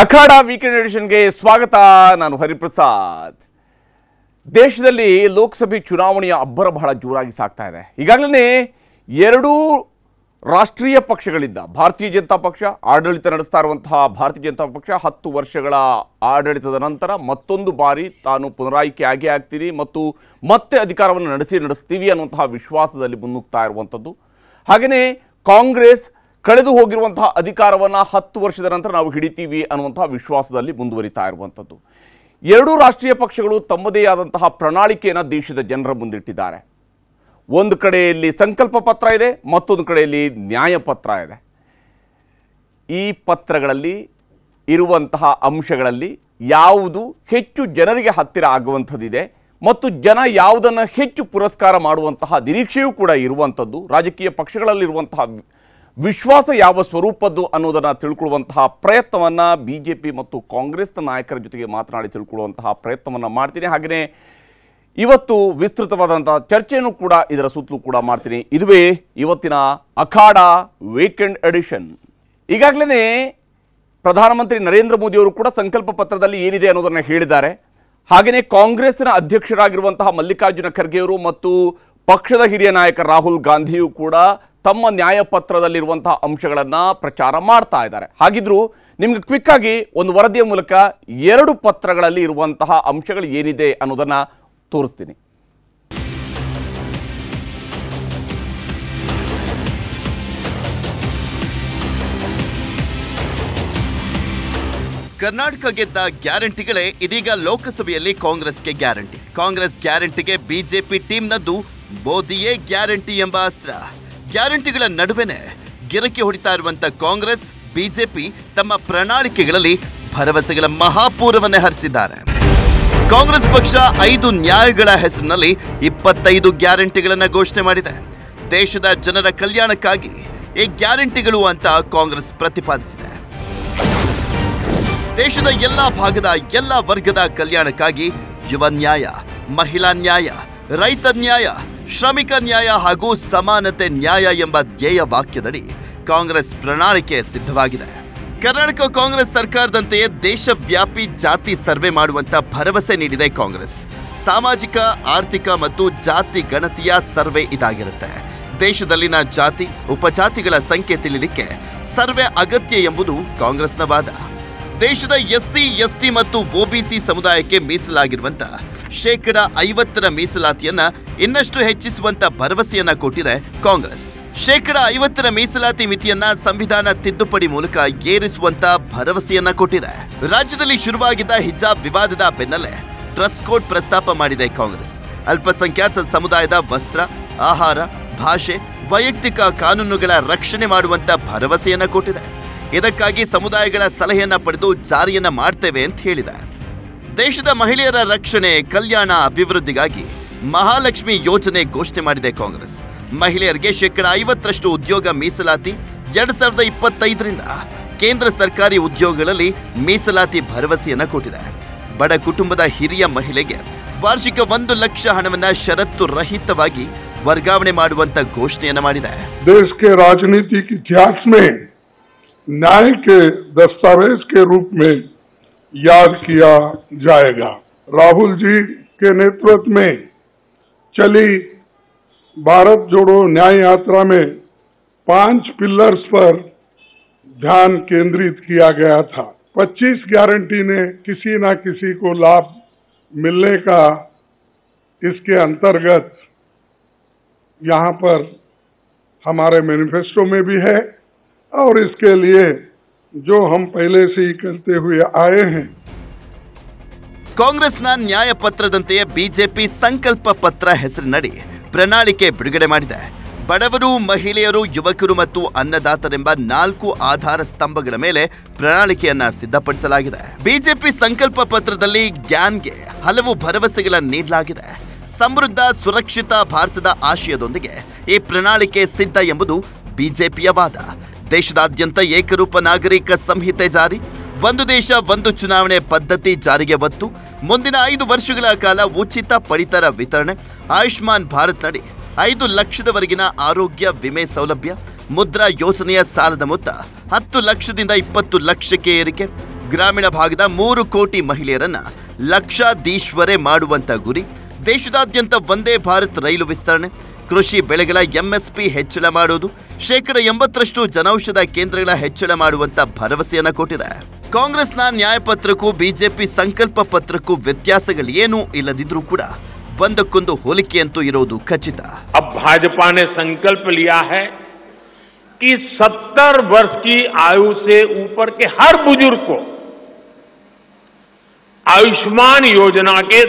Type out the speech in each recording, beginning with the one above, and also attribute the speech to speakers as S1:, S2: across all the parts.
S1: ಅಖಾಡ weekend ಎಡಿಷನ್ಗೆ ಸ್ವಾಗತ ನಾನು ಹರಿಪ್ರಸಾದ್ ದೇಶದಲ್ಲಿ ಲೋಕಸಭೆ ಚುನಾವಣೆಯ ಅಬ್ಬರ ಬಹಳ ಜೋರಾಗಿ ಸಾಗ್ತಾ ಇದೆ ಈಗಾಗಲೇ ಎರಡೂ ರಾಷ್ಟ್ರೀಯ ಪಕ್ಷಗಳಿಂದ ಭಾರತೀಯ ಜನತಾ ಪಕ್ಷ ಆಡಳಿತ ನಡೆಸ್ತಾ ಇರುವಂತಹ ಭಾರತೀಯ ಜನತಾ ಪಕ್ಷ ಹತ್ತು ವರ್ಷಗಳ ಆಡಳಿತದ ನಂತರ ಮತ್ತೊಂದು ಬಾರಿ ತಾನು ಪುನರಾಯ್ಕೆ ಆಗೇ ಆಗ್ತೀರಿ ಮತ್ತು ಮತ್ತೆ ಅಧಿಕಾರವನ್ನು ನಡೆಸಿ ನಡೆಸ್ತೀವಿ ಅನ್ನುವಂತಹ ವಿಶ್ವಾಸದಲ್ಲಿ ಮುನ್ನುಗ್ತಾ ಇರುವಂಥದ್ದು ಹಾಗೆಯೇ ಕಾಂಗ್ರೆಸ್ ಕಳೆದು ಹೋಗಿರುವಂತಹ ಅಧಿಕಾರವನ್ನು ಹತ್ತು ವರ್ಷದ ನಂತರ ನಾವು ಹಿಡಿತೀವಿ ಅನ್ನುವಂತಹ ವಿಶ್ವಾಸದಲ್ಲಿ ಮುಂದುವರಿತಾ ಇರುವಂಥದ್ದು ಎರಡೂ ರಾಷ್ಟ್ರೀಯ ಪಕ್ಷಗಳು ತಮ್ಮದೇ ಆದಂತಹ ಪ್ರಣಾಳಿಕೆಯನ್ನು ದೇಶದ ಜನರ ಮುಂದಿಟ್ಟಿದ್ದಾರೆ ಒಂದು ಕಡೆಯಲ್ಲಿ ಸಂಕಲ್ಪ ಪತ್ರ ಇದೆ ಮತ್ತೊಂದು ಕಡೆಯಲ್ಲಿ ನ್ಯಾಯಪತ್ರ ಇದೆ ಈ ಪತ್ರಗಳಲ್ಲಿ ಇರುವಂತಹ ಅಂಶಗಳಲ್ಲಿ ಯಾವುದು ಹೆಚ್ಚು ಜನರಿಗೆ ಹತ್ತಿರ ಆಗುವಂಥದ್ದಿದೆ ಮತ್ತು ಜನ ಯಾವುದನ್ನು ಹೆಚ್ಚು ಪುರಸ್ಕಾರ ಮಾಡುವಂತಹ ನಿರೀಕ್ಷೆಯೂ ಕೂಡ ಇರುವಂಥದ್ದು ರಾಜಕೀಯ ಪಕ್ಷಗಳಲ್ಲಿರುವಂತಹ ವಿಶ್ವಾಸ ಯಾವ ಸ್ವರೂಪದ್ದು ಅನ್ನೋದನ್ನು ತಿಳ್ಕೊಳ್ಳುವಂತಹ ಪ್ರಯತ್ನವನ್ನು ಬಿ ಜೆ ಪಿ ಮತ್ತು ಕಾಂಗ್ರೆಸ್ನ ನಾಯಕರ ಜೊತೆಗೆ ಮಾತನಾಡಿ ತಿಳ್ಕೊಳ್ಳುವಂತಹ ಪ್ರಯತ್ನವನ್ನು ಮಾಡ್ತೀನಿ ಹಾಗೆಯೇ ಇವತ್ತು ವಿಸ್ತೃತವಾದಂತಹ ಚರ್ಚೆಯನ್ನು ಕೂಡ ಇದರ ಸುತ್ತಲೂ ಕೂಡ ಮಾಡ್ತೀನಿ ಇದುವೇ ಇವತ್ತಿನ ಅಖಾಡ ವೀಕೆಂಡ್ ಎಡಿಷನ್ ಈಗಾಗಲೇ ಪ್ರಧಾನಮಂತ್ರಿ ನರೇಂದ್ರ ಮೋದಿಯವರು ಕೂಡ ಸಂಕಲ್ಪ ಪತ್ರದಲ್ಲಿ ಏನಿದೆ ಅನ್ನೋದನ್ನು ಹೇಳಿದ್ದಾರೆ ಹಾಗೆಯೇ ಕಾಂಗ್ರೆಸ್ನ ಅಧ್ಯಕ್ಷರಾಗಿರುವಂತಹ ಮಲ್ಲಿಕಾರ್ಜುನ ಖರ್ಗೆಯವರು ಮತ್ತು ಪಕ್ಷದ ಹಿರಿಯ ನಾಯಕ ರಾಹುಲ್ ಗಾಂಧಿಯೂ ಕೂಡ ತಮ್ಮ ನ್ಯಾಯಪತ್ರದಲ್ಲಿರುವಂತಹ ಅಂಶಗಳನ್ನು ಪ್ರಚಾರ ಮಾಡ್ತಾ ಇದ್ದಾರೆ ಹಾಗಿದ್ರು ನಿಮ್ಗೆ ಆಗಿ ಒಂದು ವರದಿಯ ಮೂಲಕ ಎರಡು ಪತ್ರಗಳಲ್ಲಿ ಇರುವಂತಹ ಅಂಶಗಳು ಏನಿದೆ ಅನ್ನೋದನ್ನ ತೋರಿಸ್ತೀನಿ
S2: ಕರ್ನಾಟಕ ಗೆದ್ದ ಗ್ಯಾರಂಟಿಗಳೇ ಇದೀಗ ಲೋಕಸಭೆಯಲ್ಲಿ ಕಾಂಗ್ರೆಸ್ಗೆ ಗ್ಯಾರಂಟಿ ಕಾಂಗ್ರೆಸ್ ಗ್ಯಾರಂಟಿಗೆ ಬಿಜೆಪಿ ಟೀಮ್ನದ್ದು ಮೋದಿಯೇ ಗ್ಯಾರಂಟಿ ಎಂಬ ಅಸ್ತ್ರ ಗ್ಯಾರಂಟಿಗಳ ನಡುವೆನೆ ಗಿರಕಿ ಹೊಡಿತಾ ಇರುವಂತ ಕಾಂಗ್ರೆಸ್ ಬಿಜೆಪಿ ತಮ್ಮ ಪ್ರಣಾಳಿಕೆಗಳಲ್ಲಿ ಭರವಸೆಗಳ ಮಹಾಪೂರವನ್ನೇ ಹರಿಸಿದ್ದಾರೆ ಕಾಂಗ್ರೆಸ್ ಪಕ್ಷ ಐದು ನ್ಯಾಯಗಳ ಹೆಸರಿನಲ್ಲಿ ಇಪ್ಪತ್ತೈದು ಗ್ಯಾರಂಟಿಗಳನ್ನು ಘೋಷಣೆ ಮಾಡಿದೆ ದೇಶದ ಜನರ ಕಲ್ಯಾಣಕ್ಕಾಗಿ ಈ ಗ್ಯಾರಂಟಿಗಳು ಅಂತ ಕಾಂಗ್ರೆಸ್ ಪ್ರತಿಪಾದಿಸಿದೆ ದೇಶದ ಎಲ್ಲ ಭಾಗದ ಎಲ್ಲ ವರ್ಗದ ಕಲ್ಯಾಣಕ್ಕಾಗಿ ಯುವ ನ್ಯಾಯ ಮಹಿಳಾ ನ್ಯಾಯ ರೈತ ನ್ಯಾಯ ಶ್ರಮಿಕ ನ್ಯಾಯ ಹಾಗೂ ಸಮಾನತೆ ನ್ಯಾಯ ಎಂಬ ಧ್ಯೇಯ ವಾಕ್ಯದಡಿ ಕಾಂಗ್ರೆಸ್ ಪ್ರಣಾಳಿಕೆ ಸಿದ್ಧವಾಗಿದೆ ಕರ್ನಾಟಕ ಕಾಂಗ್ರೆಸ್ ಸರ್ಕಾರದಂತೆಯೇ ದೇಶವ್ಯಾಪಿ ಜಾತಿ ಸರ್ವೆ ಮಾಡುವಂತ ಭರವಸೆ ನೀಡಿದೆ ಕಾಂಗ್ರೆಸ್ ಸಾಮಾಜಿಕ ಆರ್ಥಿಕ ಮತ್ತು ಜಾತಿ ಗಣತಿಯ ಸರ್ವೆ ಇದಾಗಿರುತ್ತೆ ದೇಶದಲ್ಲಿನ ಜಾತಿ ಉಪಜಾತಿಗಳ ಸಂಖ್ಯೆ ತಿಳಿಲಿಕ್ಕೆ ಸರ್ವೆ ಅಗತ್ಯ ಎಂಬುದು ಕಾಂಗ್ರೆಸ್ನ ವಾದ ದೇಶದ ಎಸ್ಸಿ ಎಸ್ಟಿ ಮತ್ತು ಒಬಿಸಿ ಸಮುದಾಯಕ್ಕೆ ಮೀಸಲಾಗಿರುವಂತ ಶೇಕಡ ಐವತ್ತರ ಮೀಸಲಾತಿಯನ್ನ ಇನ್ನಷ್ಟು ಹೆಚ್ಚಿಸುವಂತ ಭರವಸೆಯನ್ನ ಕೊಟ್ಟಿದೆ ಕಾಂಗ್ರೆಸ್ ಶೇಕಡ ಐವತ್ತರ ಮೀಸಲಾತಿ ಮಿತಿಯನ್ನ ಸಂವಿಧಾನ ತಿದ್ದುಪಡಿ ಮೂಲಕ ಏರಿಸುವಂತ ಭರವಸೆಯನ್ನ ಕೊಟ್ಟಿದೆ ರಾಜ್ಯದಲ್ಲಿ ಶುರುವಾಗಿದ್ದ ಹಿಜಾಬ್ ವಿವಾದದ ಬೆನ್ನಲ್ಲೇ ಟ್ರಸ್ಟ್ ಕೋಡ್ ಪ್ರಸ್ತಾಪ ಮಾಡಿದೆ ಕಾಂಗ್ರೆಸ್ ಅಲ್ಪಸಂಖ್ಯಾತ ಸಮುದಾಯದ ವಸ್ತ್ರ ಆಹಾರ ಭಾಷೆ ವೈಯಕ್ತಿಕ ಕಾನೂನುಗಳ ರಕ್ಷಣೆ ಮಾಡುವಂತ ಭರವಸೆಯನ್ನ ಕೊಟ್ಟಿದೆ ಇದಕ್ಕಾಗಿ ಸಮುದಾಯಗಳ ಸಲಹೆಯನ್ನ ಪಡೆದು ಜಾರಿಯನ್ನ ಮಾಡ್ತೇವೆ ಅಂತ ಹೇಳಿದೆ ದೇಶದ ಮಹಿಳೆಯರ ರಕ್ಷಣೆ ಕಲ್ಯಾಣ ಅಭಿವೃದ್ಧಿಗಾಗಿ ಮಹಾಲಕ್ಷ್ಮಿ ಯೋಜನೆ ಘೋಷಣೆ ಮಾಡಿದೆ ಕಾಂಗ್ರೆಸ್ ಮಹಿಳೆಯರಿಗೆ ಶೇಕಡ ಐವತ್ತರಷ್ಟು ಉದ್ಯೋಗ ಮೀಸಲಾತಿ ಎರಡ್ ಸಾವಿರದ ಇಪ್ಪತ್ತೈದರಿಂದ ಕೇಂದ್ರ ಸರ್ಕಾರಿ ಉದ್ಯೋಗಗಳಲ್ಲಿ ಮೀಸಲಾತಿ ಭರವಸೆಯನ್ನು ಕೊಟ್ಟಿದೆ ಬಡ ಕುಟುಂಬದ ಹಿರಿಯ ಮಹಿಳೆಗೆ ವಾರ್ಷಿಕ ಒಂದು ಲಕ್ಷ ಹಣವನ್ನು ಷರತ್ತು ರಹಿತವಾಗಿ ವರ್ಗಾವಣೆ ಮಾಡುವಂತ ಘೋಷಣೆಯನ್ನು ಮಾಡಿದೆ
S3: ದೇಶಕ್ಕೆ ರಾಜನೀತಿ ಇತಿಹಾಸ ನ್ಯಾಯಕ್ಕೆ ದಸ್ತಾವೇಜ್ ರೂಪ ಮೇಲೆ याद किया जाएगा राहुल जी के नेतृत्व में चली भारत जोड़ो न्याय यात्रा में पांच पिलर्स पर ध्यान केंद्रित किया गया था 25 गारंटी ने किसी ना किसी को लाभ मिलने का इसके अंतर्गत यहाँ पर हमारे मैनिफेस्टो में भी है और इसके लिए जो हम पहले से ही करते
S2: हुए आए हैं ಕಾಂಗ್ರೆಸ್ನ ನ್ಯಾಯಪತ್ರದಂತೆಯೇ ಬಿಜೆಪಿ ಸಂಕಲ್ಪ ಪತ್ರ ಹೆಸರಿನಡಿ ಪ್ರಣಾಳಿಕೆ ಬಿಡುಗಡೆ ಮಾಡಿದೆ ಬಡವರು ಮಹಿಳೆಯರು ಯುವಕರು ಮತ್ತು ಅನ್ನದಾತರೆಂಬ ನಾಲ್ಕು ಆಧಾರ ಸ್ತಂಭಗಳ ಮೇಲೆ ಪ್ರಣಾಳಿಕೆಯನ್ನ ಸಿದ್ಧಪಡಿಸಲಾಗಿದೆ ಬಿಜೆಪಿ ಸಂಕಲ್ಪ ಪತ್ರದಲ್ಲಿ ಗ್ಯಾನ್ಗೆ ಹಲವು ಭರವಸೆಗಳನ್ನು ನೀಡಲಾಗಿದೆ ಸಮೃದ್ಧ ಸುರಕ್ಷಿತ ಭಾರತದ ಆಶಯದೊಂದಿಗೆ ಈ ಪ್ರಣಾಳಿಕೆ ಸಿದ್ಧ ಎಂಬುದು ಬಿಜೆಪಿಯ ವಾದ ದೇಶದಾದ್ಯಂತ ಏಕರೂಪ ನಾಗರಿಕ ಸಂಹಿತೆ ಜಾರಿ ಒಂದು ದೇಶ ಒಂದು ಚುನಾವಣೆ ಪದ್ಧತಿ ಜಾರಿಗೆ ಒತ್ತು ಮುಂದಿನ ಐದು ವರ್ಷಗಳ ಕಾಲ ಉಚಿತ ಪಡಿತರ ವಿತರಣೆ ಆಯುಷ್ಮಾನ್ ಭಾರತ್ ನಡಿ ಐದು ಲಕ್ಷದವರೆಗಿನ ಆರೋಗ್ಯ ವಿಮೆ ಸೌಲಭ್ಯ ಮುದ್ರಾ ಯೋಜನೆಯ ಸಾಲದ ಮೊತ್ತ ಹತ್ತು ಲಕ್ಷದಿಂದ ಇಪ್ಪತ್ತು ಲಕ್ಷಕ್ಕೆ ಏರಿಕೆ ಗ್ರಾಮೀಣ ಭಾಗದ ಮೂರು ಕೋಟಿ ಮಹಿಳೆಯರನ್ನ ಲಕ್ಷಾಧೀಶ್ವರೇ ಮಾಡುವಂತ ಗುರಿ ದೇಶದಾದ್ಯಂತ ಒಂದೇ ಭಾರತ್ ರೈಲು ವಿಸ್ತರಣೆ ಕೃಷಿ ಬೆಳೆಗಳ ಎಂಎಸ್ಪಿ ಹೆಚ್ಚಳ ಮಾಡುವುದು ಶೇಕಡ ಎಂಬತ್ತರಷ್ಟು ಜನೌಷಧ ಕೇಂದ್ರಗಳ ಹೆಚ್ಚಳ ಮಾಡುವಂತ ಭರವಸೆಯನ್ನ ಕೊಟ್ಟಿದೆ ಕಾಂಗ್ರೆಸ್ನ ನ್ಯಾಯಪತ್ರಕ್ಕೂ ಬಿಜೆಪಿ ಸಂಕಲ್ಪ ಪತ್ರಕ್ಕೂ ವ್ಯತ್ಯಾಸಗಳೇನೂ ಇಲ್ಲದಿದ್ರೂ ಕೂಡ ಒಂದಕ್ಕೊಂದು ಹೋಲಿಕೆಯಂತೂ ಇರೋದು ಖಚಿತ ಭಾಜಪಾ ಸಂಕಲ್ಪ ಲಿಯಾ ಹೇ ಕಿ 70 ವರ್ಷ ಕಿ ಆಯು ಸೇ ऊपर के हर बुजुर्ग को
S1: आयुष्मान योजना के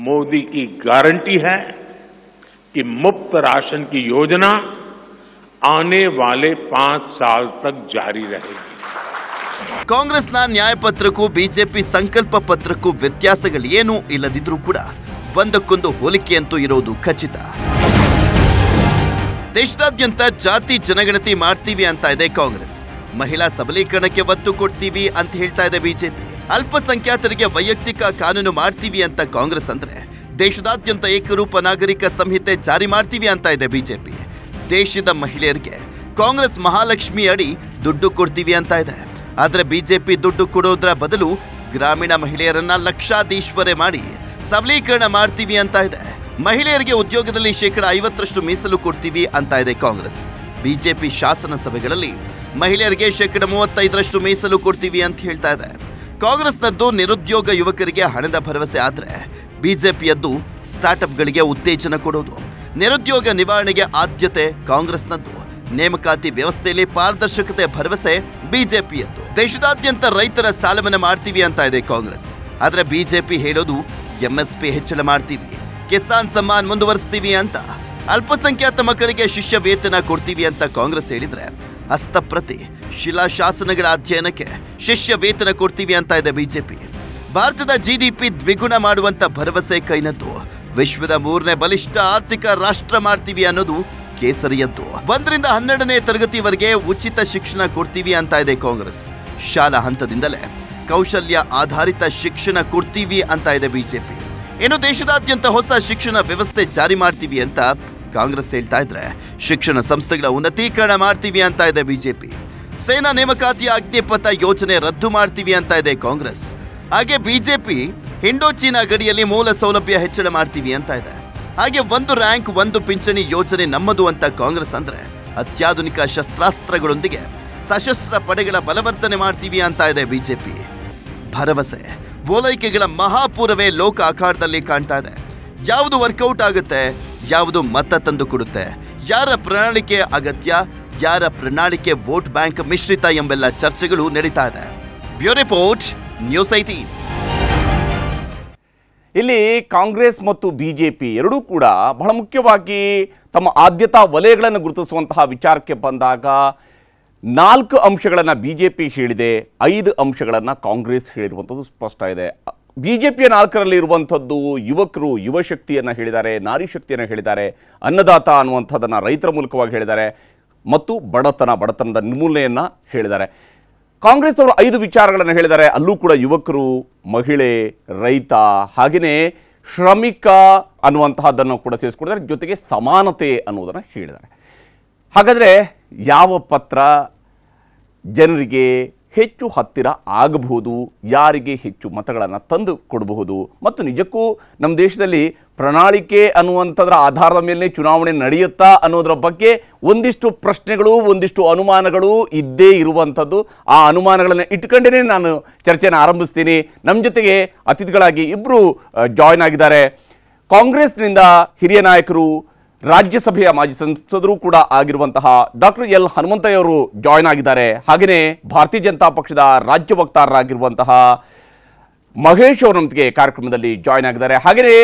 S1: मोदी की गारंटी है कि मुफ्त
S2: राशन की योजना आने वाले पांच साल तक जारी रहेगी ಕಾಂಗ್ರೆಸ್ನ ನ್ಯಾಯಪತ್ರಕ್ಕೂ ಬಿಜೆಪಿ ಸಂಕಲ್ಪ ಪತ್ರಕ್ಕೂ ವ್ಯತ್ಯಾಸಗಳೇನೂ ಇಲ್ಲದಿದ್ರೂ ಕೂಡ ಒಂದಕ್ಕೊಂದು ಹೋಲಿಕೆಯಂತೂ ಇರೋದು ಖಚಿತ ದೇಶದಾದ್ಯಂತ ಜಾತಿ ಜನಗಣತಿ ಮಾಡ್ತೀವಿ ಅಂತ ಇದೆ ಕಾಂಗ್ರೆಸ್ ಮಹಿಳಾ ಸಬಲೀಕರಣಕ್ಕೆ ಒತ್ತು ಕೊಡ್ತೀವಿ ಅಂತ ಹೇಳ್ತಾ ಇದೆ ಬಿಜೆಪಿ ಅಲ್ಪಸಂಖ್ಯಾತರಿಗೆ ವೈಯಕ್ತಿಕ ಕಾನೂನು ಮಾಡ್ತೀವಿ ಅಂತ ಕಾಂಗ್ರೆಸ್ ಅಂದ್ರೆ ದೇಶದಾದ್ಯಂತ ಏಕರೂಪ ನಾಗರಿಕ ಸಂಹಿತೆ ಜಾರಿ ಮಾಡ್ತೀವಿ ಅಂತ ಇದೆ ಬಿಜೆಪಿ ದೇಶದ ಮಹಿಳೆಯರಿಗೆ ಕಾಂಗ್ರೆಸ್ ಮಹಾಲಕ್ಷ್ಮಿ ಅಡಿ ದುಡ್ಡು ಕೊಡ್ತೀವಿ ಅಂತ ಇದೆ ಆದರೆ ಬಿಜೆಪಿ ದುಡ್ಡು ಕೊಡೋದ್ರ ಬದಲು ಗ್ರಾಮೀಣ ಮಹಿಳೆಯರನ್ನ ಲಕ್ಷಾಧೀಶ್ವರೆ ಮಾಡಿ ಸಬಲೀಕರಣ ಮಾಡ್ತೀವಿ ಅಂತ ಇದೆ ಮಹಿಳೆಯರಿಗೆ ಉದ್ಯೋಗದಲ್ಲಿ ಶೇಕಡ ಐವತ್ತರಷ್ಟು ಮೀಸಲು ಕೊಡ್ತೀವಿ ಅಂತ ಇದೆ ಕಾಂಗ್ರೆಸ್ ಬಿಜೆಪಿ ಶಾಸನ ಸಭೆಗಳಲ್ಲಿ ಮಹಿಳೆಯರಿಗೆ ಶೇಕಡ ಮೂವತ್ತೈದರಷ್ಟು ಮೀಸಲು ಕೊಡ್ತೀವಿ ಅಂತ ಹೇಳ್ತಾ ಇದೆ ಕಾಂಗ್ರೆಸ್ನದ್ದು ನಿರುದ್ಯೋಗ ಯುವಕರಿಗೆ ಹಣದ ಭರವಸೆ ಆದರೆ ಬಿಜೆಪಿಯದ್ದು ಸ್ಟಾರ್ಟ್ಅಪ್ಗಳಿಗೆ ಉತ್ತೇಜನ ಕೊಡೋದು ನಿರುದ್ಯೋಗ ನಿವಾರಣೆಗೆ ಆದ್ಯತೆ ಕಾಂಗ್ರೆಸ್ನದ್ದು ನೇಮಕಾತಿ ವ್ಯವಸ್ಥೆಯಲ್ಲಿ ಪಾರದರ್ಶಕತೆ ಭರವಸೆ ಬಿಜೆಪಿಯದ್ದು ದೇಶದಾದ್ಯಂತ ರೈತರ ಸಾಲ ಮನ್ನಾ ಮಾಡ್ತೀವಿ ಅಂತ ಇದೆ ಕಾಂಗ್ರೆಸ್ ಆದರೆ ಬಿಜೆಪಿ ಹೇಳೋದು ಎಂಎಸ್ಪಿ ಹೆಚ್ಚಳ ಮಾಡ್ತೀವಿ ಕಿಸಾನ್ ಸಮ್ಮಾನ್ ಮುಂದುವರಿಸ್ತೀವಿ ಅಂತ ಅಲ್ಪಸಂಖ್ಯಾತ ಮಕ್ಕಳಿಗೆ ಶಿಷ್ಯ ವೇತನ ಕೊಡ್ತೀವಿ ಅಂತ ಕಾಂಗ್ರೆಸ್ ಹೇಳಿದ್ರೆ ಹಸ್ತಪ್ರತಿ ಶಿಲಾಶಾಸನಗಳ ಅಧ್ಯಯನಕ್ಕೆ ಶಿಷ್ಯ ವೇತನ ಕೊಡ್ತೀವಿ ಅಂತ ಇದೆ ಬಿಜೆಪಿ ಭಾರತದ ಜಿಡಿಪಿ ದ್ವಿಗುಣ ಮಾಡುವಂತ ಭರವಸೆ ಕೈನದ್ದು ವಿಶ್ವದ ಮೂರನೇ ಬಲಿಷ್ಠ ಆರ್ಥಿಕ ರಾಷ್ಟ್ರ ಮಾಡ್ತೀವಿ ಅನ್ನೋದು ಕೇಸರಿಯದ್ದು ಒಂದರಿಂದ ಹನ್ನೆರಡನೇ ತರಗತಿವರೆಗೆ ಉಚಿತ ಶಿಕ್ಷಣ ಕೊಡ್ತೀವಿ ಅಂತ ಇದೆ ಕಾಂಗ್ರೆಸ್ ಶಾಲಾ ಹಂತದಿಂದಲೇ ಕೌಶಲ್ಯ ಆಧಾರಿತ ಶಿಕ್ಷಣ ಕೊಡ್ತೀವಿ ಅಂತ ಇದೆ ಬಿಜೆಪಿ ಇನ್ನು ದೇಶದಾದ್ಯಂತ ಹೊಸ ಶಿಕ್ಷಣ ವ್ಯವಸ್ಥೆ ಜಾರಿ ಮಾಡ್ತೀವಿ ಅಂತ ಕಾಂಗ್ರೆಸ್ ಹೇಳ್ತಾ ಇದ್ರೆ ಶಿಕ್ಷಣ ಸಂಸ್ಥೆಗಳ ಉನ್ನತೀಕರಣ ಮಾಡ್ತೀವಿ ಅಂತ ಇದೆ ಬಿಜೆಪಿ ಸೇನಾ ನೇಮಕಾತಿಯ ಅಗ್ನಿಪಥ ಯೋಜನೆ ರದ್ದು ಮಾಡ್ತೀವಿ ಅಂತ ಇದೆ ಕಾಂಗ್ರೆಸ್ ಹಾಗೆ ಬಿಜೆಪಿ ಹಿಂಡೋಚೀನಾ ಗಡಿಯಲ್ಲಿ ಮೂಲ ಸೌಲಭ್ಯ ಹೆಚ್ಚಳ ಮಾಡ್ತೀವಿ ಅಂತ ಇದೆ ಹಾಗೆ ಒಂದು ರ್ಯಾಂಕ್ ಒಂದು ಪಿಂಚಣಿ ಯೋಜನೆ ನಮ್ಮದು ಅಂತ ಕಾಂಗ್ರೆಸ್ ಅಂದ್ರೆ ಅತ್ಯಾಧುನಿಕ ಶಸ್ತ್ರಾಸ್ತ್ರಗಳೊಂದಿಗೆ ಸಶಸ್ತ್ರ ಪಡೆಗಳ ಬಲವರ್ಧನೆ ಮಾಡ್ತೀವಿ ಅಂತ ಇದೆ ಬಿಜೆಪಿ ಭರವಸೆ ಓಲೈಕೆಗಳ ಮಹಾಪೂರವೇ ಲೋಕ ಆಕಾರದಲ್ಲಿ ಕಾಣ್ತಾ ಇದೆ ಯಾವುದು ವರ್ಕೌಟ್ ಆಗುತ್ತೆ ಯಾವುದು ಮತ ತಂದು ಕೊಡುತ್ತೆ ಯಾರ ಪ್ರಣಾಳಿಕೆ ಅಗತ್ಯ ಯಾರ ಪ್ರಣಾಳಿಕೆ ವೋಟ್ ಬ್ಯಾಂಕ್ ಮಿಶ್ರಿತ ಎಂಬೆಲ್ಲ ಚರ್ಚೆಗಳು ನಡೀತಾ ಇದೆ ಬ್ಯೂ ರಿಪೋರ್ಟ್ ನ್ಯೂಸ್ ಐಟೀನ್ ಇಲ್ಲಿ ಕಾಂಗ್ರೆಸ್ ಮತ್ತು ಬಿ ಜೆ ಪಿ ಎರಡೂ ಕೂಡ ಬಹಳ ಮುಖ್ಯವಾಗಿ
S1: ತಮ್ಮ ಆದ್ಯತಾ ವಲಯಗಳನ್ನು ಗುರುತಿಸುವಂತಹ ವಿಚಾರಕ್ಕೆ ಬಂದಾಗ ನಾಲ್ಕು ಅಂಶಗಳನ್ನು ಬಿ ಜೆ ಪಿ ಹೇಳಿದೆ ಐದು ಅಂಶಗಳನ್ನು ಕಾಂಗ್ರೆಸ್ ಹೇಳಿರುವಂಥದ್ದು ಸ್ಪಷ್ಟ ಇದೆ ಬಿ ಜೆ ಪಿಯ ನಾಲ್ಕರಲ್ಲಿ ಇರುವಂಥದ್ದು ಯುವಕರು ಯುವಶಕ್ತಿಯನ್ನು ಹೇಳಿದ್ದಾರೆ ನಾರಿ ಶಕ್ತಿಯನ್ನು ಹೇಳಿದ್ದಾರೆ ಅನ್ನದಾತ ಅನ್ನುವಂಥದ್ದನ್ನು ರೈತರ ಮೂಲಕವಾಗಿ ಹೇಳಿದ್ದಾರೆ ಮತ್ತು ಬಡತನ ಬಡತನದ ನಿರ್ಮೂಲನೆಯನ್ನು ಹೇಳಿದ್ದಾರೆ ಕಾಂಗ್ರೆಸ್ನವರು ಐದು ವಿಚಾರಗಳನ್ನು ಹೇಳಿದ್ದಾರೆ ಅಲ್ಲೂ ಕೂಡ ಯುವಕರು ಮಹಿಳೆ ರೈತ ಹಾಗೆಯೇ ಶ್ರಮಿಕ ಅನ್ನುವಂತಹದ್ದನ್ನು ಕೂಡ ಸೇರಿಸ್ಕೊಡಿದ್ದಾರೆ ಜೊತೆಗೆ ಸಮಾನತೆ ಅನ್ನುವುದನ್ನು ಹೇಳಿದ್ದಾರೆ ಹಾಗಾದರೆ ಯಾವ ಪತ್ರ ಜನರಿಗೆ ಹೆಚ್ಚು ಹತ್ತಿರ ಆಗಬಹುದು ಯಾರಿಗೆ ಹೆಚ್ಚು ಮತಗಳನ್ನು ತಂದು ಕೊಡಬಹುದು ಮತ್ತು ನಿಜಕ್ಕೂ ನಮ್ಮ ದೇಶದಲ್ಲಿ ಪ್ರಣಾಳಿಕೆ ಅನ್ನುವಂಥದ್ರ ಆಧಾರದ ಮೇಲೆ ಚುನಾವಣೆ ನಡೆಯುತ್ತಾ ಅನ್ನೋದರ ಬಗ್ಗೆ ಒಂದಿಷ್ಟು ಪ್ರಶ್ನೆಗಳು ಒಂದಿಷ್ಟು ಅನುಮಾನಗಳು ಇದ್ದೇ ಇರುವಂಥದ್ದು ಆ ಅನುಮಾನಗಳನ್ನು ಇಟ್ಕೊಂಡೇ ನಾನು ಚರ್ಚೆನ ಆರಂಭಿಸ್ತೀನಿ ನಮ್ಮ ಜೊತೆಗೆ ಅತಿಥಿಗಳಾಗಿ ಇಬ್ಬರು ಜಾಯ್ನ್ ಆಗಿದ್ದಾರೆ ಕಾಂಗ್ರೆಸ್ನಿಂದ ಹಿರಿಯ ನಾಯಕರು ರಾಜ್ಯಸಭೆಯ ಮಾಜಿ ಸಂಸದರು ಕೂಡ ಆಗಿರುವಂತಹ ಡಾಕ್ಟರ್ ಎಲ್ ಹನುಮಂತಯ್ಯವರು ಜಾಯ್ನ್ ಆಗಿದ್ದಾರೆ ಹಾಗೆಯೇ ಭಾರತೀಯ ಜನತಾ ಪಕ್ಷದ ರಾಜ್ಯ ವಕ್ತಾರರಾಗಿರುವಂತಹ ಮಹೇಶ್ ಅವರೊಂದಿಗೆ ಕಾರ್ಯಕ್ರಮದಲ್ಲಿ ಜಾಯ್ನ್ ಆಗಿದ್ದಾರೆ ಹಾಗೆಯೇ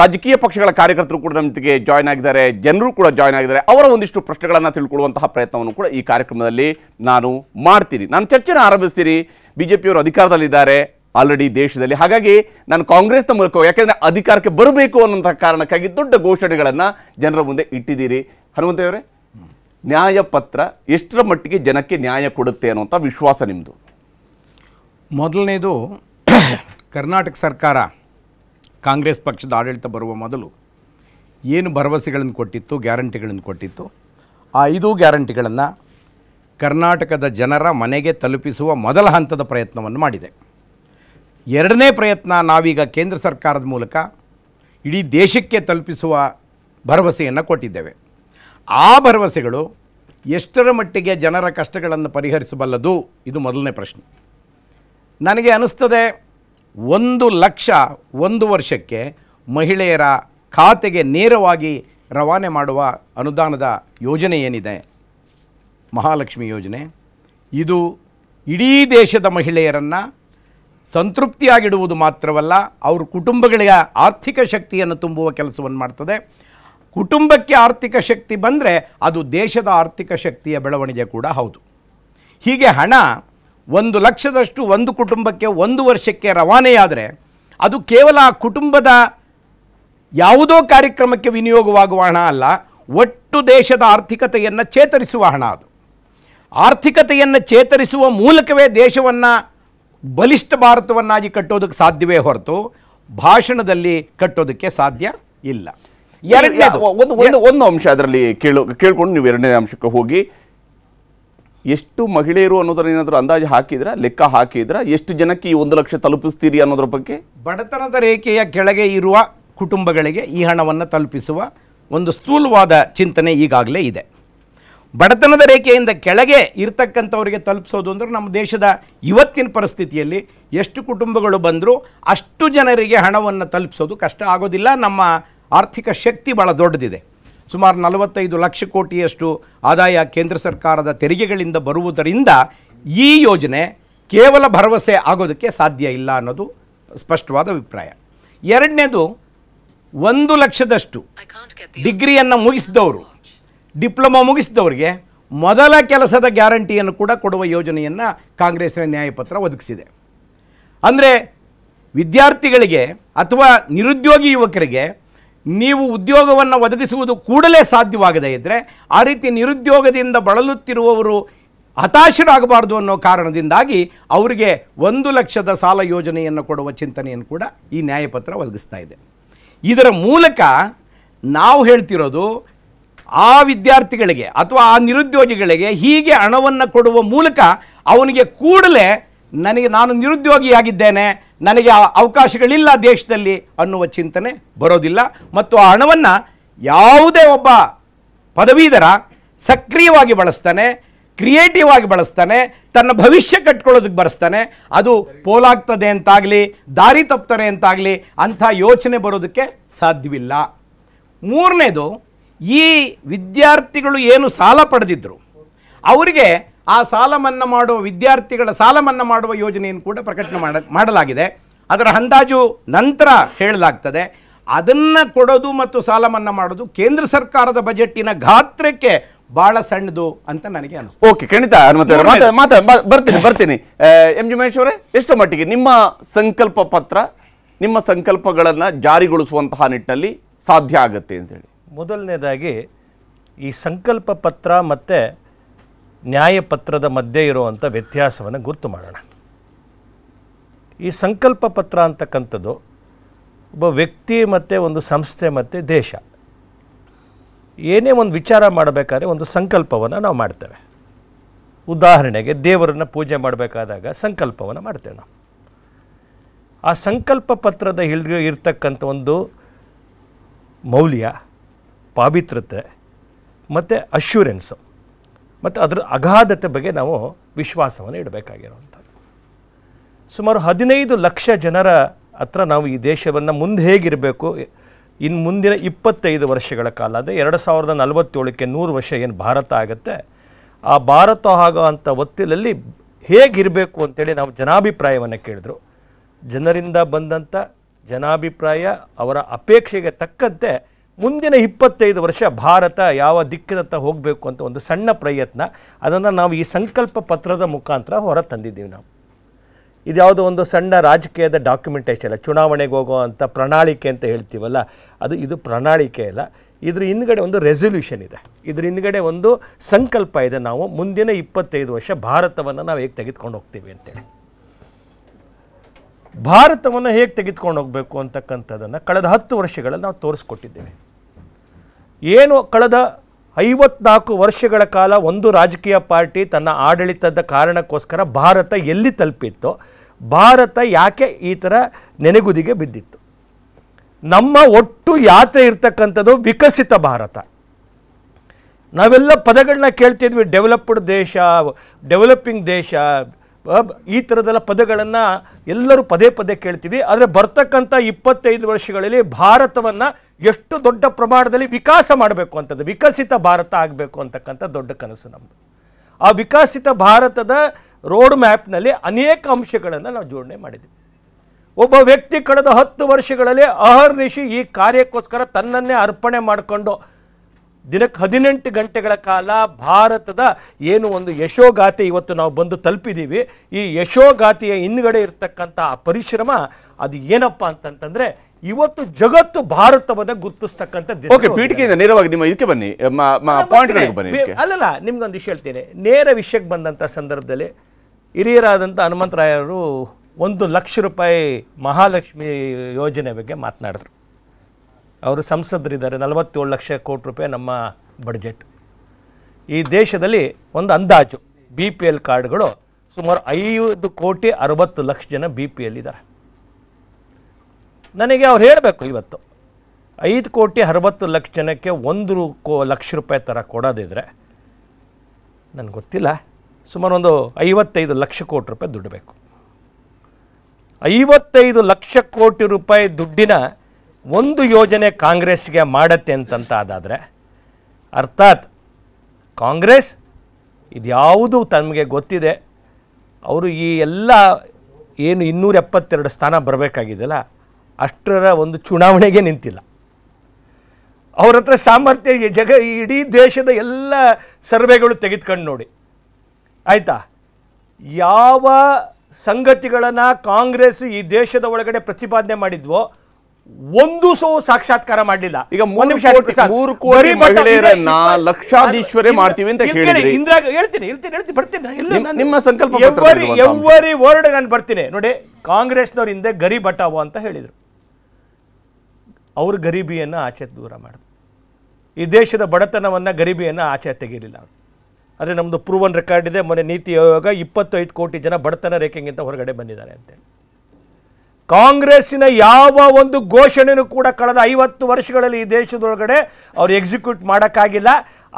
S1: ರಾಜಕೀಯ ಪಕ್ಷಗಳ ಕಾರ್ಯಕರ್ತರು ಕೂಡ ನಮ್ಮೊಂದಿಗೆ ಜಾಯ್ನ್ ಆಗಿದ್ದಾರೆ ಜನರು ಕೂಡ ಜಾಯ್ನ್ ಆಗಿದ್ದಾರೆ ಅವರ ಒಂದಿಷ್ಟು ಪ್ರಶ್ನೆಗಳನ್ನು ತಿಳ್ಕೊಳ್ಳುವಂತಹ ಪ್ರಯತ್ನವನ್ನು ಕೂಡ ಈ ಕಾರ್ಯಕ್ರಮದಲ್ಲಿ ನಾನು ಮಾಡ್ತೀನಿ ನಾನು ಚರ್ಚೆನ ಆರಂಭಿಸ್ತೀನಿ ಬಿ ಜೆ ಪಿಯವರು ಅಧಿಕಾರದಲ್ಲಿದ್ದಾರೆ ಆಲ್ರೆಡಿ ದೇಶದಲ್ಲಿ ಹಾಗಾಗಿ ನಾನು ಕಾಂಗ್ರೆಸ್ನ ಮೂಲಕ ಯಾಕೆಂದರೆ ಅಧಿಕಾರಕ್ಕೆ ಬರಬೇಕು ಅನ್ನೋಂಥ ಕಾರಣಕ್ಕಾಗಿ ದೊಡ್ಡ ಘೋಷಣೆಗಳನ್ನು ಜನರ ಮುಂದೆ ಇಟ್ಟಿದ್ದೀರಿ ಹನುಮಂತೇವರೇ ನ್ಯಾಯಪತ್ರ ಎಷ್ಟರ ಮಟ್ಟಿಗೆ ಜನಕ್ಕೆ ನ್ಯಾಯ ಕೊಡುತ್ತೆ ಅನ್ನೋಂಥ ವಿಶ್ವಾಸ ನಿಮ್ಮದು
S4: ಮೊದಲನೇದು ಕರ್ನಾಟಕ ಸರ್ಕಾರ ಕಾಂಗ್ರೆಸ್ ಪಕ್ಷದ ಆಡಳಿತ ಬರುವ ಮೊದಲು ಏನು ಭರವಸೆಗಳನ್ನು ಕೊಟ್ಟಿತ್ತು ಗ್ಯಾರಂಟಿಗಳನ್ನು ಕೊಟ್ಟಿತ್ತು ಆ ಐದು ಗ್ಯಾರಂಟಿಗಳನ್ನು ಕರ್ನಾಟಕದ ಜನರ ಮನೆಗೆ ತಲುಪಿಸುವ ಮೊದಲ ಹಂತದ ಪ್ರಯತ್ನವನ್ನು ಮಾಡಿದೆ ಎರಡನೇ ಪ್ರಯತ್ನ ನಾವೀಗ ಕೇಂದ್ರ ಸರ್ಕಾರದ ಮೂಲಕ ಇಡೀ ದೇಶಕ್ಕೆ ತಲುಪಿಸುವ ಭರವಸೆಯನ್ನು ಕೊಟ್ಟಿದ್ದೇವೆ ಆ ಭರವಸೆಗಳು ಎಷ್ಟರ ಮಟ್ಟಿಗೆ ಜನರ ಕಷ್ಟಗಳನ್ನು ಪರಿಹರಿಸಬಲ್ಲದು ಇದು ಮೊದಲನೇ ಪ್ರಶ್ನೆ ನನಗೆ ಅನಿಸ್ತದೆ ಒಂದು ಲಕ್ಷ ಒಂದು ವರ್ಷಕ್ಕೆ ಮಹಿಳೆಯರ ಖಾತೆಗೆ ನೇರವಾಗಿ ರವಾನೆ ಮಾಡುವ ಅನುದಾನದ ಯೋಜನೆ ಏನಿದೆ ಮಹಾಲಕ್ಷ್ಮಿ ಯೋಜನೆ ಇದು ಇಡೀ ದೇಶದ ಮಹಿಳೆಯರನ್ನು ಸಂತೃಪ್ತಿಯಾಗಿಡುವುದು ಮಾತ್ರವಲ್ಲ ಅವ್ರ ಕುಟುಂಬಗಳಿಗೆ ಆರ್ಥಿಕ ಶಕ್ತಿಯನ್ನು ತುಂಬುವ ಕೆಲಸವನ್ನು ಮಾಡ್ತದೆ ಕುಟುಂಬಕ್ಕೆ ಆರ್ಥಿಕ ಶಕ್ತಿ ಬಂದರೆ ಅದು ದೇಶದ ಆರ್ಥಿಕ ಶಕ್ತಿಯ ಬೆಳವಣಿಗೆ ಕೂಡ ಹೌದು ಹೀಗೆ ಹಣ ಒಂದು ಲಕ್ಷದಷ್ಟು ಒಂದು ಕುಟುಂಬಕ್ಕೆ ಒಂದು ವರ್ಷಕ್ಕೆ ರವಾನೆಯಾದರೆ ಅದು ಕೇವಲ ಆ ಕುಟುಂಬದ ಯಾವುದೋ ಕಾರ್ಯಕ್ರಮಕ್ಕೆ ವಿನಿಯೋಗವಾಗುವ ಹಣ ಅಲ್ಲ ಒಟ್ಟು ದೇಶದ ಆರ್ಥಿಕತೆಯನ್ನು ಚೇತರಿಸುವ ಹಣ ಅದು ಆರ್ಥಿಕತೆಯನ್ನು ಚೇತರಿಸುವ ಮೂಲಕವೇ ದೇಶವನ್ನು ಬಲಿಷ್ಠ ಭಾರತವನ್ನಾಗಿ ಕಟ್ಟೋದಕ್ಕೆ ಸಾಧ್ಯವೇ ಹೊರತು ಭಾಷಣದಲ್ಲಿ ಕಟ್ಟೋದಕ್ಕೆ ಸಾಧ್ಯ ಇಲ್ಲ ಎರಡನೇ ಒಂದು ಒಂದು ಒಂದು
S1: ಅಂಶ ಅದರಲ್ಲಿ ಕೇಳು ಕೇಳ್ಕೊಂಡು ನೀವು ಎರಡನೇ ಅಂಶಕ್ಕೆ ಹೋಗಿ ಎಷ್ಟು ಮಹಿಳೆಯರು ಅನ್ನೋದರ ಏನಾದರೂ ಅಂದಾಜು ಹಾಕಿದ್ರ ಲೆಕ್ಕ ಹಾಕಿದ್ರ ಎಷ್ಟು ಜನಕ್ಕೆ ಈ ಒಂದು ಲಕ್ಷ ತಲುಪಿಸ್ತೀರಿ ಅನ್ನೋದ್ರ ಬಗ್ಗೆ
S4: ಬಡತನದ ರೇಖೆಯ ಕೆಳಗೆ ಇರುವ ಕುಟುಂಬಗಳಿಗೆ ಈ ಹಣವನ್ನು ತಲುಪಿಸುವ ಒಂದು ಸ್ಥೂಲವಾದ ಚಿಂತನೆ ಈಗಾಗಲೇ ಇದೆ ಬಡತನದ ರೇಖೆಯಿಂದ ಕೆಳಗೆ ಇರ್ತಕ್ಕಂಥವ್ರಿಗೆ ತಲುಪಿಸೋದು ಅಂದರೆ ನಮ್ಮ ದೇಶದ ಇವತ್ತಿನ ಪರಿಸ್ಥಿತಿಯಲ್ಲಿ ಎಷ್ಟು ಕುಟುಂಬಗಳು ಬಂದರೂ ಅಷ್ಟು ಜನರಿಗೆ ಹಣವನ್ನು ತಲುಪಿಸೋದು ಕಷ್ಟ ಆಗೋದಿಲ್ಲ ನಮ್ಮ ಆರ್ಥಿಕ ಶಕ್ತಿ ಭಾಳ ದೊಡ್ಡದಿದೆ ಸುಮಾರು ನಲವತ್ತೈದು ಲಕ್ಷ ಕೋಟಿಯಷ್ಟು ಆದಾಯ ಕೇಂದ್ರ ಸರ್ಕಾರದ ತೆರಿಗೆಗಳಿಂದ ಬರುವುದರಿಂದ ಈ ಯೋಜನೆ ಕೇವಲ ಭರವಸೆ ಆಗೋದಕ್ಕೆ ಸಾಧ್ಯ ಇಲ್ಲ ಅನ್ನೋದು ಸ್ಪಷ್ಟವಾದ ಅಭಿಪ್ರಾಯ ಎರಡನೇದು ಒಂದು ಲಕ್ಷದಷ್ಟು ಡಿಗ್ರಿಯನ್ನು ಮುಗಿಸಿದವರು ಡಿಪ್ಲೊಮಾ ಮುಗಿಸಿದವರಿಗೆ ಮೊದಲ ಕೆಲಸದ ಗ್ಯಾರಂಟಿಯನ್ನು ಕೂಡ ಕೊಡುವ ಯೋಜನೆಯನ್ನು ಕಾಂಗ್ರೆಸ್ನ ನ್ಯಾಯಪತ್ರ ಒದಗಿಸಿದೆ ಅಂದರೆ ವಿದ್ಯಾರ್ಥಿಗಳಿಗೆ ಅಥವಾ ನಿರುದ್ಯೋಗಿ ಯುವಕರಿಗೆ ನೀವು ಉದ್ಯೋಗವನ್ನು ಒದಗಿಸುವುದು ಕೂಡಲೇ ಸಾಧ್ಯವಾಗದೇ ಇದ್ದರೆ ಆ ರೀತಿ ನಿರುದ್ಯೋಗದಿಂದ ಬಳಲುತ್ತಿರುವವರು ಹತಾಶರಾಗಬಾರ್ದು ಅನ್ನೋ ಕಾರಣದಿಂದಾಗಿ ಅವರಿಗೆ ಒಂದು ಲಕ್ಷದ ಸಾಲ ಯೋಜನೆಯನ್ನು ಕೊಡುವ ಚಿಂತನೆಯನ್ನು ಕೂಡ ಈ ನ್ಯಾಯಪತ್ರ ಒದಗಿಸ್ತಾ ಇದೆ ಇದರ ಮೂಲಕ ನಾವು ಹೇಳ್ತಿರೋದು ಆ ವಿದ್ಯಾರ್ಥಿಗಳಿಗೆ ಅಥವಾ ಆ ನಿರುದ್ಯೋಗಿಗಳಿಗೆ ಹೀಗೆ ಹಣವನ್ನು ಕೊಡುವ ಮೂಲಕ ಅವನಿಗೆ ಕೂಡಲೇ ನನಗೆ ನಾನು ನಿರುದ್ಯೋಗಿಯಾಗಿದ್ದೇನೆ ನನಗೆ ಅವಕಾಶಗಳಿಲ್ಲ ದೇಶದಲ್ಲಿ ಅನ್ನುವ ಚಿಂತನೆ ಬರೋದಿಲ್ಲ ಮತ್ತು ಆ ಹಣವನ್ನು ಯಾವುದೇ ಒಬ್ಬ ಪದವೀಧರ ಸಕ್ರಿಯವಾಗಿ ಬಳಸ್ತಾನೆ ಕ್ರಿಯೇಟಿವ್ ಆಗಿ ಬಳಸ್ತಾನೆ ತನ್ನ ಭವಿಷ್ಯ ಕಟ್ಕೊಳ್ಳೋದಕ್ಕೆ ಬರೆಸ್ತಾನೆ ಅದು ಪೋಲಾಗ್ತದೆ ಅಂತಾಗಲಿ ದಾರಿ ತಪ್ತಾರೆ ಅಂತಾಗಲಿ ಅಂಥ ಯೋಚನೆ ಬರೋದಕ್ಕೆ ಸಾಧ್ಯವಿಲ್ಲ ಮೂರನೇದು ಈ ವಿದ್ಯಾರ್ಥಿಗಳು ಏನು ಸಾಲ ಪಡೆದಿದ್ದರು ಅವರಿಗೆ ಆ ಸಾಲ ಮನ್ನಾ ಮಾಡುವ ವಿದ್ಯಾರ್ಥಿಗಳ ಸಾಲ ಮನ್ನಾ ಮಾಡುವ ಯೋಜನೆಯನ್ನು ಕೂಡ ಪ್ರಕಟಣೆ ಮಾಡ ಮಾಡಲಾಗಿದೆ ಅದರ ಅಂದಾಜು ನಂತರ ಹೇಳಲಾಗ್ತದೆ ಅದನ್ನು ಕೊಡೋದು ಮತ್ತು ಸಾಲ ಮನ್ನಾ ಮಾಡೋದು ಕೇಂದ್ರ ಸರ್ಕಾರದ ಬಜೆಟ್ಟಿನ ಗಾತ್ರಕ್ಕೆ ಬಹಳ ಸಣ್ಣದು ಅಂತ ನನಗೆ ಅನಿಸ್ತು
S1: ಓಕೆ ಖಂಡಿತ ಮಾತಾ ಬರ್ತೀನಿ ಬರ್ತೀನಿ ಎಂ ಜಿ ಮಹೇಶ್ವರೇ ಎಷ್ಟು ಮಟ್ಟಿಗೆ ನಿಮ್ಮ ಸಂಕಲ್ಪ ಪತ್ರ ನಿಮ್ಮ ಸಂಕಲ್ಪಗಳನ್ನು ಜಾರಿಗೊಳಿಸುವಂತಹ ನಿಟ್ಟಿನಲ್ಲಿ ಸಾಧ್ಯ ಆಗುತ್ತೆ ಅಂತೇಳಿ
S5: ಮೊದಲನೇದಾಗಿ ಈ ಸಂಕಲ್ಪ ಪತ್ರ ಮತ್ತು ನ್ಯಾಯಪತ್ರದ ಮಧ್ಯೆ ಇರುವಂಥ ವ್ಯತ್ಯಾಸವನ್ನು ಗುರ್ತು ಮಾಡೋಣ ಈ ಸಂಕಲ್ಪ ಪತ್ರ ಅಂತಕ್ಕಂಥದ್ದು ಒಬ್ಬ ವ್ಯಕ್ತಿ ಮತ್ತು ಒಂದು ಸಂಸ್ಥೆ ಮತ್ತು ದೇಶ ಏನೇ ಒಂದು ವಿಚಾರ ಮಾಡಬೇಕಾದ್ರೆ ಒಂದು ಸಂಕಲ್ಪವನ್ನು ನಾವು ಮಾಡ್ತೇವೆ ಉದಾಹರಣೆಗೆ ದೇವರನ್ನು ಪೂಜೆ ಮಾಡಬೇಕಾದಾಗ ಸಂಕಲ್ಪವನ್ನು ಮಾಡ್ತೇವೆ ನಾವು ಆ ಸಂಕಲ್ಪ ಪತ್ರದ ಹಿಡಿದು ಇರ್ತಕ್ಕಂಥ ಒಂದು ಮೌಲ್ಯ ಪಾವಿತ್ರತೆ ಮತ್ತು ಅಶ್ಯೂರೆನ್ಸು ಮತ್ತು ಅದರ ಅಗಾಧತೆ ಬಗ್ಗೆ ನಾವು ವಿಶ್ವಾಸವನ್ನು ಇಡಬೇಕಾಗಿರುವಂಥದ್ದು ಸುಮಾರು ಹದಿನೈದು ಲಕ್ಷ ಜನರ ಹತ್ರ ನಾವು ಈ ದೇಶವನ್ನು ಮುಂದೆ ಹೇಗಿರಬೇಕು ಇನ್ನು ಮುಂದಿನ ಇಪ್ಪತ್ತೈದು ವರ್ಷಗಳ ಕಾಲ ಅಂದರೆ ಎರಡು ಸಾವಿರದ ನಲವತ್ತೇಳಕ್ಕೆ ನೂರು ವರ್ಷ ಏನು ಭಾರತ ಆಗುತ್ತೆ ಆ ಭಾರತ ಆಗೋ ಅಂಥ ಒತ್ತಿಲಲ್ಲಿ ಹೇಗಿರಬೇಕು ಅಂತೇಳಿ ನಾವು ಜನಾಭಿಪ್ರಾಯವನ್ನು ಕೇಳಿದ್ರು ಜನರಿಂದ ಬಂದಂಥ ಜನಾಭಿಪ್ರಾಯ ಅವರ ಅಪೇಕ್ಷೆಗೆ ತಕ್ಕಂತೆ ಮುಂದಿನ ಇಪ್ಪತ್ತೈದು ವರ್ಷ ಭಾರತ ಯಾವ ದಿಕ್ಕಿನತ್ತ ಹೋಗಬೇಕು ಅಂತ ಒಂದು ಸಣ್ಣ ಪ್ರಯತ್ನ ಅದನ್ನು ನಾವು ಈ ಸಂಕಲ್ಪ ಪತ್ರದ ಮುಖಾಂತರ ಹೊರ ತಂದಿದ್ದೀವಿ ನಾವು ಇದು ಯಾವುದೋ ಒಂದು ಸಣ್ಣ ರಾಜಕೀಯದ ಡಾಕ್ಯುಮೆಂಟೇಷನ್ ಅಲ್ಲ ಚುನಾವಣೆಗೆ ಹೋಗುವಂಥ ಪ್ರಣಾಳಿಕೆ ಅಂತ ಹೇಳ್ತೀವಲ್ಲ ಅದು ಇದು ಪ್ರಣಾಳಿಕೆ ಅಲ್ಲ ಇದ್ರ ಹಿಂದ್ಗಡೆ ಒಂದು ರೆಸೊಲ್ಯೂಷನ್ ಇದೆ ಇದ್ರ ಹಿಂದ್ಗಡೆ ಒಂದು ಸಂಕಲ್ಪ ಇದೆ ನಾವು ಮುಂದಿನ ಇಪ್ಪತ್ತೈದು ವರ್ಷ ಭಾರತವನ್ನು ನಾವು ಹೇಗೆ ತೆಗೆದುಕೊಂಡು ಹೋಗ್ತೀವಿ ಅಂತೇಳಿ ಭಾರತವನ್ನು ಹೇಗೆ ತೆಗೆದುಕೊಂಡು ಹೋಗಬೇಕು ಅಂತಕ್ಕಂಥದ್ದನ್ನು ಕಳೆದ ಹತ್ತು ವರ್ಷಗಳಲ್ಲಿ ನಾವು ತೋರಿಸ್ಕೊಟ್ಟಿದ್ದೇವೆ ಏನು ಕಳೆದ ಐವತ್ನಾಲ್ಕು ವರ್ಷಗಳ ಕಾಲ ಒಂದು ರಾಜಕೀಯ ಪಾರ್ಟಿ ತನ್ನ ಆಡಳಿತದ ಕಾರಣಕ್ಕೋಸ್ಕರ ಭಾರತ ಎಲ್ಲಿ ತಲುಪಿತ್ತು ಭಾರತ ಯಾಕೆ ಈ ಥರ ನೆನೆಗುದಿಗೆ ಬಿದ್ದಿತ್ತು ನಮ್ಮ ಒಟ್ಟು ಯಾತ್ರೆ ಇರ್ತಕ್ಕಂಥದ್ದು ವಿಕಸಿತ ಭಾರತ ನಾವೆಲ್ಲ ಪದಗಳನ್ನ ಕೇಳ್ತಿದ್ವಿ ಡೆವಲಪ್ಡ್ ದೇಶ ಡೆವಲಪಿಂಗ್ ದೇಶ ಈ ಥರದೆಲ್ಲ ಪದಗಳನ್ನು ಎಲ್ಲರೂ ಪದೇ ಪದೇ ಕೇಳ್ತೀವಿ ಆದರೆ ಬರ್ತಕ್ಕಂಥ ಇಪ್ಪತ್ತೈದು ವರ್ಷಗಳಲ್ಲಿ ಭಾರತವನ್ನು ಎಷ್ಟು ದೊಡ್ಡ ಪ್ರಮಾಣದಲ್ಲಿ ವಿಕಾಸ ಮಾಡಬೇಕು ಅಂತದ್ದು ವಿಕಸಿತ ಭಾರತ ಆಗಬೇಕು ಅಂತಕ್ಕಂಥ ದೊಡ್ಡ ಕನಸು ನಮ್ಮದು ಆ ವಿಕಸಿತ ಭಾರತದ ರೋಡ್ ಮ್ಯಾಪ್ನಲ್ಲಿ ಅನೇಕ ಅಂಶಗಳನ್ನು ನಾವು ಜೋಡಣೆ ಮಾಡಿದ್ದೀವಿ ಒಬ್ಬ ವ್ಯಕ್ತಿ ಕಳೆದ ಹತ್ತು ವರ್ಷಗಳಲ್ಲಿ ಅಹರ್ನಿಶಿ ಈ ಕಾರ್ಯಕ್ಕೋಸ್ಕರ ತನ್ನನ್ನೇ ಅರ್ಪಣೆ ಮಾಡಿಕೊಂಡು ದಿನಕ್ಕೆ ಹದಿನೆಂಟು ಗಂಟೆಗಳ ಕಾಲ ಭಾರತದ ಏನು ಒಂದು ಯಶೋಗಾಥೆ ಇವತ್ತು ನಾವು ಬಂದು ತಲುಪಿದ್ದೀವಿ ಈ ಯಶೋಗಾಥೆಯ ಹಿಂದ್ಗಡೆ ಇರತಕ್ಕಂಥ ಆ ಪರಿಶ್ರಮ ಅದು ಏನಪ್ಪ ಅಂತಂತಂದರೆ ಇವತ್ತು ಜಗತ್ತು ಭಾರತವನ್ನ ಗುರುತಿಸ್ತಕ್ಕಂಥ ಓಕೆ ಪೀಠಿಕೆಯಿಂದ
S1: ನೇರವಾಗಿ ನಿಮ್ಮ ಇದಕ್ಕೆ ಬನ್ನಿ ಪಾಯಿಂಟ್ಗಳಿಗೆ ಬನ್ನಿ
S5: ಅಲ್ಲಲ್ಲ ನಿಮ್ಗೊಂದು ವಿಷಯ ಹೇಳ್ತೀನಿ ನೇರ ವಿಷಯಕ್ಕೆ ಬಂದಂಥ ಸಂದರ್ಭದಲ್ಲಿ ಹಿರಿಯರಾದಂಥ ಹನುಮಂತರಾಯರು ಒಂದು ಲಕ್ಷ ರೂಪಾಯಿ ಮಹಾಲಕ್ಷ್ಮಿ ಯೋಜನೆ ಬಗ್ಗೆ ಮಾತನಾಡಿದ್ರು ಅವರು ಸಂಸದರಿದ್ದಾರೆ ನಲವತ್ತೇಳು ಲಕ್ಷ ಕೋಟಿ ರೂಪಾಯಿ ನಮ್ಮ ಬಡ್ಜೆಟ್ ಈ ದೇಶದಲ್ಲಿ ಒಂದು ಅಂದಾಜು ಬಿ ಪಿ ಎಲ್ ಕಾರ್ಡ್ಗಳು ಸುಮಾರು ಐದು ಕೋಟಿ ಅರವತ್ತು ಲಕ್ಷ ಜನ ಬಿ ಪಿ ಎಲ್ ಇದ್ದಾರೆ ನನಗೆ ಅವ್ರು ಹೇಳಬೇಕು ಇವತ್ತು ಐದು ಕೋಟಿ ಅರವತ್ತು ಲಕ್ಷ ಜನಕ್ಕೆ ಒಂದು ಕೋ ಲಕ್ಷ ರೂಪಾಯಿ ಥರ ಕೊಡೋದಿದ್ರೆ ನನಗೆ ಗೊತ್ತಿಲ್ಲ ಸುಮಾರು ಒಂದು ಐವತ್ತೈದು ಲಕ್ಷ ಕೋಟಿ ರೂಪಾಯಿ ದುಡ್ಡು ಬೇಕು ಐವತ್ತೈದು ಲಕ್ಷ ಕೋಟಿ ರೂಪಾಯಿ ದುಡ್ಡಿನ ಒಂದು ಯೋಜನೆ ಕಾಂಗ್ರೆಸ್ಗೆ ಮಾಡತ್ತೆ ಅಂತಂತ ಅದಾದರೆ ಅರ್ಥಾತ್ ಕಾಂಗ್ರೆಸ್ ಇದ್ಯಾವುದು ತಮಗೆ ಗೊತ್ತಿದೆ ಅವರು ಈ ಎಲ್ಲ ಏನು ಇನ್ನೂರ ಎಪ್ಪತ್ತೆರಡು ಸ್ಥಾನ ಬರಬೇಕಾಗಿದೆಯಲ್ಲ ಅಷ್ಟರ ಒಂದು ಚುನಾವಣೆಗೆ ನಿಂತಿಲ್ಲ ಅವ್ರ ಹತ್ರ ಸಾಮರ್ಥ್ಯ ಜಗ ಇಡೀ ದೇಶದ ಎಲ್ಲ ಸರ್ವೆಗಳು ತೆಗೆದುಕೊಂಡು ನೋಡಿ ಆಯಿತಾ ಯಾವ ಸಂಗತಿಗಳನ್ನು ಕಾಂಗ್ರೆಸ್ ಈ ದೇಶದ ಒಳಗಡೆ ಪ್ರತಿಪಾದನೆ ಮಾಡಿದ್ವೋ
S1: ಒಂದು ಸೋ ಸಾಕ್ಷಾತ್ಕಾರ ಮಾಡಲಿಲ್ಲ ಈಗ ಲಕ್ಷಾಧೀಶ್ವರೇ ಮಾಡ್ತೀವಿ ಅಂತ ಹೇಳ್ತೀನಿ ಹೇಳ್ತೀನಿ ಹೇಳ್ತೀನಿ ಬರ್ತೀನಿ ನಿಮ್ಮ ಸಂಕಲ್ಪ ಎವ್ವರಿ
S5: ವರ್ಡ್ ನಾನು ಬರ್ತೀನಿ ನೋಡಿ ಕಾಂಗ್ರೆಸ್ನವ್ರ ಹಿಂದೆ ಗರಿ ಬಟಾವೋ ಅಂತ ಹೇಳಿದರು ಅವ್ರ ಗರೀಬಿಯನ್ನು ಆಚೆ ದೂರ ಮಾಡಿದ್ರು ಈ ದೇಶದ ಬಡತನವನ್ನು ಗರೀಬಿಯನ್ನು ಆಚೆ ತೆಗೀಲಿಲ್ಲ ಅವರು ಆದರೆ ನಮ್ಮದು ಪ್ರೂವನ್ ರೆಕಾರ್ಡ್ ಇದೆ ಮೊನ್ನೆ ನೀತಿ ಆಯೋಗ ಇಪ್ಪತ್ತೈದು ಕೋಟಿ ಜನ ಬಡತನ ರೇಖೆಗಿಂತ ಹೊರಗಡೆ ಬಂದಿದ್ದಾರೆ ಅಂತೇಳಿ ಕಾಂಗ್ರೆಸ್ಸಿನ ಯಾವ ಒಂದು ಘೋಷಣೆಯೂ ಕೂಡ ಕಳೆದ ಐವತ್ತು ವರ್ಷಗಳಲ್ಲಿ ಈ ದೇಶದೊಳಗಡೆ ಅವ್ರು ಎಕ್ಸಿಕ್ಯೂಟ್ ಮಾಡೋಕ್ಕಾಗಿಲ್ಲ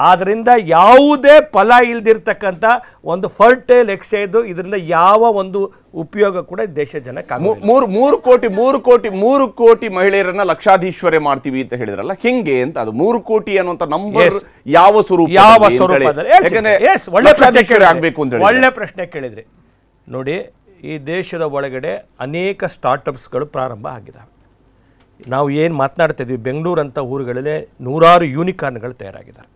S5: ಆದ್ದರಿಂದ ಯಾವುದೇ ಫಲ ಇಲ್ದಿರ್ತಕ್ಕಂಥ ಒಂದು ಫರ್ಟೈಲ್ ಎಕ್ಸೈದು ಇದರಿಂದ ಯಾವ ಒಂದು ಉಪಯೋಗ ಕೂಡ ದೇಶ ಜನಕ್ಕೆ
S1: ಮೂರು ಮೂರು ಕೋಟಿ ಮೂರು ಕೋಟಿ ಮೂರು ಕೋಟಿ ಮಹಿಳೆಯರನ್ನ ಲಕ್ಷಾಧೀಶ್ವರಿ ಮಾಡ್ತೀವಿ ಅಂತ ಹೇಳಿದ್ರಲ್ಲ ಹಿಂಗೆ ಅಂತ ಅದು ಮೂರು ಕೋಟಿ ಅನ್ನುವಂಥ ನಂಬರ್ ಯಾವ ಸ್ವರೂಪ ಯಾವ ಸ್ವರೂಪದಲ್ಲಿ ಆಗಬೇಕು ಅಂತ ಒಳ್ಳೆ
S5: ಪ್ರಶ್ನೆ ಕೇಳಿದ್ರಿ ನೋಡಿ ಈ ದೇಶದ ಒಳಗಡೆ ಅನೇಕ ಸ್ಟಾರ್ಟಪ್ಸ್ಗಳು ಪ್ರಾರಂಭ ಆಗಿದ್ದಾವೆ ನಾವು ಏನು ಮಾತನಾಡ್ತಿದ್ವಿ ಬೆಂಗಳೂರಂಥ ಊರುಗಳಲ್ಲೇ ನೂರಾರು ಯೂನಿಕಾರ್ನ್ಗಳು ತಯಾರಾಗಿದ್ದಾರೆ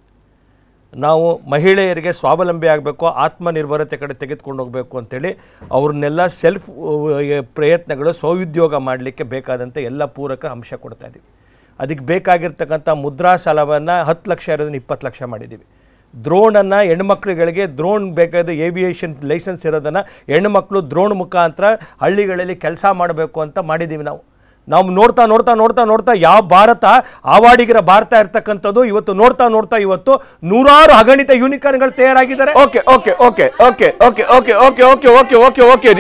S5: ನಾವು ಮಹಿಳೆಯರಿಗೆ ಸ್ವಾವಲಂಬಿ ಆಗಬೇಕು ಆತ್ಮನಿರ್ಭರತೆ ಕಡೆ ತೆಗೆದುಕೊಂಡು ಹೋಗಬೇಕು ಅಂಥೇಳಿ ಅವ್ರನ್ನೆಲ್ಲ ಸೆಲ್ಫ್ ಪ್ರಯತ್ನಗಳು ಸ್ವಉದ್ಯೋಗ ಮಾಡಲಿಕ್ಕೆ ಬೇಕಾದಂಥ ಎಲ್ಲ ಪೂರಕ ಅಂಶ ಕೊಡ್ತಾ ಇದ್ದೀವಿ ಅದಕ್ಕೆ ಬೇಕಾಗಿರ್ತಕ್ಕಂಥ ಮುದ್ರಾ ಸಾಲವನ್ನು ಹತ್ತು ಲಕ್ಷ ಇರೋದನ್ನ ಇಪ್ಪತ್ತು ಲಕ್ಷ ಮಾಡಿದ್ದೀವಿ ದ್ರೋಣನ್ನು ಹೆಣ್ಮಕ್ಳುಗಳಿಗೆ ದ್ರೋಣ್ ಬೇಕಾದ ಏವಿಯೇಷನ್ ಲೈಸೆನ್ಸ್ ಇರೋದನ್ನು ಹೆಣ್ಮಕ್ಳು ದ್ರೋಣ್ ಮುಖಾಂತರ ಹಳ್ಳಿಗಳಲ್ಲಿ ಕೆಲಸ ಮಾಡಬೇಕು ಅಂತ ಮಾಡಿದ್ದೀವಿ ನಾವು ನಾವು ನೋಡ್ತಾ ನೋಡ್ತಾ ನೋಡ್ತಾ ನೋಡ್ತಾ ಯಾವ ಭಾರತ ಆವಾಡಿಗಿರ ಭಾರತ ಇರ್ತಕ್ಕಂಥದ್ದು ಇವತ್ತು ನೋಡ್ತಾ ನೋಡ್ತಾ ಇವತ್ತು
S1: ನೂರಾರು ಅಗಣಿತ ಯೂನಿಕಾರ್ನ್ಗಳು ತಯಾರಾಗಿದ್ದಾರೆ okay okay okay okay okay okay okay okay okay okay okay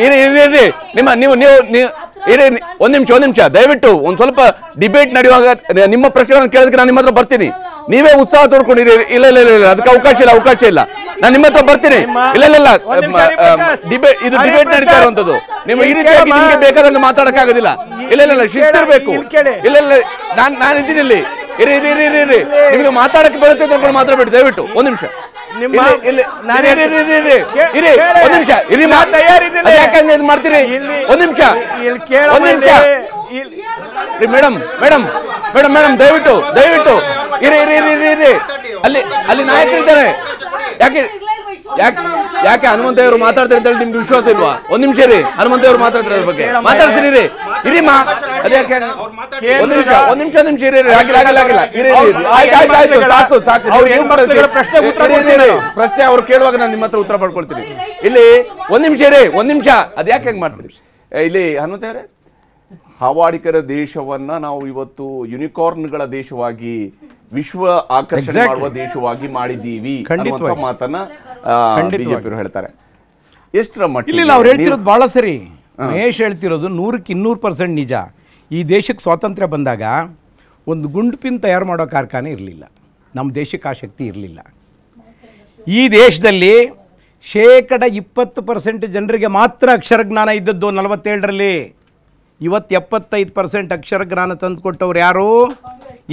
S1: ನಿಮ್ಮ ನೀವು ನೀವು ಇರಿ ಒಂದ್ ನಿಮಿಷ ಒಂದ್ ನಿಮಿಷ ದಯವಿಟ್ಟು ಒಂದ್ ಸ್ವಲ್ಪ ಡಿಬೇಟ್ ನಡೆಯುವಾಗ ನಿಮ್ಮ ಪ್ರಶ್ನೆಗಳನ್ನು ಕೇಳಿದ್ರೆ ನಾನು ನಿಮ್ಮ ಹತ್ರ ಬರ್ತೀನಿ ನೀವೇ ಉತ್ಸಾಹ ತೋಡ್ಕೊಂಡಿರಿ ಇಲ್ಲ ಇಲ್ಲ ಇಲ್ಲ ಅದಕ್ಕೆ ಅವಕಾಶ ಇಲ್ಲ ಅವಕಾಶ ಇಲ್ಲ ನಾನು ನಿಮ್ಮ ಹತ್ರ ಬರ್ತೀನಿ ಇಲ್ಲ ಇಲ್ಲ ಇಲ್ಲ ಡಿಬೇಟ್ ಇದು ಡಿಬೇಟ್ ನಡೀತಾ ಇರುವಂತದ್ದು ನೀವು ಈ ರೀತಿಯಾಗಿ ನಿಮ್ಗೆ ಬೇಕಾದಂಗೆ ಮಾತಾಡಕ್ಕಾಗೋದಿಲ್ಲ ಇಲ್ಲ ಇಲ್ಲ ಇಲ್ಲ ಶಿಸ್ತಿರ್ಬೇಕು ಇಲ್ಲ ಇಲ್ಲ ನಾನು ನಾನು ಇದ್ದೀನಿ ಇಲ್ಲಿ ಇರಿ ಇರಿ ಇರಿ ಇರಿ ನಿಮಗೆ ಮಾತಾಡಕ್ಕೆ ಬರುತ್ತೆ ಮಾತ್ರ ಬಿಡಿ ದಯವಿಟ್ಟು ಒಂದು ನಿಮಿಷ ನಿಮ್ಮ ಇಲ್ಲಿ ನಾನು ಇರಿ ಒಂದು ನಿಮಿಷ ಇರಿ ಯಾಕಂದ್ರೆ ಇದು ಮಾಡ್ತೀರಿ ಒಂದು ನಿಮಿಷ ಇಲ್ಲಿ ಕೇಳ ನಿಮಿಷ ಮೇಡಮ್ ಮೇಡಮ್ ಮೇಡಮ್ ಮೇಡಮ್ ದಯವಿಟ್ಟು ದಯವಿಟ್ಟು ಇರಿ ಇರಿ ಇರಿ ಇರಿ ಇರಿ ಅಲ್ಲಿ ಅಲ್ಲಿ ನಾಯಕರಿದ್ದಾರೆ ಯಾಕೆ
S6: ಯಾಕೆ ಯಾಕೆ ಹನುಮಂತೇವರು
S1: ಮಾತಾಡ್ತಾರೆ ಅಂತ ನಿಮ್ಗೆ ವಿಶ್ವಾಸ ಇಲ್ವಾ ಒಂದ್ ನಿಮಿಷ ರೀ ಅವರು ಮಾತಾಡ್ತಾರೆ ಅದ್ರ ಬಗ್ಗೆ ಮಾತಾಡ್ತೀರಿ ಇರಿ ಮಾ ಅದ್ಯಾಕೆ ಒಂದ್ ನಿಮಿಷ ಒಂದ್ ನಿಮಿಷ ನಿಮಿಷ ಇರಿ ಆಗಲ್ಲ ಸಾಕು ಸಾಕು ಪ್ರಶ್ನೆ ಪ್ರಶ್ನೆ ಅವ್ರು ಕೇಳುವಾಗ ನಾನು ನಿಮ್ಮ ಹತ್ರ ಉತ್ತರ ಪಡ್ಕೊಳ್ತೀನಿ ಇಲ್ಲಿ ಒಂದ್ ನಿಮಿಷ ರೀ ಒಂದ್ ನಿಮಿಷ ಅದ್ಯಾಕೆ ಹೆಂಗ್ ಮಾಡ್ತೀರಿ ಇಲ್ಲಿ ಹನುಮಂತೇವ್ರೆ ಹವಾಡಿಕರ ದೇಶವನ್ನ ನಾವು ಇವತ್ತು ಯುನಿಕಾರ್ನ್ಗಳ ದೇಶವಾಗಿ ವಿಶ್ವ ಆಕರ್ಷಣೆ ಮಾಡುವ ದೇಶವಾಗಿ ಮಾಡಿದ್ದೀವಿ ಮಾತನ್ನ ಬಿಜೆಪಿಯವರು ಹೇಳ್ತಾರೆ ಎಷ್ಟರ ಮಟ್ಟ ಅವ್ರು ಹೇಳ್ತಿರೋದು
S4: ಭಾಳ ಸರಿ ಮಹೇಶ್ ಹೇಳ್ತಿರೋದು ನೂರಕ್ಕೆ ಇನ್ನೂರು ಪರ್ಸೆಂಟ್ ನಿಜ ಈ ದೇಶಕ್ಕೆ ಸ್ವಾತಂತ್ರ್ಯ ಬಂದಾಗ ಒಂದು ಗುಂಡುಪಿನ್ ತಯಾರು ಮಾಡೋ ಕಾರ್ಖಾನೆ ಇರಲಿಲ್ಲ ನಮ್ಮ ದೇಶಕ್ಕೆ ಆ ಶಕ್ತಿ ಇರಲಿಲ್ಲ ಈ ದೇಶದಲ್ಲಿ ಶೇಕಡ ಇಪ್ಪತ್ತು ಪರ್ಸೆಂಟ್ ಜನರಿಗೆ ಮಾತ್ರ ಅಕ್ಷರಜ್ಞಾನ ಇದ್ದದ್ದು ನಲವತ್ತೇಳರಲ್ಲಿ ಇವತ್ತು ಎಪ್ಪತ್ತೈದು ಪರ್ಸೆಂಟ್ ಅಕ್ಷರಜ್ಞಾನ ತಂದುಕೊಟ್ಟವ್ರು ಯಾರು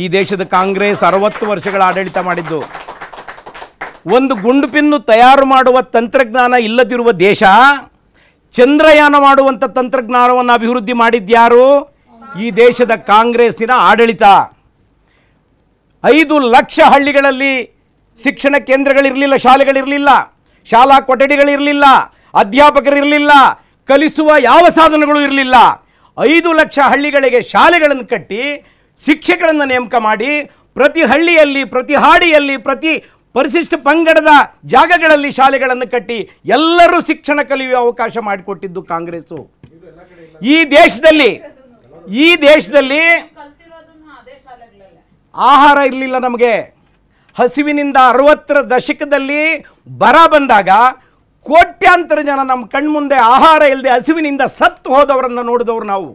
S4: ಈ ದೇಶದ ಕಾಂಗ್ರೆಸ್ ಅರವತ್ತು ವರ್ಷಗಳ ಆಡಳಿತ ಮಾಡಿದ್ದು ಒಂದು ಗುಂಡುಪಿನ್ನು ತಯಾರು ಮಾಡುವ ತಂತ್ರಜ್ಞಾನ ಇಲ್ಲದಿರುವ ದೇಶ ಚಂದ್ರಯಾನ ಮಾಡುವಂಥ ತಂತ್ರಜ್ಞಾನವನ್ನು ಅಭಿವೃದ್ಧಿ ಮಾಡಿದ್ಯಾರು ಈ ದೇಶದ ಕಾಂಗ್ರೆಸ್ಸಿನ ಆಡಳಿತ ಐದು ಲಕ್ಷ ಹಳ್ಳಿಗಳಲ್ಲಿ ಶಿಕ್ಷಣ ಕೇಂದ್ರಗಳಿರಲಿಲ್ಲ ಶಾಲೆಗಳಿರಲಿಲ್ಲ ಶಾಲಾ ಕೊಠಡಿಗಳಿರಲಿಲ್ಲ ಅಧ್ಯಾಪಕರಿರಲಿಲ್ಲ ಕಲಿಸುವ ಯಾವ ಸಾಧನಗಳು ಇರಲಿಲ್ಲ ಐದು ಲಕ್ಷ ಹಳ್ಳಿಗಳಿಗೆ ಶಾಲೆಗಳನ್ನು ಕಟ್ಟಿ ಶಿಕ್ಷಕರನ್ನು ನೇಮಕ ಮಾಡಿ ಪ್ರತಿ ಹಳ್ಳಿಯಲ್ಲಿ ಪ್ರತಿ ಹಾಡಿಯಲ್ಲಿ ಪ್ರತಿ ಪರಿಶಿಷ್ಟ ಪಂಗಡದ ಜಾಗಗಳಲ್ಲಿ ಶಾಲೆಗಳನ್ನು ಕಟ್ಟಿ ಎಲ್ಲರೂ ಶಿಕ್ಷಣ ಕಲಿಯುವ ಅವಕಾಶ ಮಾಡಿಕೊಟ್ಟಿದ್ದು ಕಾಂಗ್ರೆಸ್ಸು ಈ ದೇಶದಲ್ಲಿ ಈ ದೇಶದಲ್ಲಿ ಆಹಾರ ಇರಲಿಲ್ಲ ನಮಗೆ ಹಸಿವಿನಿಂದ ಅರವತ್ತರ ದಶಕದಲ್ಲಿ ಬರ ಬಂದಾಗ ಕೋಟ್ಯಾಂತರ ಜನ ನಮ್ಮ ಕಣ್ಮುಂದೆ ಆಹಾರ ಇಲ್ಲದೆ ಹಸಿವಿನಿಂದ ಸತ್ತು ಹೋದವರನ್ನು ನೋಡಿದವರು ನಾವು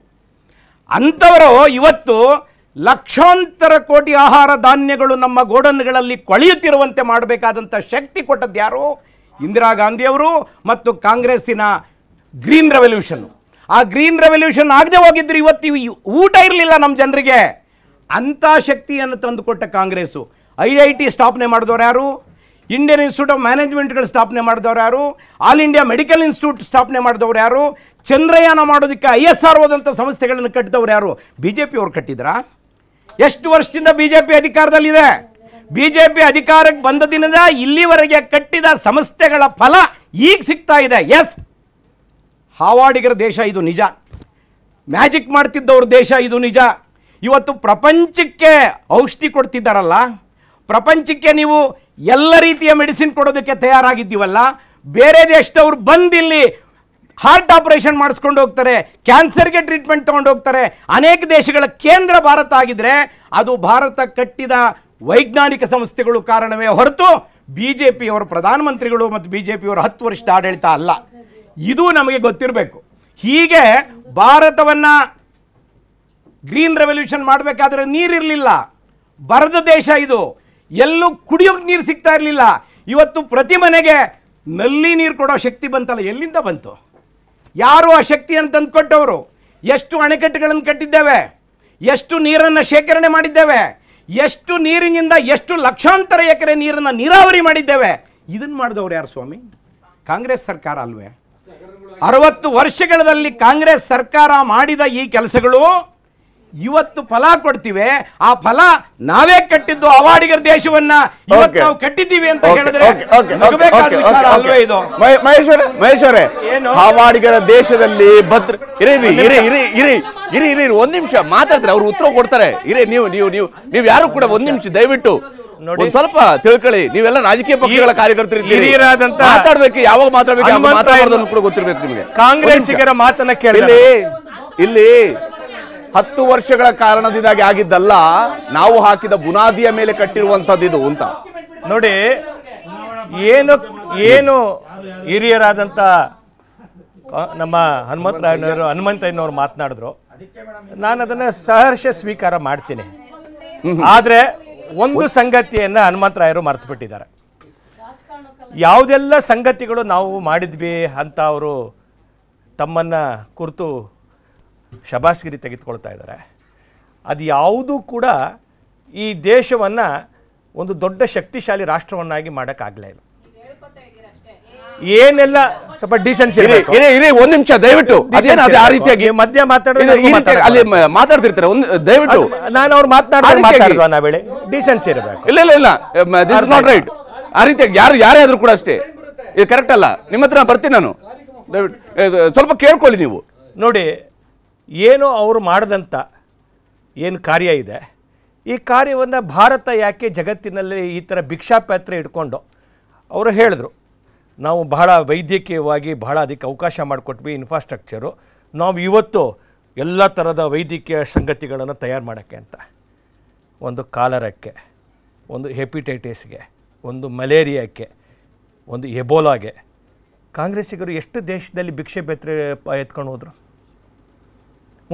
S4: ಅಂಥವರು ಇವತ್ತು ಲಕ್ಷಾಂತರ ಕೋಟಿ ಆಹಾರ ಧಾನ್ಯಗಳು ನಮ್ಮ ಗೋಡನ್ಗಳಲ್ಲಿ ಕೊಳೆಯುತ್ತಿರುವಂತೆ ಮಾಡಬೇಕಾದಂಥ ಶಕ್ತಿ ಕೊಟ್ಟದ್ದು ಯಾರು ಇಂದಿರಾ ಗಾಂಧಿಯವರು ಮತ್ತು ಕಾಂಗ್ರೆಸ್ಸಿನ ಗ್ರೀನ್ ರೆವಲ್ಯೂಷನ್ ಆ ಗ್ರೀನ್ ರೆವಲ್ಯೂಷನ್ ಆಗದೆ ಹೋಗಿದ್ರು ಇವತ್ತು ಊಟ ಇರಲಿಲ್ಲ ನಮ್ಮ ಜನರಿಗೆ ಅಂಥ ಶಕ್ತಿಯನ್ನು ತಂದುಕೊಟ್ಟ ಕಾಂಗ್ರೆಸ್ಸು ಐ ಐ ಟಿ ಸ್ಥಾಪನೆ ಮಾಡಿದವರು ಯಾರು ಇಂಡಿಯನ್ ಇನ್ಸ್ಟಿಟ್ಯೂಟ್ ಆಫ್ ಮ್ಯಾನೇಜ್ಮೆಂಟ್ಗಳು ಸ್ಥಾಪನೆ ಮಾಡಿದವರು ಯಾರು ಆಲ್ ಇಂಡಿಯಾ ಮೆಡಿಕಲ್ ಇನ್ಸ್ಟಿಟ್ಯೂಟ್ ಸ್ಥಾಪನೆ ಮಾಡಿದವರು ಯಾರು ಚಂದ್ರಯಾನ ಮಾಡೋದಕ್ಕೆ ಐ ಎಸ್ ಆರ್ ಹೋದಂಥ ಸಂಸ್ಥೆಗಳನ್ನು ಕಟ್ಟಿದವರು ಯಾರು ಬಿ ಜೆ ಅವ್ರು ಕಟ್ಟಿದ್ರಾ ಎಷ್ಟು ವರ್ಷದಿಂದ ಬಿಜೆಪಿ ಅಧಿಕಾರದಲ್ಲಿದೆ ಬಿಜೆಪಿ ಅಧಿಕಾರಕ್ಕೆ ಬಂದ ದಿನದ ಇಲ್ಲಿವರೆಗೆ ಕಟ್ಟಿದ ಸಂಸ್ಥೆಗಳ ಫಲ ಈಗ ಸಿಗ್ತಾ ಇದೆ ಎಸ್ ಹಾವಾಡಿಗರ ದೇಶ ಇದು ನಿಜ ಮ್ಯಾಜಿಕ್ ಮಾಡ್ತಿದ್ದವ್ರ ದೇಶ ಇದು ನಿಜ ಇವತ್ತು ಪ್ರಪಂಚಕ್ಕೆ ಔಷಧಿ ಕೊಡ್ತಿದ್ದಾರಲ್ಲ ಪ್ರಪಂಚಕ್ಕೆ ನೀವು ಎಲ್ಲ ರೀತಿಯ ಮೆಡಿಸಿನ್ ಕೊಡೋದಕ್ಕೆ ತಯಾರಾಗಿದ್ದೀವಲ್ಲ ಬೇರೆ ದೇಶದವ್ರು ಬಂದಿಲ್ಲಿ ಹಾರ್ಟ್ ಆಪರೇಷನ್ ಮಾಡಿಸ್ಕೊಂಡು ಹೋಗ್ತಾರೆ ಕ್ಯಾನ್ಸರ್ಗೆ ಟ್ರೀಟ್ಮೆಂಟ್ ತೊಗೊಂಡು ಹೋಗ್ತಾರೆ ಅನೇಕ ದೇಶಗಳ ಕೇಂದ್ರ ಭಾರತ ಆಗಿದ್ರೆ ಅದು ಭಾರತ ಕಟ್ಟಿದ ವೈಜ್ಞಾನಿಕ ಸಂಸ್ಥೆಗಳು ಕಾರಣವೇ ಹೊರತು ಬಿ ಜೆ ಪಿಯವರು ಪ್ರಧಾನಮಂತ್ರಿಗಳು ಮತ್ತು ಬಿ ಜೆ ಪಿಯವರು ಹತ್ತು ವರ್ಷದ ಆಡಳಿತ ಅಲ್ಲ ಇದು ನಮಗೆ ಗೊತ್ತಿರಬೇಕು ಹೀಗೆ ಭಾರತವನ್ನು ಗ್ರೀನ್ ರೆವಲ್ಯೂಷನ್ ಮಾಡಬೇಕಾದ್ರೆ ನೀರಿರಲಿಲ್ಲ ಬರದ ದೇಶ ಇದು ಎಲ್ಲೂ ಕುಡಿಯೋಕೆ ನೀರು ಸಿಗ್ತಾ ಇರಲಿಲ್ಲ ಇವತ್ತು ಪ್ರತಿ ಮನೆಗೆ ನಲ್ಲಿ ನೀರು ಕೊಡೋ ಶಕ್ತಿ ಬಂತಲ್ಲ ಎಲ್ಲಿಂದ ಬಂತು ಯಾರು ಆ ಶಕ್ತಿಯನ್ನು ತಂದುಕೊಟ್ಟವರು ಎಷ್ಟು ಅಣೆಕಟ್ಟುಗಳನ್ನು ಕಟ್ಟಿದ್ದೇವೆ ಎಷ್ಟು ನೀರನ್ನು ಶೇಖರಣೆ ಮಾಡಿದ್ದೇವೆ ಎಷ್ಟು ನೀರಿನಿಂದ ಎಷ್ಟು ಲಕ್ಷಾಂತರ ಎಕರೆ ನೀರನ್ನು ನೀರಾವರಿ ಮಾಡಿದ್ದೇವೆ ಇದನ್ನು ಮಾಡಿದವರು ಯಾರು ಸ್ವಾಮಿ ಕಾಂಗ್ರೆಸ್ ಸರ್ಕಾರ ಅಲ್ವೇ ಅರವತ್ತು ವರ್ಷಗಳಲ್ಲಿ ಕಾಂಗ್ರೆಸ್ ಸರ್ಕಾರ ಮಾಡಿದ ಈ ಕೆಲಸಗಳು ಇವತ್ತು ಫಲ ಕೊಡ್ತೀವಿ ಆ ಫಲ ನಾವೇ ಕಟ್ಟಿದ್ದು ಅವಾಡಿಗರ ದೇಶವನ್ನ ಇವತ್ತು ನಾವು
S1: ಕಟ್ಟಿದ್ದೀವಿ ಅಂತ ಹೇಳಿದ್ರೆ ಮಹೇಶ್ವರ ಮಹೇಶ್ವರೇ ಅವಾಡಿಗರ ದೇಶದಲ್ಲಿ ಭದ್ರ ಇರಿ ಇರಿ ಇರಿ ಇರಿ ಇರಿ ಇರಿ ಒಂದ್ ನಿಮಿಷ ಮಾತಾಡ್ತಾರೆ ಅವ್ರು ಉತ್ತರ ಕೊಡ್ತಾರೆ ಇರೇ ನೀವು ನೀವು ನೀವು ನೀವು ಯಾರು ಕೂಡ ಒಂದ್ ನಿಮಿಷ ದಯವಿಟ್ಟು ನೋಡಿ ಸ್ವಲ್ಪ ತಿಳ್ಕೊಳ್ಳಿ ನೀವೆಲ್ಲ ರಾಜಕೀಯ ಪಕ್ಷಗಳ ಕಾರ್ಯಕರ್ತರು ಮಾತಾಡ್ಬೇಕು ಯಾವಾಗ ಮಾತಾಡ್ಬೇಕು ಕೂಡ ಗೊತ್ತಿರ್ಬೇಕು ನಿಮಗೆ ಕಾಂಗ್ರೆಸ್ಸಿಗರ ಮಾತನ್ನ ಕೇಳಿ ಇಲ್ಲಿ ಹತ್ತು ವರ್ಷಗಳ ಕಾರಣದಿಂದಾಗಿ ಆಗಿದ್ದಲ್ಲ ನಾವು ಹಾಕಿದ ಬುನಾದಿಯ ಮೇಲೆ ಕಟ್ಟಿರುವಂತದ್ದು ಇದು ಅಂತ ನೋಡಿ ಏನು ಏನು ಹಿರಿಯರಾದಂಥ
S5: ನಮ್ಮ ಹನುಮಂತರಾಯನವರು ಹನುಮಂತಯ್ಯನವರು ಮಾತನಾಡಿದ್ರು ನಾನು ಅದನ್ನು ಸಹರ್ಷ ಸ್ವೀಕಾರ ಮಾಡ್ತೀನಿ ಆದರೆ ಒಂದು ಸಂಗತಿಯನ್ನು ಹನುಮಂತರಾಯರು ಮರ್ತು ಬಿಟ್ಟಿದ್ದಾರೆ ಯಾವುದೆಲ್ಲ ಸಂಗತಿಗಳು ನಾವು ಮಾಡಿದ್ವಿ ಅಂತ ಅವರು ತಮ್ಮನ್ನ ಕುರಿತು ಶಬಾಸ್ಗಿರಿ ತೆಗೆದುಕೊಳ್ತಾ ಇದ್ದಾರೆ ಅದು ಯಾವುದೂ ಕೂಡ ಈ ದೇಶವನ್ನು ಒಂದು ದೊಡ್ಡ ಶಕ್ತಿಶಾಲಿ ರಾಷ್ಟ್ರವನ್ನಾಗಿ ಮಾಡೋಕ್ಕಾಗಲೇ ಇಲ್ಲ ಏನೆಲ್ಲ ಸ್ವಲ್ಪ ಡಿಸೆನ್ಸಿ ಇರಿ ಒಂದ್ ನಿಮಿಷ ದಯವಿಟ್ಟು ಆ ರೀತಿಯಾಗಿ
S1: ಮಧ್ಯ ಮಾತಾಡಿದ್ರೆ ಅಲ್ಲಿ ಮಾತಾಡ್ತಿರ್ತಾರೆ ಒಂದು ದಯವಿಟ್ಟು ನಾನು ಅವ್ರು ಮಾತನಾಡಿದ್ರೆ ನಾ ಡಿಸೆನ್ಸಿ ಇರಬೇಕು ಇಲ್ಲ ಇಲ್ಲ ಇಲ್ಲ ದಿಸ್ ನಾಟ್ ರೈಟ್ ಆ ರೀತಿಯಾಗಿ ಯಾರು ಯಾರೇ ಆದ್ರೂ ಕೂಡ ಅಷ್ಟೇ ಇದು ಕರೆಕ್ಟ್ ಅಲ್ಲ ನಿಮ್ಮ ಹತ್ರ ಬರ್ತೀನಿ ನಾನು ಸ್ವಲ್ಪ ಕೇಳ್ಕೊಳ್ಳಿ ನೀವು ನೋಡಿ ಏನು ಅವರು ಮಾಡಿದಂಥ
S5: ಏನು ಕಾರ್ಯ ಇದೆ ಈ ಕಾರ್ಯವನ್ನು ಭಾರತ ಯಾಕೆ ಜಗತ್ತಿನಲ್ಲಿ ಈ ಥರ ಭಿಕ್ಷಾಪಾತ್ರೆ ಇಟ್ಕೊಂಡು ಅವರು ಹೇಳಿದ್ರು ನಾವು ಬಹಳ ವೈದ್ಯಕೀಯವಾಗಿ ಬಹಳ ಅದಕ್ಕೆ ಅವಕಾಶ ಮಾಡಿಕೊಟ್ವಿ ಇನ್ಫ್ರಾಸ್ಟ್ರಕ್ಚರು ನಾವು ಇವತ್ತು ಎಲ್ಲ ಥರದ ವೈದ್ಯಕೀಯ ಸಂಗತಿಗಳನ್ನು ತಯಾರು ಮಾಡೋಕ್ಕೆ ಅಂತ ಒಂದು ಕಾಲರಕ್ಕೆ ಒಂದು ಹೆಪಿಟೈಟಿಸ್ಗೆ ಒಂದು ಮಲೇರಿಯಾಕ್ಕೆ ಒಂದು ಎಬೋಲಾಗೆ ಕಾಂಗ್ರೆಸ್ಸಿಗರು ಎಷ್ಟು ದೇಶದಲ್ಲಿ ಭಿಕ್ಷೆ ಬೆತ್ತರೆ ಎತ್ಕೊಂಡು ಹೋದರು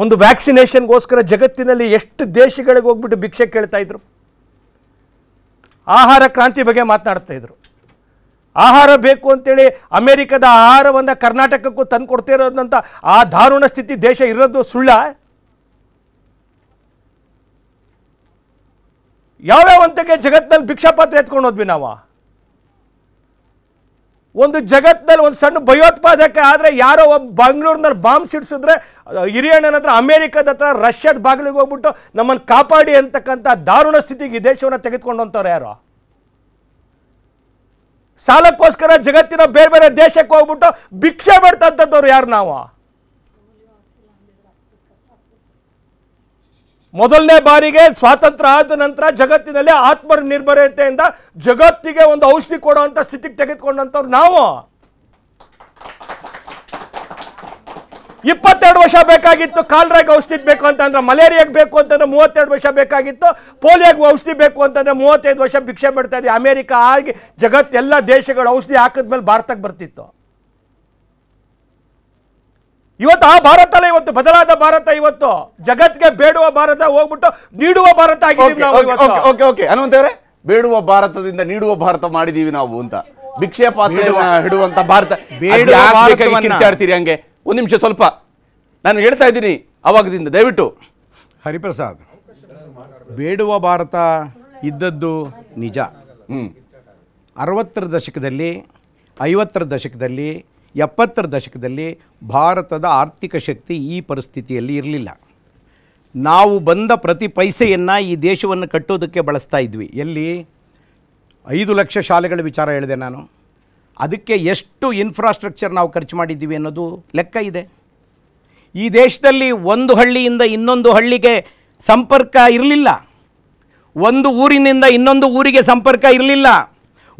S5: ಒಂದು ವ್ಯಾಕ್ಸಿನೇಷನ್ಗೋಸ್ಕರ ಜಗತ್ತಿನಲ್ಲಿ ಎಷ್ಟು ದೇಶಗಳಿಗೆ ಹೋಗ್ಬಿಟ್ಟು ಭಿಕ್ಷೆ ಕೇಳ್ತಾ ಇದ್ರು ಆಹಾರ ಕ್ರಾಂತಿ ಬಗ್ಗೆ ಮಾತನಾಡ್ತಾ ಇದ್ರು ಆಹಾರ ಬೇಕು ಅಂತೇಳಿ ಅಮೇರಿಕದ ಆಹಾರವನ್ನು ಕರ್ನಾಟಕಕ್ಕೂ ತಂದು ಕೊಡ್ತಿರೋದಂಥ ಆ ದಾರುಣ ಸ್ಥಿತಿ ದೇಶ ಇರೋದು ಸುಳ್ಳ ಯಾವ್ಯಾವಂತಕ್ಕೆ ಜಗತ್ತಿನಲ್ಲಿ ಭಿಕ್ಷಾಪಾತ್ರೆ ಎತ್ಕೊಂಡು ಹೋದ್ವಿ ನಾವು ಒಂದು ಜಗತ್ತಲ್ಲಿ ಒಂದು ಸಣ್ಣ ಭಯೋತ್ಪಾದಕ ಆದರೆ ಯಾರೋ ಒಬ್ಬ ಬೆಂಗಳೂರಿನಲ್ಲಿ ಬಾಂಬ್ ಸಿಡಿಸಿದ್ರೆ ಹಿರಿಯಣ್ಣನ ಹತ್ರ ಅಮೇರಿಕದ ಹತ್ರ ರಷ್ಯಾದ ಬಾಗಿಲಿಗೆ ಹೋಗ್ಬಿಟ್ಟು ನಮ್ಮನ್ನು ಕಾಪಾಡಿ ಅಂತಕ್ಕಂಥ ದಾರುಣ ಸ್ಥಿತಿಗೆ ಈ ದೇಶವನ್ನು ತೆಗೆದುಕೊಂಡು ಯಾರೋ ಸಾಲಕ್ಕೋಸ್ಕರ ಜಗತ್ತಿನ ಬೇರೆ ಬೇರೆ ದೇಶಕ್ಕೆ ಹೋಗ್ಬಿಟ್ಟು ಭಿಕ್ಷೆ ಮಾಡ್ತಂಥದ್ದವ್ರು ಯಾರು ನಾವು ಮೊದಲನೇ ಬಾರಿಗೆ ಸ್ವಾತಂತ್ರ್ಯ ಆದ ನಂತರ ಜಗತ್ತಿನಲ್ಲಿ ಆತ್ಮನಿರ್ಭರತೆಯಿಂದ ಜಗತ್ತಿಗೆ ಒಂದು ಔಷಧಿ ಕೊಡುವಂಥ ಸ್ಥಿತಿಗೆ ತೆಗೆದುಕೊಂಡಂಥವ್ರು ನಾವು ಇಪ್ಪತ್ತೆರಡು ವರ್ಷ ಬೇಕಾಗಿತ್ತು ಕಾಲ್ರಾಗ ಔಷಧಿ ಬೇಕು ಅಂತಂದ್ರೆ ಮಲೇರಿಯಾಗ ಬೇಕು ಅಂತಂದ್ರೆ ಮೂವತ್ತೆರಡು ವರ್ಷ ಬೇಕಾಗಿತ್ತು ಪೋಲಿಯೋಗೆ ಔಷಧಿ ಬೇಕು ಅಂತಂದ್ರೆ ಮೂವತ್ತೈದು ವರ್ಷ ಭಿಕ್ಷೆ ಬಿಡ್ತಾ ಇದೆ ಅಮೇರಿಕಾ ಆಗಿ ಜಗತ್ತೆಲ್ಲ ದೇಶಗಳು ಔಷಧಿ ಹಾಕಿದ್ಮೇಲೆ ಭಾರತಕ್ಕೆ ಬರ್ತಿತ್ತು
S1: ಇವತ್ತು ಆ ಭಾರತ ಅಲ್ಲ ಇವತ್ತು ಬದಲಾದ ಭಾರತ ಇವತ್ತು ಜಗತ್ಗೆ ಬೇಡುವ ಭಾರತ ಹೋಗ್ಬಿಟ್ಟು ನೀಡುವ ಭಾರತ ಹನುಮಂತವ್ರೆ ಬೇಡುವ ಭಾರತದಿಂದ ನೀಡುವ ಭಾರತ ಮಾಡಿದೀವಿ ನಾವು ಅಂತ ಭಿಕ್ಷೆ ಪಾತ್ರೆ ಹಿಡುವಂತ ಭಾರತ ಕಿರ್ಚಾಡ್ತೀರಿ ಹಂಗೆ ಒಂದ್ ನಿಮಿಷ ಸ್ವಲ್ಪ ನಾನು ಹೇಳ್ತಾ ಇದ್ದೀನಿ ಅವಾಗದಿಂದ ದಯವಿಟ್ಟು ಹರಿಪ್ರಸಾದ್
S4: ಬೇಡುವ ಭಾರತ ಇದ್ದದ್ದು ನಿಜ ಹ್ಞೂ ಅರವತ್ತರ ದಶಕದಲ್ಲಿ ಐವತ್ತರ ದಶಕದಲ್ಲಿ ಎಪ್ಪತ್ತರ ದಶಕದಲ್ಲಿ ಭಾರತದ ಆರ್ಥಿಕ ಶಕ್ತಿ ಈ ಪರಿಸ್ಥಿತಿಯಲ್ಲಿ ಇರಲಿಲ್ಲ ನಾವು ಬಂದ ಪ್ರತಿ ಪೈಸೆಯನ್ನು ಈ ದೇಶವನ್ನು ಕಟ್ಟೋದಕ್ಕೆ ಬಳಸ್ತಾ ಇದ್ವಿ ಎಲ್ಲಿ ಐದು ಲಕ್ಷ ಶಾಲೆಗಳ ವಿಚಾರ ಹೇಳಿದೆ ನಾನು ಅದಕ್ಕೆ ಎಷ್ಟು ಇನ್ಫ್ರಾಸ್ಟ್ರಕ್ಚರ್ ನಾವು ಖರ್ಚು ಮಾಡಿದ್ದೀವಿ ಅನ್ನೋದು ಲೆಕ್ಕ ಇದೆ ಈ ದೇಶದಲ್ಲಿ ಒಂದು ಹಳ್ಳಿಯಿಂದ ಇನ್ನೊಂದು ಹಳ್ಳಿಗೆ ಸಂಪರ್ಕ ಇರಲಿಲ್ಲ ಒಂದು ಊರಿನಿಂದ ಇನ್ನೊಂದು ಊರಿಗೆ ಸಂಪರ್ಕ ಇರಲಿಲ್ಲ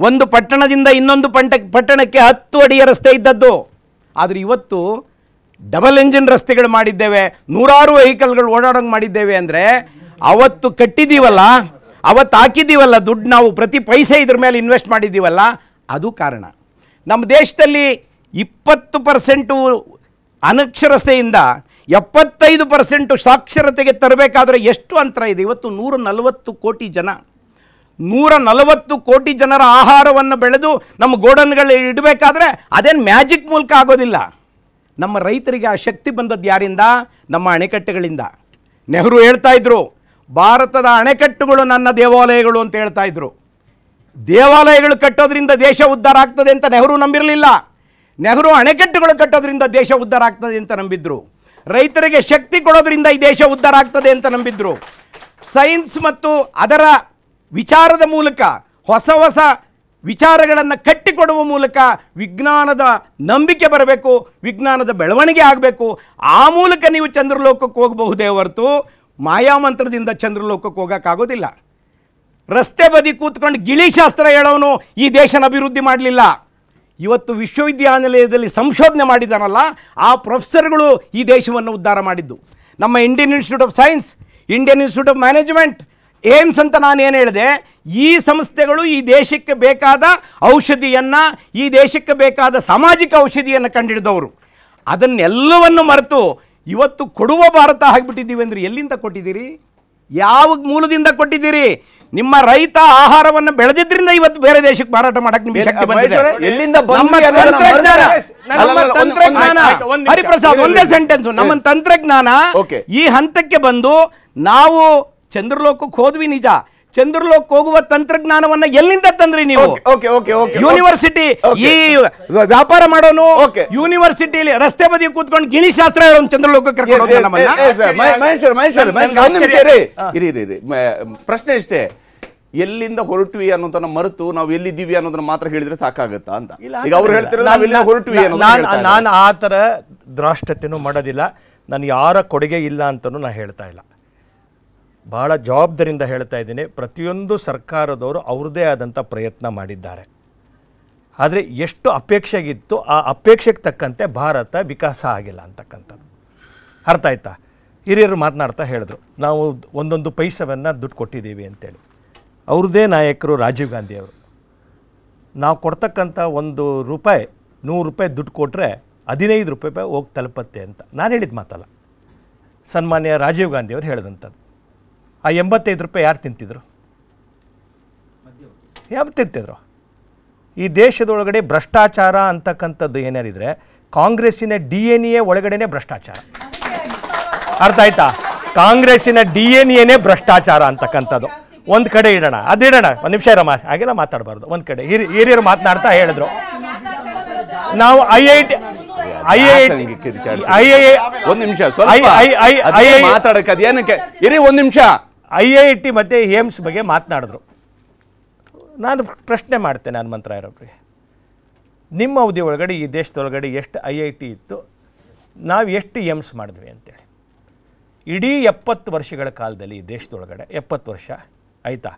S4: ಒಂದು ಪಟ್ಟಣದಿಂದ ಇನ್ನೊಂದು ಪಂಟ ಪಟ್ಟಣಕ್ಕೆ ಹತ್ತು ಅಡಿಯ ರಸ್ತೆ ಇದ್ದದ್ದು ಆದರೆ ಇವತ್ತು ಡಬಲ್ ಎಂಜಿನ್ ರಸ್ತೆಗಳು ಮಾಡಿದ್ದೇವೆ ನೂರಾರು ವೆಹಿಕಲ್ಗಳು ಓಡಾಡೋಂಗೆ ಮಾಡಿದ್ದೇವೆ ಅಂದರೆ ಅವತ್ತು ಕಟ್ಟಿದ್ದೀವಲ್ಲ ಅವತ್ತು ಹಾಕಿದ್ದೀವಲ್ಲ ದುಡ್ಡು ನಾವು ಪ್ರತಿ ಪೈಸೆ ಇದ್ರ ಮೇಲೆ ಇನ್ವೆಸ್ಟ್ ಮಾಡಿದ್ದೀವಲ್ಲ ಅದು ಕಾರಣ ನಮ್ಮ ದೇಶದಲ್ಲಿ ಇಪ್ಪತ್ತು ಪರ್ಸೆಂಟು ಅನಕ್ಷರತೆಯಿಂದ ಎಪ್ಪತ್ತೈದು ಪರ್ಸೆಂಟು ಸಾಕ್ಷರತೆಗೆ ತರಬೇಕಾದ್ರೆ ಎಷ್ಟು ಅಂತರ ಇದೆ ಇವತ್ತು ನೂರ ನಲವತ್ತು ಕೋಟಿ ಜನ ನೂರ ನಲವತ್ತು ಕೋಟಿ ಜನರ ಆಹಾರವನ್ನು ಬೆಳೆದು ನಮ್ಮ ಗೋಡನ್ಗಳಲ್ಲಿ ಇಡಬೇಕಾದ್ರೆ ಅದೇನು ಮ್ಯಾಜಿಕ್ ಮೂಲಕ ಆಗೋದಿಲ್ಲ ನಮ್ಮ ರೈತರಿಗೆ ಆ ಶಕ್ತಿ ಬಂದದ್ದು ಯಾರಿಂದ ನಮ್ಮ ಅಣೆಕಟ್ಟುಗಳಿಂದ ನೆಹರು ಹೇಳ್ತಾ ಇದ್ರು ಭಾರತದ ಅಣೆಕಟ್ಟುಗಳು ನನ್ನ ದೇವಾಲಯಗಳು ಅಂತ ಹೇಳ್ತಾ ಇದ್ರು ದೇವಾಲಯಗಳು ಕಟ್ಟೋದ್ರಿಂದ ದೇಶ ಉದ್ಧಾರ ಆಗ್ತದೆ ಅಂತ ನೆಹರು ನಂಬಿರಲಿಲ್ಲ ನೆಹರು ಅಣೆಕಟ್ಟುಗಳು ಕಟ್ಟೋದ್ರಿಂದ ದೇಶ ಉದ್ಧಾರ ಆಗ್ತದೆ ಅಂತ ನಂಬಿದ್ರು ರೈತರಿಗೆ ಶಕ್ತಿ ಕೊಡೋದ್ರಿಂದ ಈ ದೇಶ ಉದ್ಧಾರ ಆಗ್ತದೆ ಅಂತ ನಂಬಿದ್ರು ಸೈನ್ಸ್ ಮತ್ತು ಅದರ ವಿಚಾರದ ಮೂಲಕ ಹೊಸ ಹೊಸ ವಿಚಾರಗಳನ್ನು ಕಟ್ಟಿಕೊಡುವ ಮೂಲಕ ವಿಜ್ಞಾನದ ನಂಬಿಕೆ ಬರಬೇಕು ವಿಜ್ಞಾನದ ಬೆಳವಣಿಗೆ ಆಗಬೇಕು ಆ ಮೂಲಕ ನೀವು ಚಂದ್ರಲೋಕಕ್ಕೆ ಹೋಗಬಹುದೇ ಹೊರತು ಮಾಯಾಮಂತ್ರದಿಂದ ಚಂದ್ರಲೋಕಕ್ಕೆ ಹೋಗೋಕ್ಕಾಗೋದಿಲ್ಲ ರಸ್ತೆ ಬದಿ ಕೂತ್ಕೊಂಡು ಗಿಳಿಶಾಸ್ತ್ರ ಹೇಳೋನು ಈ ದೇಶನ ಅಭಿವೃದ್ಧಿ ಮಾಡಲಿಲ್ಲ ಇವತ್ತು ವಿಶ್ವವಿದ್ಯಾನಿಲಯದಲ್ಲಿ ಸಂಶೋಧನೆ ಮಾಡಿದಾನಲ್ಲ ಆ ಪ್ರೊಫೆಸರ್ಗಳು ಈ ದೇಶವನ್ನು ಉದ್ಧಾರ ಮಾಡಿದ್ದು ನಮ್ಮ Indian Institute of Science Indian Institute of Management AIIMS ಅಂತ ಏನು ಹೇಳಿದೆ ಈ ಸಂಸ್ಥೆಗಳು ಈ ದೇಶಕ್ಕೆ ಬೇಕಾದ ಔಷಧಿಯನ್ನು ಈ ದೇಶಕ್ಕೆ ಬೇಕಾದ ಸಾಮಾಜಿಕ ಔಷಧಿಯನ್ನು ಕಂಡುಹಿಡಿದವರು ಅದನ್ನೆಲ್ಲವನ್ನು ಮರೆತು ಇವತ್ತು ಕೊಡುವ ಭಾರತ ಆಗಿಬಿಟ್ಟಿದ್ದೀವಿ ಅಂದರೆ ಎಲ್ಲಿಂದ ಕೊಟ್ಟಿದ್ದೀರಿ ಯಾವ ಮೂಲದಿಂದ ಕೊಟ್ಟಿದ್ದೀರಿ ನಿಮ್ಮ ರೈತ ಆಹಾರವನ್ನು ಬೆಳೆದಿದ್ರಿಂದ ಇವತ್ತು ಬೇರೆ ದೇಶಕ್ಕೆ ಮಾರಾಟ ಮಾಡಕ್ ನಿಮಗೆ ಶಕ್ತಿ ಹರಿಪ್ರಸಾದ್ ಒಂದೇ ಸೆಂಟೆನ್ಸ್ ನಮ್ಮ ತಂತ್ರಜ್ಞಾನ ಈ ಹಂತಕ್ಕೆ ಬಂದು ನಾವು ಚಂದ್ರಲೋಕಕ್ಕೆ ಹೋದ್ವಿ ನಿಜ ಚಂದ್ರಲೋಕ ಹೋಗುವ ತಂತ್ರಜ್ಞಾನವನ್ನ ಎಲ್ಲಿಂದ ತಂದ್ರಿ ನೀವು ಯೂನಿವರ್ಸಿಟಿ ಈ ವ್ಯಾಪಾರ ಮಾಡೋನು ಯೂನಿವರ್ಸಿಟಿ ರಸ್ತೆ ಬದಿ ಕೂತ್ಕೊಂಡು ಗಿಣಿ ಶಾಸ್ತ್ರ ಹೇಳೋನು ಚಂದ್ರಲೋಕ
S1: ಪ್ರಶ್ನೆ ಇಷ್ಟೇ ಎಲ್ಲಿಂದ ಹೊರಟ್ವಿ ಅನ್ನೋದನ್ನ ಮರೆತು ನಾವು ಎಲ್ಲಿದ್ದೀವಿ ಅನ್ನೋದನ್ನ ಮಾತ್ರ ಹೇಳಿದ್ರೆ ಸಾಕಾಗತ್ತಾ ಅಂತ ಈಗ ಅವ್ರು ಹೇಳ್ತಾರೆ ನಾನು ಆತರ ತರ
S5: ದ್ರಾಷ್ಟತೆನೂ ಮಾಡೋದಿಲ್ಲ ನಾನು ಯಾರ ಕೊಡುಗೆ ಇಲ್ಲ ಅಂತಾನು ನಾ ಹೇಳ್ತಾ ಇಲ್ಲ ಭಾಳ ಜವಾಬ್ದಾರಿಯಿಂದ ಹೇಳ್ತಾ ಇದ್ದೀನಿ ಪ್ರತಿಯೊಂದು ಸರ್ಕಾರದವರು ಅವ್ರದ್ದೇ ಆದಂಥ ಪ್ರಯತ್ನ ಮಾಡಿದ್ದಾರೆ ಆದರೆ ಎಷ್ಟು ಅಪೇಕ್ಷೆಗಿತ್ತು ಆ ಅಪೇಕ್ಷೆಗೆ ತಕ್ಕಂತೆ ಭಾರತ ವಿಕಾಸ ಆಗಿಲ್ಲ ಅಂತಕ್ಕಂಥದ್ದು ಅರ್ಥ ಆಯ್ತಾ ಹಿರಿಯರು ಮಾತನಾಡ್ತಾ ಹೇಳಿದ್ರು ನಾವು ಒಂದೊಂದು ಪೈಸವನ್ನು ದುಡ್ಡು ಕೊಟ್ಟಿದ್ದೀವಿ ಅಂತೇಳಿ ಅವ್ರದ್ದೇ ನಾಯಕರು ರಾಜೀವ್ ಗಾಂಧಿಯವರು ನಾವು ಕೊಡ್ತಕ್ಕಂಥ ಒಂದು ರೂಪಾಯಿ ನೂರು ರೂಪಾಯಿ ದುಡ್ಡು ಕೊಟ್ಟರೆ ಹದಿನೈದು ರೂಪಾಯಿ ಹೋಗಿ ತಲುಪತ್ತೆ ಅಂತ ನಾನು ಹೇಳಿದ ಮಾತಲ್ಲ ಸನ್ಮಾನ್ಯ ರಾಜೀವ್ ಗಾಂಧಿಯವರು ಹೇಳಿದಂಥದ್ದು ಆ ಎಂಬತ್ತೈದು ರೂಪಾಯಿ ಯಾರು ತಿಂತಿದ್ರು ಯಾವ ತಿಂತಿದ್ರು ಈ ದೇಶದೊಳಗಡೆ ಭ್ರಷ್ಟಾಚಾರ ಅಂತಕ್ಕಂಥದ್ದು ಏನಾರಿದ್ರೆ ಕಾಂಗ್ರೆಸ್ಸಿನ ಡಿ ಎನ್ ಎ ಒಳಗಡೆನೆ ಭ್ರಷ್ಟಾಚಾರ ಅರ್ಥ ಆಯ್ತಾ ಕಾಂಗ್ರೆಸ್ಸಿನ ಡಿ ಎನ್ ಎನೇ ಭ್ರಷ್ಟಾಚಾರ ಅಂತಕ್ಕಂಥದ್ದು ಒಂದ್ ಕಡೆ ಇಡೋಣ ಅದು ಇಡೋಣ ಒಂದು ನಿಮಿಷ ಇರೋ ಮಾ ಹಾಗೆಲ್ಲ ಮಾತಾಡಬಾರ್ದು ಒಂದ್ ಕಡೆ ಹಿರಿ ಹಿರಿಯರು ಮಾತನಾಡ್ತಾ ಹೇಳಿದ್ರು ನಾವು I I T
S1: I I I I I ನಿಮಿಷ I I I I T ಮತ್ತು ಏಮ್ಸ್ ಬಗ್ಗೆ ಮಾತನಾಡಿದ್ರು
S5: ನಾನು ಪ್ರಶ್ನೆ ಮಾಡ್ತೇನೆ ನಾನು ಮಂತ್ರ ನಿಮ್ಮ ಅವಧಿ ಒಳಗಡೆ ಈ ದೇಶದೊಳಗಡೆ ಎಷ್ಟು ಐ ಐ ಟಿ ಇತ್ತು ನಾವು ಎಷ್ಟು ಏಮ್ಸ್ ಮಾಡಿದ್ವಿ ಅಂತೇಳಿ ಇಡೀ ಎಪ್ಪತ್ತು ವರ್ಷಗಳ ಕಾಲದಲ್ಲಿ ಈ ದೇಶದೊಳಗಡೆ ಎಪ್ಪತ್ತು ವರ್ಷ ಆಯಿತಾ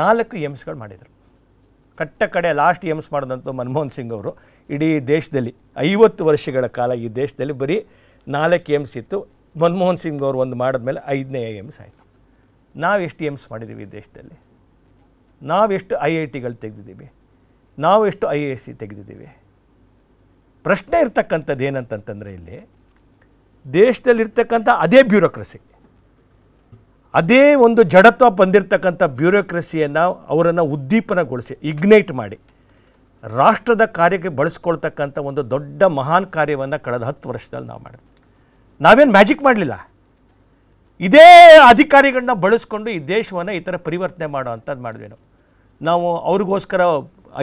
S5: ನಾಲ್ಕು ಏಮ್ಸ್ಗಳು ಮಾಡಿದರು ಕಟ್ಟ ಕಡೆ ಲಾಸ್ಟ್ ಏಮ್ಸ್ ಮಾಡಿದಂಥ ಮನಮೋಹನ್ ಸಿಂಗ್ ಅವರು ಇಡೀ ದೇಶದಲ್ಲಿ ಐವತ್ತು ವರ್ಷಗಳ ಕಾಲ ಈ ದೇಶದಲ್ಲಿ ಬರೀ ನಾಲ್ಕು ಏಮ್ಸ್ ಇತ್ತು ಮನಮೋಹನ್ ಸಿಂಗ್ ಅವರು ಒಂದು ಮಾಡಿದ್ಮೇಲೆ ಐದನೇ ಏಮ್ಸ್ ಆಯಿತು ನಾವು ಎಷ್ಟು ಎಮ್ಸ್ ಮಾಡಿದ್ದೀವಿ ದೇಶದಲ್ಲಿ ನಾವೆಷ್ಟು ಐ ಐ ಟಿಗಳು ತೆಗೆದಿದ್ದೀವಿ ನಾವು ಎಷ್ಟು ಐ ಎ ಸಿ ತೆಗೆದಿದ್ದೀವಿ ಪ್ರಶ್ನೆ ಇರ್ತಕ್ಕಂಥದ್ದು ಏನಂತಂತಂದರೆ ಇಲ್ಲಿ ದೇಶದಲ್ಲಿರ್ತಕ್ಕಂಥ ಅದೇ ಬ್ಯೂರೋಕ್ರಸಿ ಅದೇ ಒಂದು ಜಡತ್ವ ಬಂದಿರತಕ್ಕಂಥ ಬ್ಯೂರೋಕ್ರಸಿಯನ್ನು ಅವರನ್ನು ಉದ್ದೀಪನಗೊಳಿಸಿ ಇಗ್ನೈಟ್ ಮಾಡಿ ರಾಷ್ಟ್ರದ ಕಾರ್ಯಕ್ಕೆ ಬಳಸ್ಕೊಳ್ತಕ್ಕಂಥ ಒಂದು ದೊಡ್ಡ ಮಹಾನ್ ಕಾರ್ಯವನ್ನು ಕಳೆದ ಹತ್ತು ವರ್ಷದಲ್ಲಿ ನಾವು ಮಾಡಿದ್ವಿ ನಾವೇನು ಮ್ಯಾಜಿಕ್ ಮಾಡಲಿಲ್ಲ ಇದೇ ಅಧಿಕಾರಿಗಳನ್ನ ಬಳಸ್ಕೊಂಡು ಈ ದೇಶವನ್ನು ಈ ಥರ ಪರಿವರ್ತನೆ ಮಾಡೋ ಅಂಥದ್ದು ಮಾಡಿದ್ವಿ ನಾವು ನಾವು ಅವ್ರಿಗೋಸ್ಕರ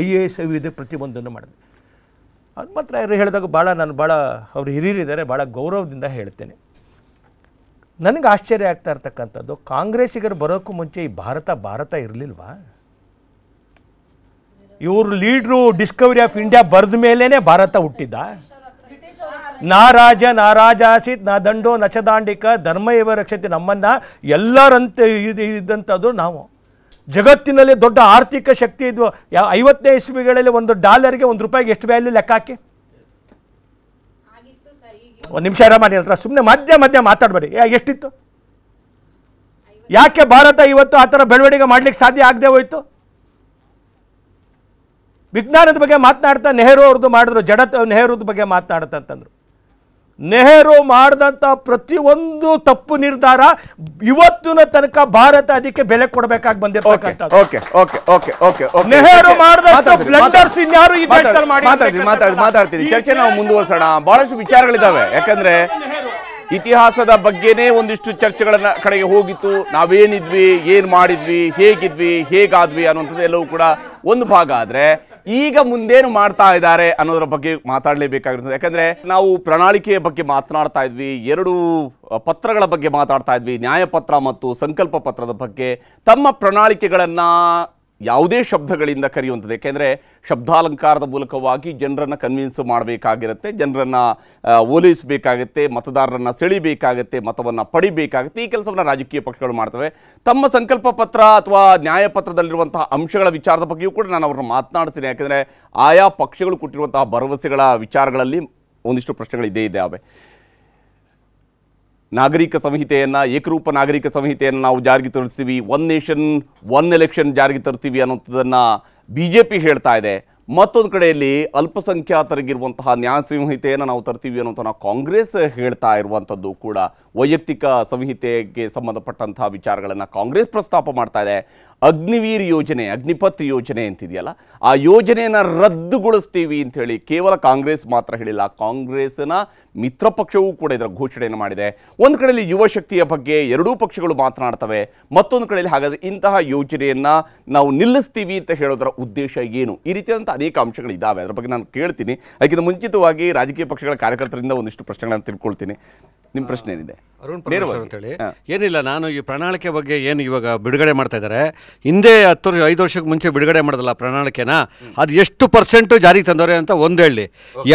S5: ಐ ಎ ಎಸ್ ಇದೆ ಪ್ರತಿಯೊಂದನ್ನು ಮಾಡಿದ್ವಿ ಅದು ಮಾತ್ರ ಯಾರು ಹೇಳಿದಾಗ ಭಾಳ ನಾನು ಭಾಳ ಅವರು ಹಿರಿಯರಿದ್ದಾರೆ ಭಾಳ ಗೌರವದಿಂದ ಹೇಳ್ತೇನೆ ನನಗೆ ಆಶ್ಚರ್ಯ ಆಗ್ತಾ ಇರ್ತಕ್ಕಂಥದ್ದು ಕಾಂಗ್ರೆಸ್ಸಿಗರು ಬರೋಕ್ಕೂ ಮುಂಚೆ ಈ ಭಾರತ ಭಾರತ ಇರಲಿಲ್ವಾ ಇವರು ಲೀಡ್ರು ಡಿಸ್ಕವರಿ ಆಫ್ ಇಂಡಿಯಾ ಬರೆದ ಮೇಲೇ ಭಾರತ ಹುಟ್ಟಿದ್ದ ನಾರಾಜ ರಾಜ ನಾ ದಂಡೋ ನಚದಾಂಡಿಕ ಧರ್ಮ ಇವ ರಕ್ಷತೆ ನಮ್ಮನ್ನ ಎಲ್ಲರಂತೆ ಇದು ಇದ್ದಂಥದ್ದು ನಾವು ಜಗತ್ತಿನಲ್ಲಿ ದೊಡ್ಡ ಆರ್ಥಿಕ ಶಕ್ತಿ ಇದ್ವು ಯಾವ ಐವತ್ತನೇ ಇಸ್ವಿಗಳಲ್ಲಿ ಒಂದು ಡಾಲರ್ಗೆ ಒಂದು ರೂಪಾಯಿಗೆ ಎಷ್ಟು ವ್ಯಾಲ್ಯೂ ಲೆಕ್ಕ ಹಾಕಿ ಒಂದು ನಿಮಿಷ ಮಾಡಿ ಹತ್ರ ಸುಮ್ಮನೆ ಮಧ್ಯ ಮಧ್ಯ ಮಾತಾಡಬೇಡಿ ಎಷ್ಟಿತ್ತು ಯಾಕೆ ಭಾರತ ಇವತ್ತು ಆ ಥರ ಬೆಳವಣಿಗೆ ಮಾಡ್ಲಿಕ್ಕೆ ಸಾಧ್ಯ ಆಗದೆ ಹೋಯ್ತು ವಿಜ್ಞಾನದ ಬಗ್ಗೆ ಮಾತನಾಡ್ತಾ ನೆಹರು ಅವ್ರದ್ದು ಮಾಡಿದ್ರು ಜಡತ್ ನೆಹರೂದ ಬಗ್ಗೆ ಅಂತಂದ್ರು ನೆಹರು ಮಾಡಿದಂಥ ಪ್ರತಿಯೊಂದು ತಪ್ಪು ನಿರ್ಧಾರ ಇವತ್ತಿನ ತನಕ ಭಾರತ ಅದಕ್ಕೆ ಬೆಲೆ ಕೊಡಬೇಕಾಗಿ ಬಂದಿರ್ತಕ್ಕಂಥ
S1: ನೆಹರು ಮಾತಾಡ್ತೀನಿ ಚರ್ಚೆ ನಾವು ಮುಂದುವರ್ಸೋಣ ಬಹಳಷ್ಟು ವಿಚಾರಗಳಿದ್ದಾವೆ ಯಾಕಂದ್ರೆ ಇತಿಹಾಸದ ಬಗ್ಗೆನೇ ಒಂದಿಷ್ಟು ಚರ್ಚೆಗಳನ್ನ ಕಡೆಗೆ ಹೋಗಿತ್ತು ನಾವೇನಿದ್ವಿ ಏನು ಮಾಡಿದ್ವಿ ಹೇಗಿದ್ವಿ ಹೇಗಾದ್ವಿ ಅನ್ನುವಂಥದ್ದು ಎಲ್ಲವೂ ಕೂಡ ಒಂದು ಭಾಗ ಆದರೆ ಈಗ ಮುಂದೇನು ಮಾಡ್ತಾ ಇದ್ದಾರೆ ಅನ್ನೋದ್ರ ಬಗ್ಗೆ ಮಾತಾಡಲೇಬೇಕಾಗಿರ್ತದೆ ಯಾಕಂದ್ರೆ ನಾವು ಪ್ರಣಾಳಿಕೆಯ ಬಗ್ಗೆ ಮಾತನಾಡ್ತಾ ಇದ್ವಿ ಎರಡು ಪತ್ರಗಳ ಬಗ್ಗೆ ಮಾತಾಡ್ತಾ ಇದ್ವಿ ನ್ಯಾಯಪತ್ರ ಮತ್ತು ಸಂಕಲ್ಪ ಪತ್ರದ ಬಗ್ಗೆ ತಮ್ಮ ಪ್ರಣಾಳಿಕೆಗಳನ್ನ ಯಾವುದೇ ಶಬ್ದಗಳಿಂದ ಕರೆಯುವಂಥದ್ದು ಏಕೆಂದರೆ ಶಬ್ದಾಲಂಕಾರದ ಮೂಲಕವಾಗಿ ಜನರನ್ನು ಕನ್ವಿನ್ಸ್ ಮಾಡಬೇಕಾಗಿರುತ್ತೆ ಜನರನ್ನು ಓಲೈಸಬೇಕಾಗುತ್ತೆ ಮತದಾರರನ್ನು ಸೆಳಿಬೇಕಾಗುತ್ತೆ ಮತವನ್ನು ಪಡಿಬೇಕಾಗುತ್ತೆ ಈ ಕೆಲಸವನ್ನು ರಾಜಕೀಯ ಪಕ್ಷಗಳು ಮಾಡ್ತವೆ ತಮ್ಮ ಸಂಕಲ್ಪ ಪತ್ರ ಅಥವಾ ನ್ಯಾಯಪತ್ರದಲ್ಲಿರುವಂತಹ ಅಂಶಗಳ ವಿಚಾರದ ಬಗ್ಗೆಯೂ ಕೂಡ ನಾನು ಅವ್ರನ್ನ ಮಾತನಾಡ್ತೀನಿ ಯಾಕೆಂದರೆ ಆಯಾ ಪಕ್ಷಗಳು ಕೊಟ್ಟಿರುವಂತಹ ಭರವಸೆಗಳ ವಿಚಾರಗಳಲ್ಲಿ ಒಂದಿಷ್ಟು ಪ್ರಶ್ನೆಗಳಿದ್ದೇ ಇದ್ದಾವೆ ನಾಗರಿಕ ಸಂಹಿತೆಯನ್ನು ಏಕರೂಪ ನಾಗರಿಕ ಸಂಹಿತೆಯನ್ನು ನಾವು ಜಾರಿಗೆ ತರಿಸ್ತೀವಿ ಒನ್ ನೇಷನ್ ಒನ್ ಎಲೆಕ್ಷನ್ ಜಾರಿಗೆ ತರ್ತೀವಿ ಅನ್ನೋಂಥದ್ದನ್ನು ಬಿ ಜೆ ಪಿ ಹೇಳ್ತಾ ಇದೆ ಮತ್ತೊಂದು ಕಡೆಯಲ್ಲಿ ಅಲ್ಪಸಂಖ್ಯಾತರಿಗಿರುವಂತಹ ನ್ಯಾಯ ಸಂಹಿತೆಯನ್ನು ನಾವು ತರ್ತೀವಿ ಅನ್ನೋಂಥ ಕಾಂಗ್ರೆಸ್ ಹೇಳ್ತಾ ಇರುವಂಥದ್ದು ಕೂಡ ವೈಯಕ್ತಿಕ ಸಂಹಿತೆಗೆ ಸಂಬಂಧಪಟ್ಟಂತಹ ವಿಚಾರಗಳನ್ನು ಕಾಂಗ್ರೆಸ್ ಪ್ರಸ್ತಾಪ ಮಾಡ್ತಾ ಇದೆ ಅಗ್ನಿವೀರ್ ಯೋಜನೆ ಅಗ್ನಿಪತ್ ಯೋಜನೆ ಅಂತಿದೆಯಲ್ಲ ಆ ಯೋಜನೆಯನ್ನು ರದ್ದುಗೊಳಿಸ್ತೀವಿ ಅಂಥೇಳಿ ಕೇವಲ ಕಾಂಗ್ರೆಸ್ ಮಾತ್ರ ಹೇಳಿಲ್ಲ ಕಾಂಗ್ರೆಸ್ನ ಮಿತ್ರ ಪಕ್ಷವೂ ಕೂಡ ಇದರ ಘೋಷಣೆಯನ್ನು ಮಾಡಿದೆ ಒಂದು ಕಡೆಯಲ್ಲಿ ಯುವ ಶಕ್ತಿಯ ಬಗ್ಗೆ ಎರಡೂ ಪಕ್ಷಗಳು ಮಾತನಾಡ್ತವೆ ಮತ್ತೊಂದು ಕಡೆಯಲ್ಲಿ ಹಾಗಾದರೆ ಇಂತಹ ಯೋಜನೆಯನ್ನು ನಾವು ನಿಲ್ಲಿಸ್ತೀವಿ ಅಂತ ಹೇಳೋದರ ಉದ್ದೇಶ ಏನು ಈ ರೀತಿಯಾದಂಥ ಅನೇಕ ಅಂಶಗಳಿದ್ದಾವೆ ಅದರ ಬಗ್ಗೆ ನಾನು ಕೇಳ್ತೀನಿ ಅದಕ್ಕಿಂತ ಮುಂಚಿತವಾಗಿ ರಾಜಕೀಯ ಪಕ್ಷಗಳ ಕಾರ್ಯಕರ್ತರಿಂದ ಒಂದಿಷ್ಟು ಪ್ರಶ್ನೆಗಳನ್ನು ತಿಳ್ಕೊಳ್ತೀನಿ ನಿಮ್ಮ ಪ್ರಶ್ನೆ ಏನಿದೆ
S3: ಅರುಣ್ ಪರಮೇಶ್ವರ್ ಏನಿಲ್ಲ ನಾನು ಈ ಪ್ರಣಾಳಿಕೆ ಬಗ್ಗೆ ಏನು ಇವಾಗ ಬಿಡುಗಡೆ ಮಾಡ್ತಾ ಇದ್ದಾರೆ ಹಿಂದೆ ಹತ್ತು ವರ್ಷ ಐದು ವರ್ಷಕ್ಕೆ ಮುಂಚೆ ಬಿಡುಗಡೆ ಮಾಡೋದಲ್ಲ ಪ್ರಣಾಳಿಕೆನ ಅದು ಎಷ್ಟು ಪರ್ಸೆಂಟು ಜಾರಿಗೆ ತಂದವ್ರೆ ಅಂತ ಒಂದು ಹೇಳಿ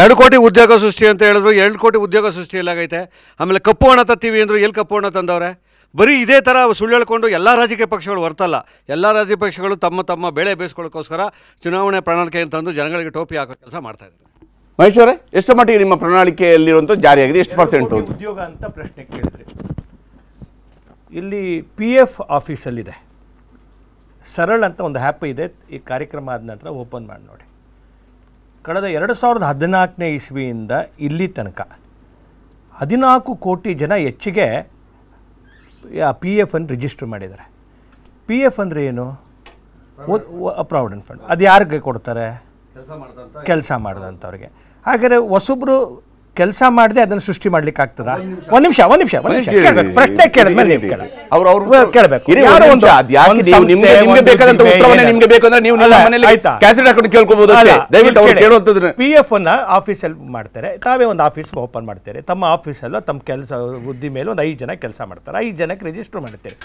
S3: ಎರಡು ಕೋಟಿ ಉದ್ಯೋಗ ಸೃಷ್ಟಿ ಅಂತ ಹೇಳಿದ್ರು ಎರಡು ಕೋಟಿ ಉದ್ಯೋಗ ಸೃಷ್ಟಿ ಎಲ್ಲಾಗೈತೆ ಆಮೇಲೆ ಕಪ್ಪು ಹಣ ತತ್ತೀವಿ ಅಂದರು ಎಲ್ಲಿ ಕಪ್ಪು ಹಣ ತಂದವ್ರೆ ಬರೀ ಇದೇ ಥರ ಸುಳ್ಳು ಹೇಳ್ಕೊಂಡು ಎಲ್ಲ ರಾಜಕೀಯ ಪಕ್ಷಗಳು ಬರ್ತಲ್ಲ ಎಲ್ಲ ರಾಜಕೀಯ ಪಕ್ಷಗಳು ತಮ್ಮ ತಮ್ಮ ಬೆಳೆ ಬೇಯಿಸ್ಕೊಳ್ಳೋಕ್ಕೋಸ್ಕರ ಚುನಾವಣೆ ಪ್ರಣಾಳಿಕೆ ತಂದು ಜನಗಳಿಗೆ ಟೋಪಿ ಹಾಕೋ ಕೆಲಸ ಮಾಡ್ತಾ ಇದ್ದಾರೆ
S1: ಮಹೇಶ್ವರ ಎಷ್ಟು ಮಟ್ಟಿಗೆ ನಿಮ್ಮ ಪ್ರಣಾಳಿಕೆಯಲ್ಲಿರುವಂಥ ಜಾರಿಯಾಗಿದೆ ಎಷ್ಟು ಪರ್ಸೆಂಟ್
S3: ಉದ್ಯೋಗ
S5: ಅಂತ ಪ್ರಶ್ನೆ ಕೇಳಿದ್ರಿ ಇಲ್ಲಿ ಪಿ ಎಫ್ ಆಫೀಸಲ್ಲಿದೆ ಸರಳ ಅಂತ ಒಂದು ಆ್ಯಪ್ ಇದೆ ಈ ಕಾರ್ಯಕ್ರಮ ಆದ ನಂತರ ಓಪನ್ ಮಾಡಿ ನೋಡಿ ಕಳೆದ ಎರಡು ಸಾವಿರದ ಹದಿನಾಲ್ಕನೇ ಇಸ್ವಿಯಿಂದ ಇಲ್ಲಿ ತನಕ ಹದಿನಾಲ್ಕು ಕೋಟಿ ಜನ ಹೆಚ್ಚಿಗೆ ಪಿ ಎಫ್ ಅನ್ನು ರಿಜಿಸ್ಟರ್ ಮಾಡಿದ್ದಾರೆ ಪಿ ಎಫ್ ಅಂದರೆ ಏನು ಪ್ರಾವಿಡೆಂಟ್ ಫಂಡ್ ಅದು ಯಾರಿಗೆ ಕೊಡ್ತಾರೆ ಕೆಲಸ ಮಾಡಿದಂಥವ್ರಿಗೆ ಹಾಗಾದ್ರೆ ಹೊಸಬ್ರು ಕೆಲಸ ಮಾಡದೆ ಅದನ್ನು ಸೃಷ್ಟಿ ಮಾಡ್ಲಿಕ್ಕೆ ಆಗ್ತದ ಒಂದ್ ನಿಮಿಷ ಒಂದ್ ನಿಮಿಷ ಒಂದ್ ನಿಮಿಷ ಪ್ರಶ್ನೆ ಕೇಳಿದ್ಮೇಲೆ ಕೇಳಬೇಕು ನಿಮ್ಗೆ ಪಿ ಎಫ್ ಅನ್ನ ಆಫೀಸ್ ಅಲ್ಲಿ ಮಾಡ್ತಾರೆ ತಾವೇ ಒಂದು ಆಫೀಸ್ ಓಪನ್ ಮಾಡ್ತಾರೆ ತಮ್ಮ ಅಲ್ಲ ತಮ್ಮ ಕೆಲಸ ಬುದ್ಧಿ ಮೇಲೆ ಒಂದ್ ಐದು ಜನ ಕೆಲಸ ಮಾಡ್ತಾರೆ ಐದು ಜನಕ್ಕೆ ರಿಜಿಸ್ಟರ್ ಮಾಡ್ತಾರೆ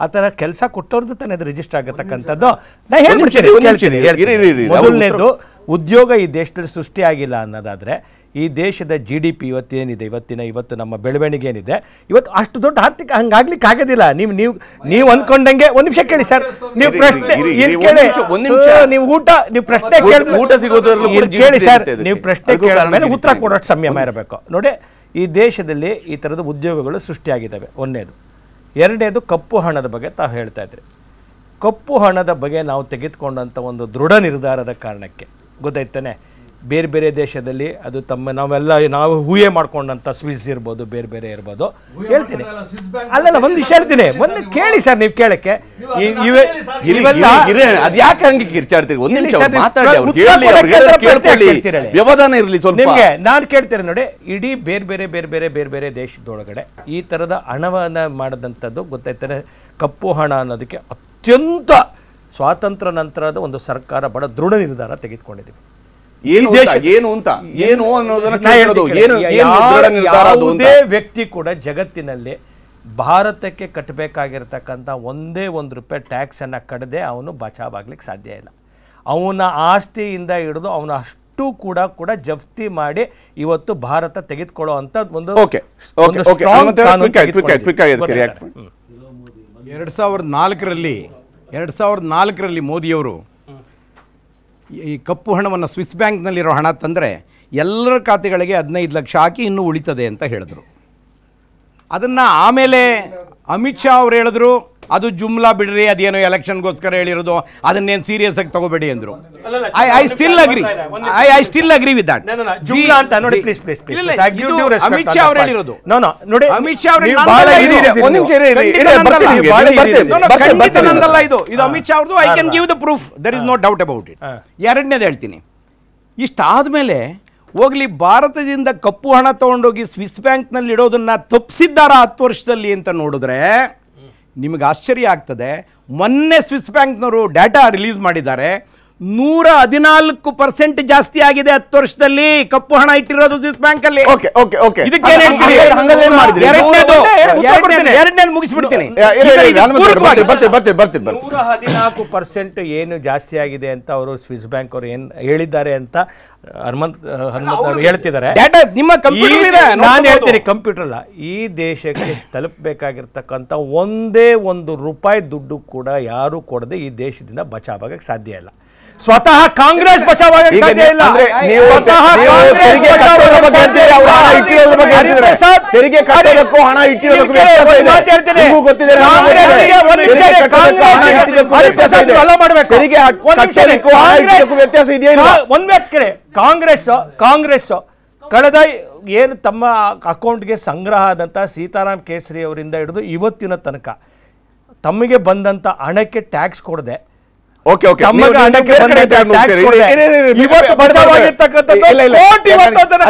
S5: ಆ ತರ ಕೆಲಸ ಕೊಟ್ಟವ್ರದ್ದು ತಾನೇ ರಿಜಿಸ್ಟರ್ ಆಗತಕ್ಕಂಥದ್ದು ನಾ ಹೇಳ್ಬಿಡ್ತೀನಿ ಮೊದಲನೇದು ಉದ್ಯೋಗ ಈ ದೇಶದಲ್ಲಿ ಸೃಷ್ಟಿಯಾಗಿಲ್ಲ ಅನ್ನೋದಾದರೆ ಈ ದೇಶದ ಜಿ ಡಿ ಪಿ ಇವತ್ತೇನಿದೆ ಇವತ್ತಿನ ಇವತ್ತು ನಮ್ಮ ಬೆಳವಣಿಗೆ ಏನಿದೆ ಇವತ್ತು ಅಷ್ಟು ದೊಡ್ಡ ಆರ್ಥಿಕ ಹಂಗಾಗ್ಲಿಕ್ಕೆ ಆಗೋದಿಲ್ಲ ನೀವು ನೀವು ನೀವು ಅಂದ್ಕೊಂಡಂಗೆ ಒಂದು ನಿಮಿಷ ಕೇಳಿ ಸರ್ ನೀವು ಪ್ರಶ್ನೆ ಕೇಳಿ ನೀವು ಊಟ ನೀವು ಪ್ರಶ್ನೆ ಕೇಳಿ ಊಟ ಸಿಗೋದ್ರಲ್ಲಿ ಕೇಳಿ ಸರ್ ನೀವು ಪ್ರಶ್ನೆ ಕೇಳಿದ್ಮೇಲೆ ಉತ್ತರ ಕೊಡೋಷ್ಟು ಸಂಯಮ ಇರಬೇಕು ನೋಡಿ ಈ ದೇಶದಲ್ಲಿ ಈ ಥರದ ಉದ್ಯೋಗಗಳು ಸೃಷ್ಟಿಯಾಗಿದ್ದಾವೆ ಒಂದನೇದು ಎರಡನೇದು ಕಪ್ಪು ಹಣದ ಬಗ್ಗೆ ತಾವು ಹೇಳ್ತಾ ಇದ್ರಿ ಕಪ್ಪು ಹಣದ ಬಗ್ಗೆ ನಾವು ತೆಗೆದುಕೊಂಡಂಥ ಒಂದು ದೃಢ ನಿರ್ಧಾರದ ಕಾರಣಕ್ಕೆ ಗೊತ್ತಾಯ್ತಾನೆ ಬೇರೆ ಬೇರೆ ದೇಶದಲ್ಲಿ ಅದು ತಮ್ಮ ನಾವೆಲ್ಲ ನಾವು ಹೂಯೇ ಮಾಡ್ಕೊಂಡಂಥ ಸ್ವೀಸ್ ಇರ್ಬೋದು ಬೇರೆ ಬೇರೆ ಇರ್ಬೋದು ಹೇಳ್ತೀನಿ ಅಲ್ಲಲ್ಲ ಒಂದು ವಿಷಯ ಹೇಳ್ತೀನಿ ಒಂದು ಕೇಳಿ ಸರ್ ನೀವು ಕೇಳಕ್ಕೆ
S1: ಅದು ಯಾಕೆ ಹಂಗೆ ಕಿರ್ಚಾಡ್ತೀರಿ ಒಂದು ನಿಮಿಷ ವ್ಯವಧಾನ ಇರಲಿ ಸ್ವಲ್ಪ ನಿಮಗೆ
S5: ನಾನು ಕೇಳ್ತೀನಿ ನೋಡಿ ಇಡೀ ಬೇರೆ ಬೇರೆ ಬೇರೆ ಬೇರೆ ಬೇರೆ ಬೇರೆ ದೇಶದೊಳಗಡೆ ಈ ಥರದ ಹಣವನ್ನು ಮಾಡಿದಂಥದ್ದು ಗೊತ್ತಾಯ್ತಾರೆ ಕಪ್ಪು ಹಣ ಅನ್ನೋದಕ್ಕೆ ಅತ್ಯಂತ ಸ್ವಾತಂತ್ರ್ಯ ನಂತರದ ಒಂದು ಸರ್ಕಾರ ಬಡ ದೃಢ ನಿರ್ಧಾರ ತೆಗೆದುಕೊಂಡಿದ್ದೀವಿ
S1: ಏನು ಅಂತ ಏನು
S5: ಯಾವುದೇ ವ್ಯಕ್ತಿ ಕೂಡ ಜಗತ್ತಿನಲ್ಲಿ ಭಾರತಕ್ಕೆ ಕಟ್ಟಬೇಕಾಗಿರ್ತಕ್ಕಂಥ ಒಂದೇ ಒಂದು ರೂಪಾಯಿ ಟ್ಯಾಕ್ಸನ್ನು ಕಡದೆ ಅವನು ಬಚಾವಾಗ್ಲಿಕ್ಕೆ ಸಾಧ್ಯ ಇಲ್ಲ ಅವನ ಆಸ್ತಿಯಿಂದ ಹಿಡಿದು ಅವನ ಅಷ್ಟು ಕೂಡ ಕೂಡ ಜಪ್ತಿ ಮಾಡಿ ಇವತ್ತು ಭಾರತ ತೆಗೆದುಕೊಳ್ಳೋ ಅಂತ ಒಂದು
S4: ಎರಡ್ ಸಾವಿರದ ನಾಲ್ಕರಲ್ಲಿ ಎರಡು ಸಾವಿರದ ನಾಲ್ಕರಲ್ಲಿ ಮೋದಿಯವರು ಈ ಕಪ್ಪು ಹಣವನ್ನು ಸ್ವಿಸ್ ಬ್ಯಾಂಕ್ನಲ್ಲಿರೋ ಹಣ ತಂದರೆ ಎಲ್ಲರ ಖಾತೆಗಳಿಗೆ ಹದಿನೈದು ಲಕ್ಷ ಹಾಕಿ ಇನ್ನೂ ಉಳಿತದೆ ಅಂತ ಹೇಳಿದ್ರು ಅದನ್ನು ಆಮೇಲೆ ಅಮಿತ್ ಶಾ ಅವರು ಹೇಳಿದ್ರು ಅದು ಜುಮ್ಲಾ ಬಿಡ್ರಿ ಅದೇನೋ ಎಲೆಕ್ಷನ್ಗೋಸ್ಕರ ಹೇಳಿರೋದು ಅದನ್ನೇನು ಸೀರಿಯಸ್ ಆಗಿ ತಗೋಬೇಡಿ ಅಂದ್ರು
S5: I I still agree I I still agree with that ಜುಮ್ಲಾ ಅಂತ ನೋಡಿ ಪ್ಲೀಸ್ ಪ್ಲೀಸ್ ಅಮಿತ್ ಶಾ ಅವರು ಹೇಳಿರೋದು
S4: ನೋ ನೋ ನೋಡಿ ಅಮಿತ್ ಶಾ ಅವರು ಒಂದು ನಿಮಿಷ ಇರಿ ನಂದಲ್ಲ ಇದು ಇದು ಅಮಿತ್ ಶಾ ಅವರದು I can give the proof there is no doubt about it ಎರಡನೇದು ಹೇಳ್ತೀನಿ ಆದ್ಮೇಲೆ ಹೋಗ್ಲಿ ಭಾರತದಿಂದ ಕಪ್ಪು ಹಣ ತಗೊಂಡೋಗಿ ಸ್ವಿಸ್ ಬ್ಯಾಂಕ್ನಲ್ಲಿ ಇಡೋದನ್ನ ತಪ್ಪಿಸಿದ್ದಾರಾ ಹತ್ತು ವರ್ಷದಲ್ಲಿ ಅಂತ ನೋಡಿದ್ರೆ ನಿಮಗೆ ಆಶ್ಚರ್ಯ ಆಗ್ತದೆ ಮೊನ್ನೆ ಸ್ವಿಸ್ ಬ್ಯಾಂಕ್ನವರು ಡೇಟಾ ರಿಲೀಸ್ ಮಾಡಿದ್ದಾರೆ ನೂರ ಹದಿನಾಲ್ಕು ಪರ್ಸೆಂಟ್ ಜಾಸ್ತಿ ಆಗಿದೆ ಹತ್ತು ವರ್ಷದಲ್ಲಿ ಕಪ್ಪು ಹಣ ಇಟ್ಟಿರೋದು ಬ್ಯಾಂಕ್ ಅಲ್ಲಿ ಮುಗಿಸ್ಬಿಡ್ತೀನಿ
S5: ನೂರ ಹದಿನಾಲ್ಕು ಪರ್ಸೆಂಟ್ ಏನು ಜಾಸ್ತಿ ಆಗಿದೆ ಅಂತ ಅವರು ಸ್ವಿಸ್ ಬ್ಯಾಂಕ್ ಅವರು ಏನ್ ಹೇಳಿದ್ದಾರೆ ಅಂತ ಹನುಮಂತ್ ಹನುಮಂತ್ ಅವರು ಹೇಳ್ತಿದ್ದಾರೆ ನಿಮ್ಮ ನಾನು ಹೇಳ್ತೀನಿ ಕಂಪ್ಯೂಟರ್ ಅಲ್ಲ ಈ ದೇಶಕ್ಕೆ ತಲುಪಬೇಕಾಗಿರ್ತಕ್ಕಂಥ ಒಂದೇ ಒಂದು ರೂಪಾಯಿ ದುಡ್ಡು ಕೂಡ ಯಾರು ಕೊಡದೆ ಈ ದೇಶದಿಂದ ಬಚಾವಾಗಕ್ಕೆ ಸಾಧ್ಯ ಇಲ್ಲ ಸ್ವತಃ ಕಾಂಗ್ರೆಸ್ ಬಚಾವಾಗಕ್ಕೆ ಸಾಧ್ಯ ಇಲ್ಲ
S1: ತೆರಿಗೆ ಕಟ್ಟಬೇಕು ಹಣ ಇಟ್ಟಿರೋದಕ್ಕೂ ಮಾತಾಡ್ತೀನಿ ಗೊತ್ತಿದೆ ತೆರಿಗೆ
S4: ವ್ಯತ್ಯಾಸ ಇದೆಯಾ
S5: ಒಂದ್ ವ್ಯಕ್ತಿ ಕಾಂಗ್ರೆಸ್ ಕಾಂಗ್ರೆಸ್ ಕಳೆದ ಏನು ತಮ್ಮ ಅಕೌಂಟ್ಗೆ ಸಂಗ್ರಹ ಆದಂಥ ಸೀತಾರಾಮ್ ಕೇಸರಿ ಅವರಿಂದ ಹಿಡಿದು ಇವತ್ತಿನ ತನಕ ತಮಗೆ ಬಂದಂಥ ಹಣಕ್ಕೆ ಟ್ಯಾಕ್ಸ್ ಕೊಡದೆ
S1: ಓಕೆ ಓಕೆ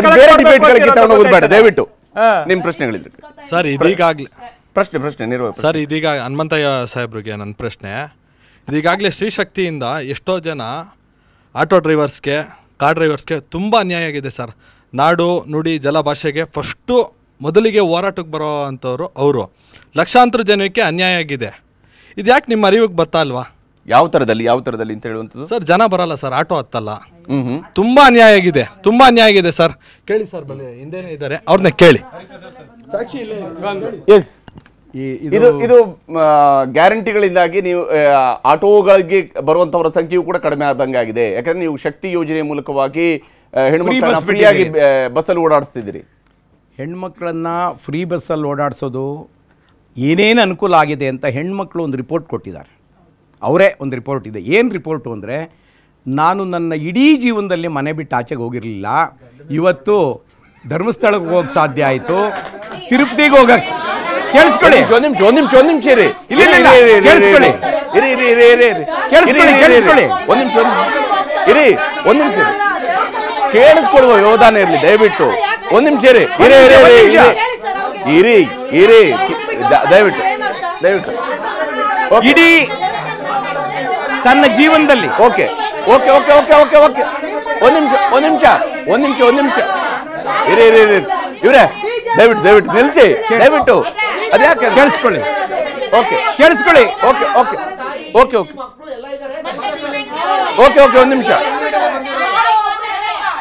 S1: ಇವತ್ತು ದಯವಿಟ್ಟು ನಿಮ್ಮ ಪ್ರಶ್ನೆಗಳಿದ್ರೆ ಸರ್ ಇದೀಗಾಗಲೇ ಪ್ರಶ್ನೆ ಪ್ರಶ್ನೆ ಸರ್ ಇದೀಗ ಹನುಮಂತಯ್ಯ
S5: ಸಾಹೇಬ್ರಿಗೆ ನನ್ನ ಪ್ರಶ್ನೆ ಇದೀಗಾಗಲೇ ಸ್ತ್ರೀಶಕ್ತಿಯಿಂದ ಎಷ್ಟೋ ಜನ
S3: ಆಟೋ ಡ್ರೈವರ್ಸ್ಗೆ ಕಾರ್ ಡ್ರೈವರ್ಸ್ಗೆ ತುಂಬ ಅನ್ಯಾಯ ಆಗಿದೆ ಸರ್ ನಾಡು ನುಡಿ ಜಲ ಭಾಷೆಗೆ ಫಸ್ಟು ಮೊದಲಿಗೆ ಹೋರಾಟಕ್ಕೆ ಬರೋ ಅಂಥವ್ರು ಅವರು ಲಕ್ಷಾಂತರ ಜನಕ್ಕೆ ಅನ್ಯಾಯ ಆಗಿದೆ
S1: ಇದು ನಿಮ್ಮ ಅರಿವಿಗೆ ಬರ್ತಾ ಅಲ್ವಾ ಯಾವ ತರದಲ್ಲಿ ಯಾವ ತರದಲ್ಲಿ ಅಂತ ಹೇಳುವಂಥದ್ದು ಸರ್ ಜನ ಬರಲ್ಲ ಸರ್ ಆಟೋ ಹತ್ತಲ್ಲ ತುಂಬಾ ಅನ್ಯಾಯ ಆಗಿದೆ ತುಂಬಾ ಅನ್ಯಾಯ ಆಗಿದೆ ಸರ್ ಕೇಳಿ ಸರ್ ಬನ್ನಿ ಹಿಂದೆನೇ ಇದ್ದಾರೆ ಅವ್ರನ್ನ ಕೇಳಿ ಎಸ್ ಇದು ಇದು ಗ್ಯಾರಂಟಿಗಳಿಂದಾಗಿ ನೀವು ಆಟೋಗಳಿಗೆ ಬರುವಂತವರ ಸಂಖ್ಯೆಯು ಕೂಡ ಕಡಿಮೆ ಆದಂಗೆ ಆಗಿದೆ ಯಾಕಂದ್ರೆ ನೀವು ಶಕ್ತಿ ಯೋಜನೆ ಮೂಲಕವಾಗಿ ಹೆಣ್ಮಕ್ಳನ್ನ ಫ್ರೀಯಾಗಿ ಬಸ್ಸಲ್ಲಿ ಓಡಾಡಿಸ್ತಿದ್ದೀರಿ
S4: ಹೆಣ್ಮಕ್ಳನ್ನ ಫ್ರೀ ಬಸ್ಸಲ್ಲಿ ಓಡಾಡಿಸೋದು ಏನೇನು ಅನುಕೂಲ ಆಗಿದೆ ಅಂತ ಹೆಣ್ಮಕ್ಳು ಒಂದು ರಿಪೋರ್ಟ್ ಕೊಟ್ಟಿದ್ದಾರೆ ಅವರೇ ಒಂದು ರಿಪೋರ್ಟ್ ಇದೆ ಏನು ರಿಪೋರ್ಟ್ ಅಂದರೆ ನಾನು ನನ್ನ ಇಡೀ ಜೀವನದಲ್ಲಿ ಮನೆ ಬಿಟ್ಟು ಆಚೆಗೆ ಹೋಗಿರಲಿಲ್ಲ ಇವತ್ತು ಧರ್ಮಸ್ಥಳಕ್ಕೆ ಹೋಗ್ ಸಾಧ್ಯ ಆಯಿತು ತಿರುಪತಿಗೆ ಹೋಗಕ್ಕೆ ಕೇಳಿಸ್ಕೊಳ್ಳಿ ನಿಮಿಷ ಒಂದು ನಿಮಿಷ ಒಂದು ನಿಮಿಷ ಇರಿ
S1: ಕೇಳಿಸ್ಕೊಳ್ಳಿ ಇರಿ ಇರಿ ಇರಿ ಕೇಳಿಸ್ಕೊಳ್ಳಿ ಕೇಳಿಸ್ಕೊಳ್ಳಿ ಒಂದು ನಿಮಿಷ ಇರಿ ಒಂದು ನಿಮಿಷ ಕೇಳಿಸ್ಕೊಳ್ಳುವ ಯೋಧಾನ ಇರಲಿ ದಯವಿಟ್ಟು ಒಂದು ನಿಮಿಷ ಇರಿ ಇರಿ ಇರಿ ಇರಿ ಇರಿ ದಯವಿಟ್ಟು ದಯವಿಟ್ಟು ಇಡೀ ತನ್ನ ಜೀವನದಲ್ಲಿ okay okay okay okay okay okay ಒಂದು ನಿಮಿಷ ಒಂದು ನಿಮಿಷ ಒಂದು ನಿಮಿಷ ಒಂದು ನಿಮಿಷ ಇರಿ ಇರಿ ಇವ್ರೆ ದಯವಿಟ್ಟು ದಯವಿಟ್ಟು ನಿಲ್ಸಿ ದಯವಿಟ್ಟು ಅದ್ಯಾಕೆ ಕೇಳಿಸ್ಕೊಳ್ಳಿ ಓಕೆ ಕೇಳಿಸ್ಕೊಳ್ಳಿ okay okay okay okay okay okay ಒಂದು ನಿಮಿಷ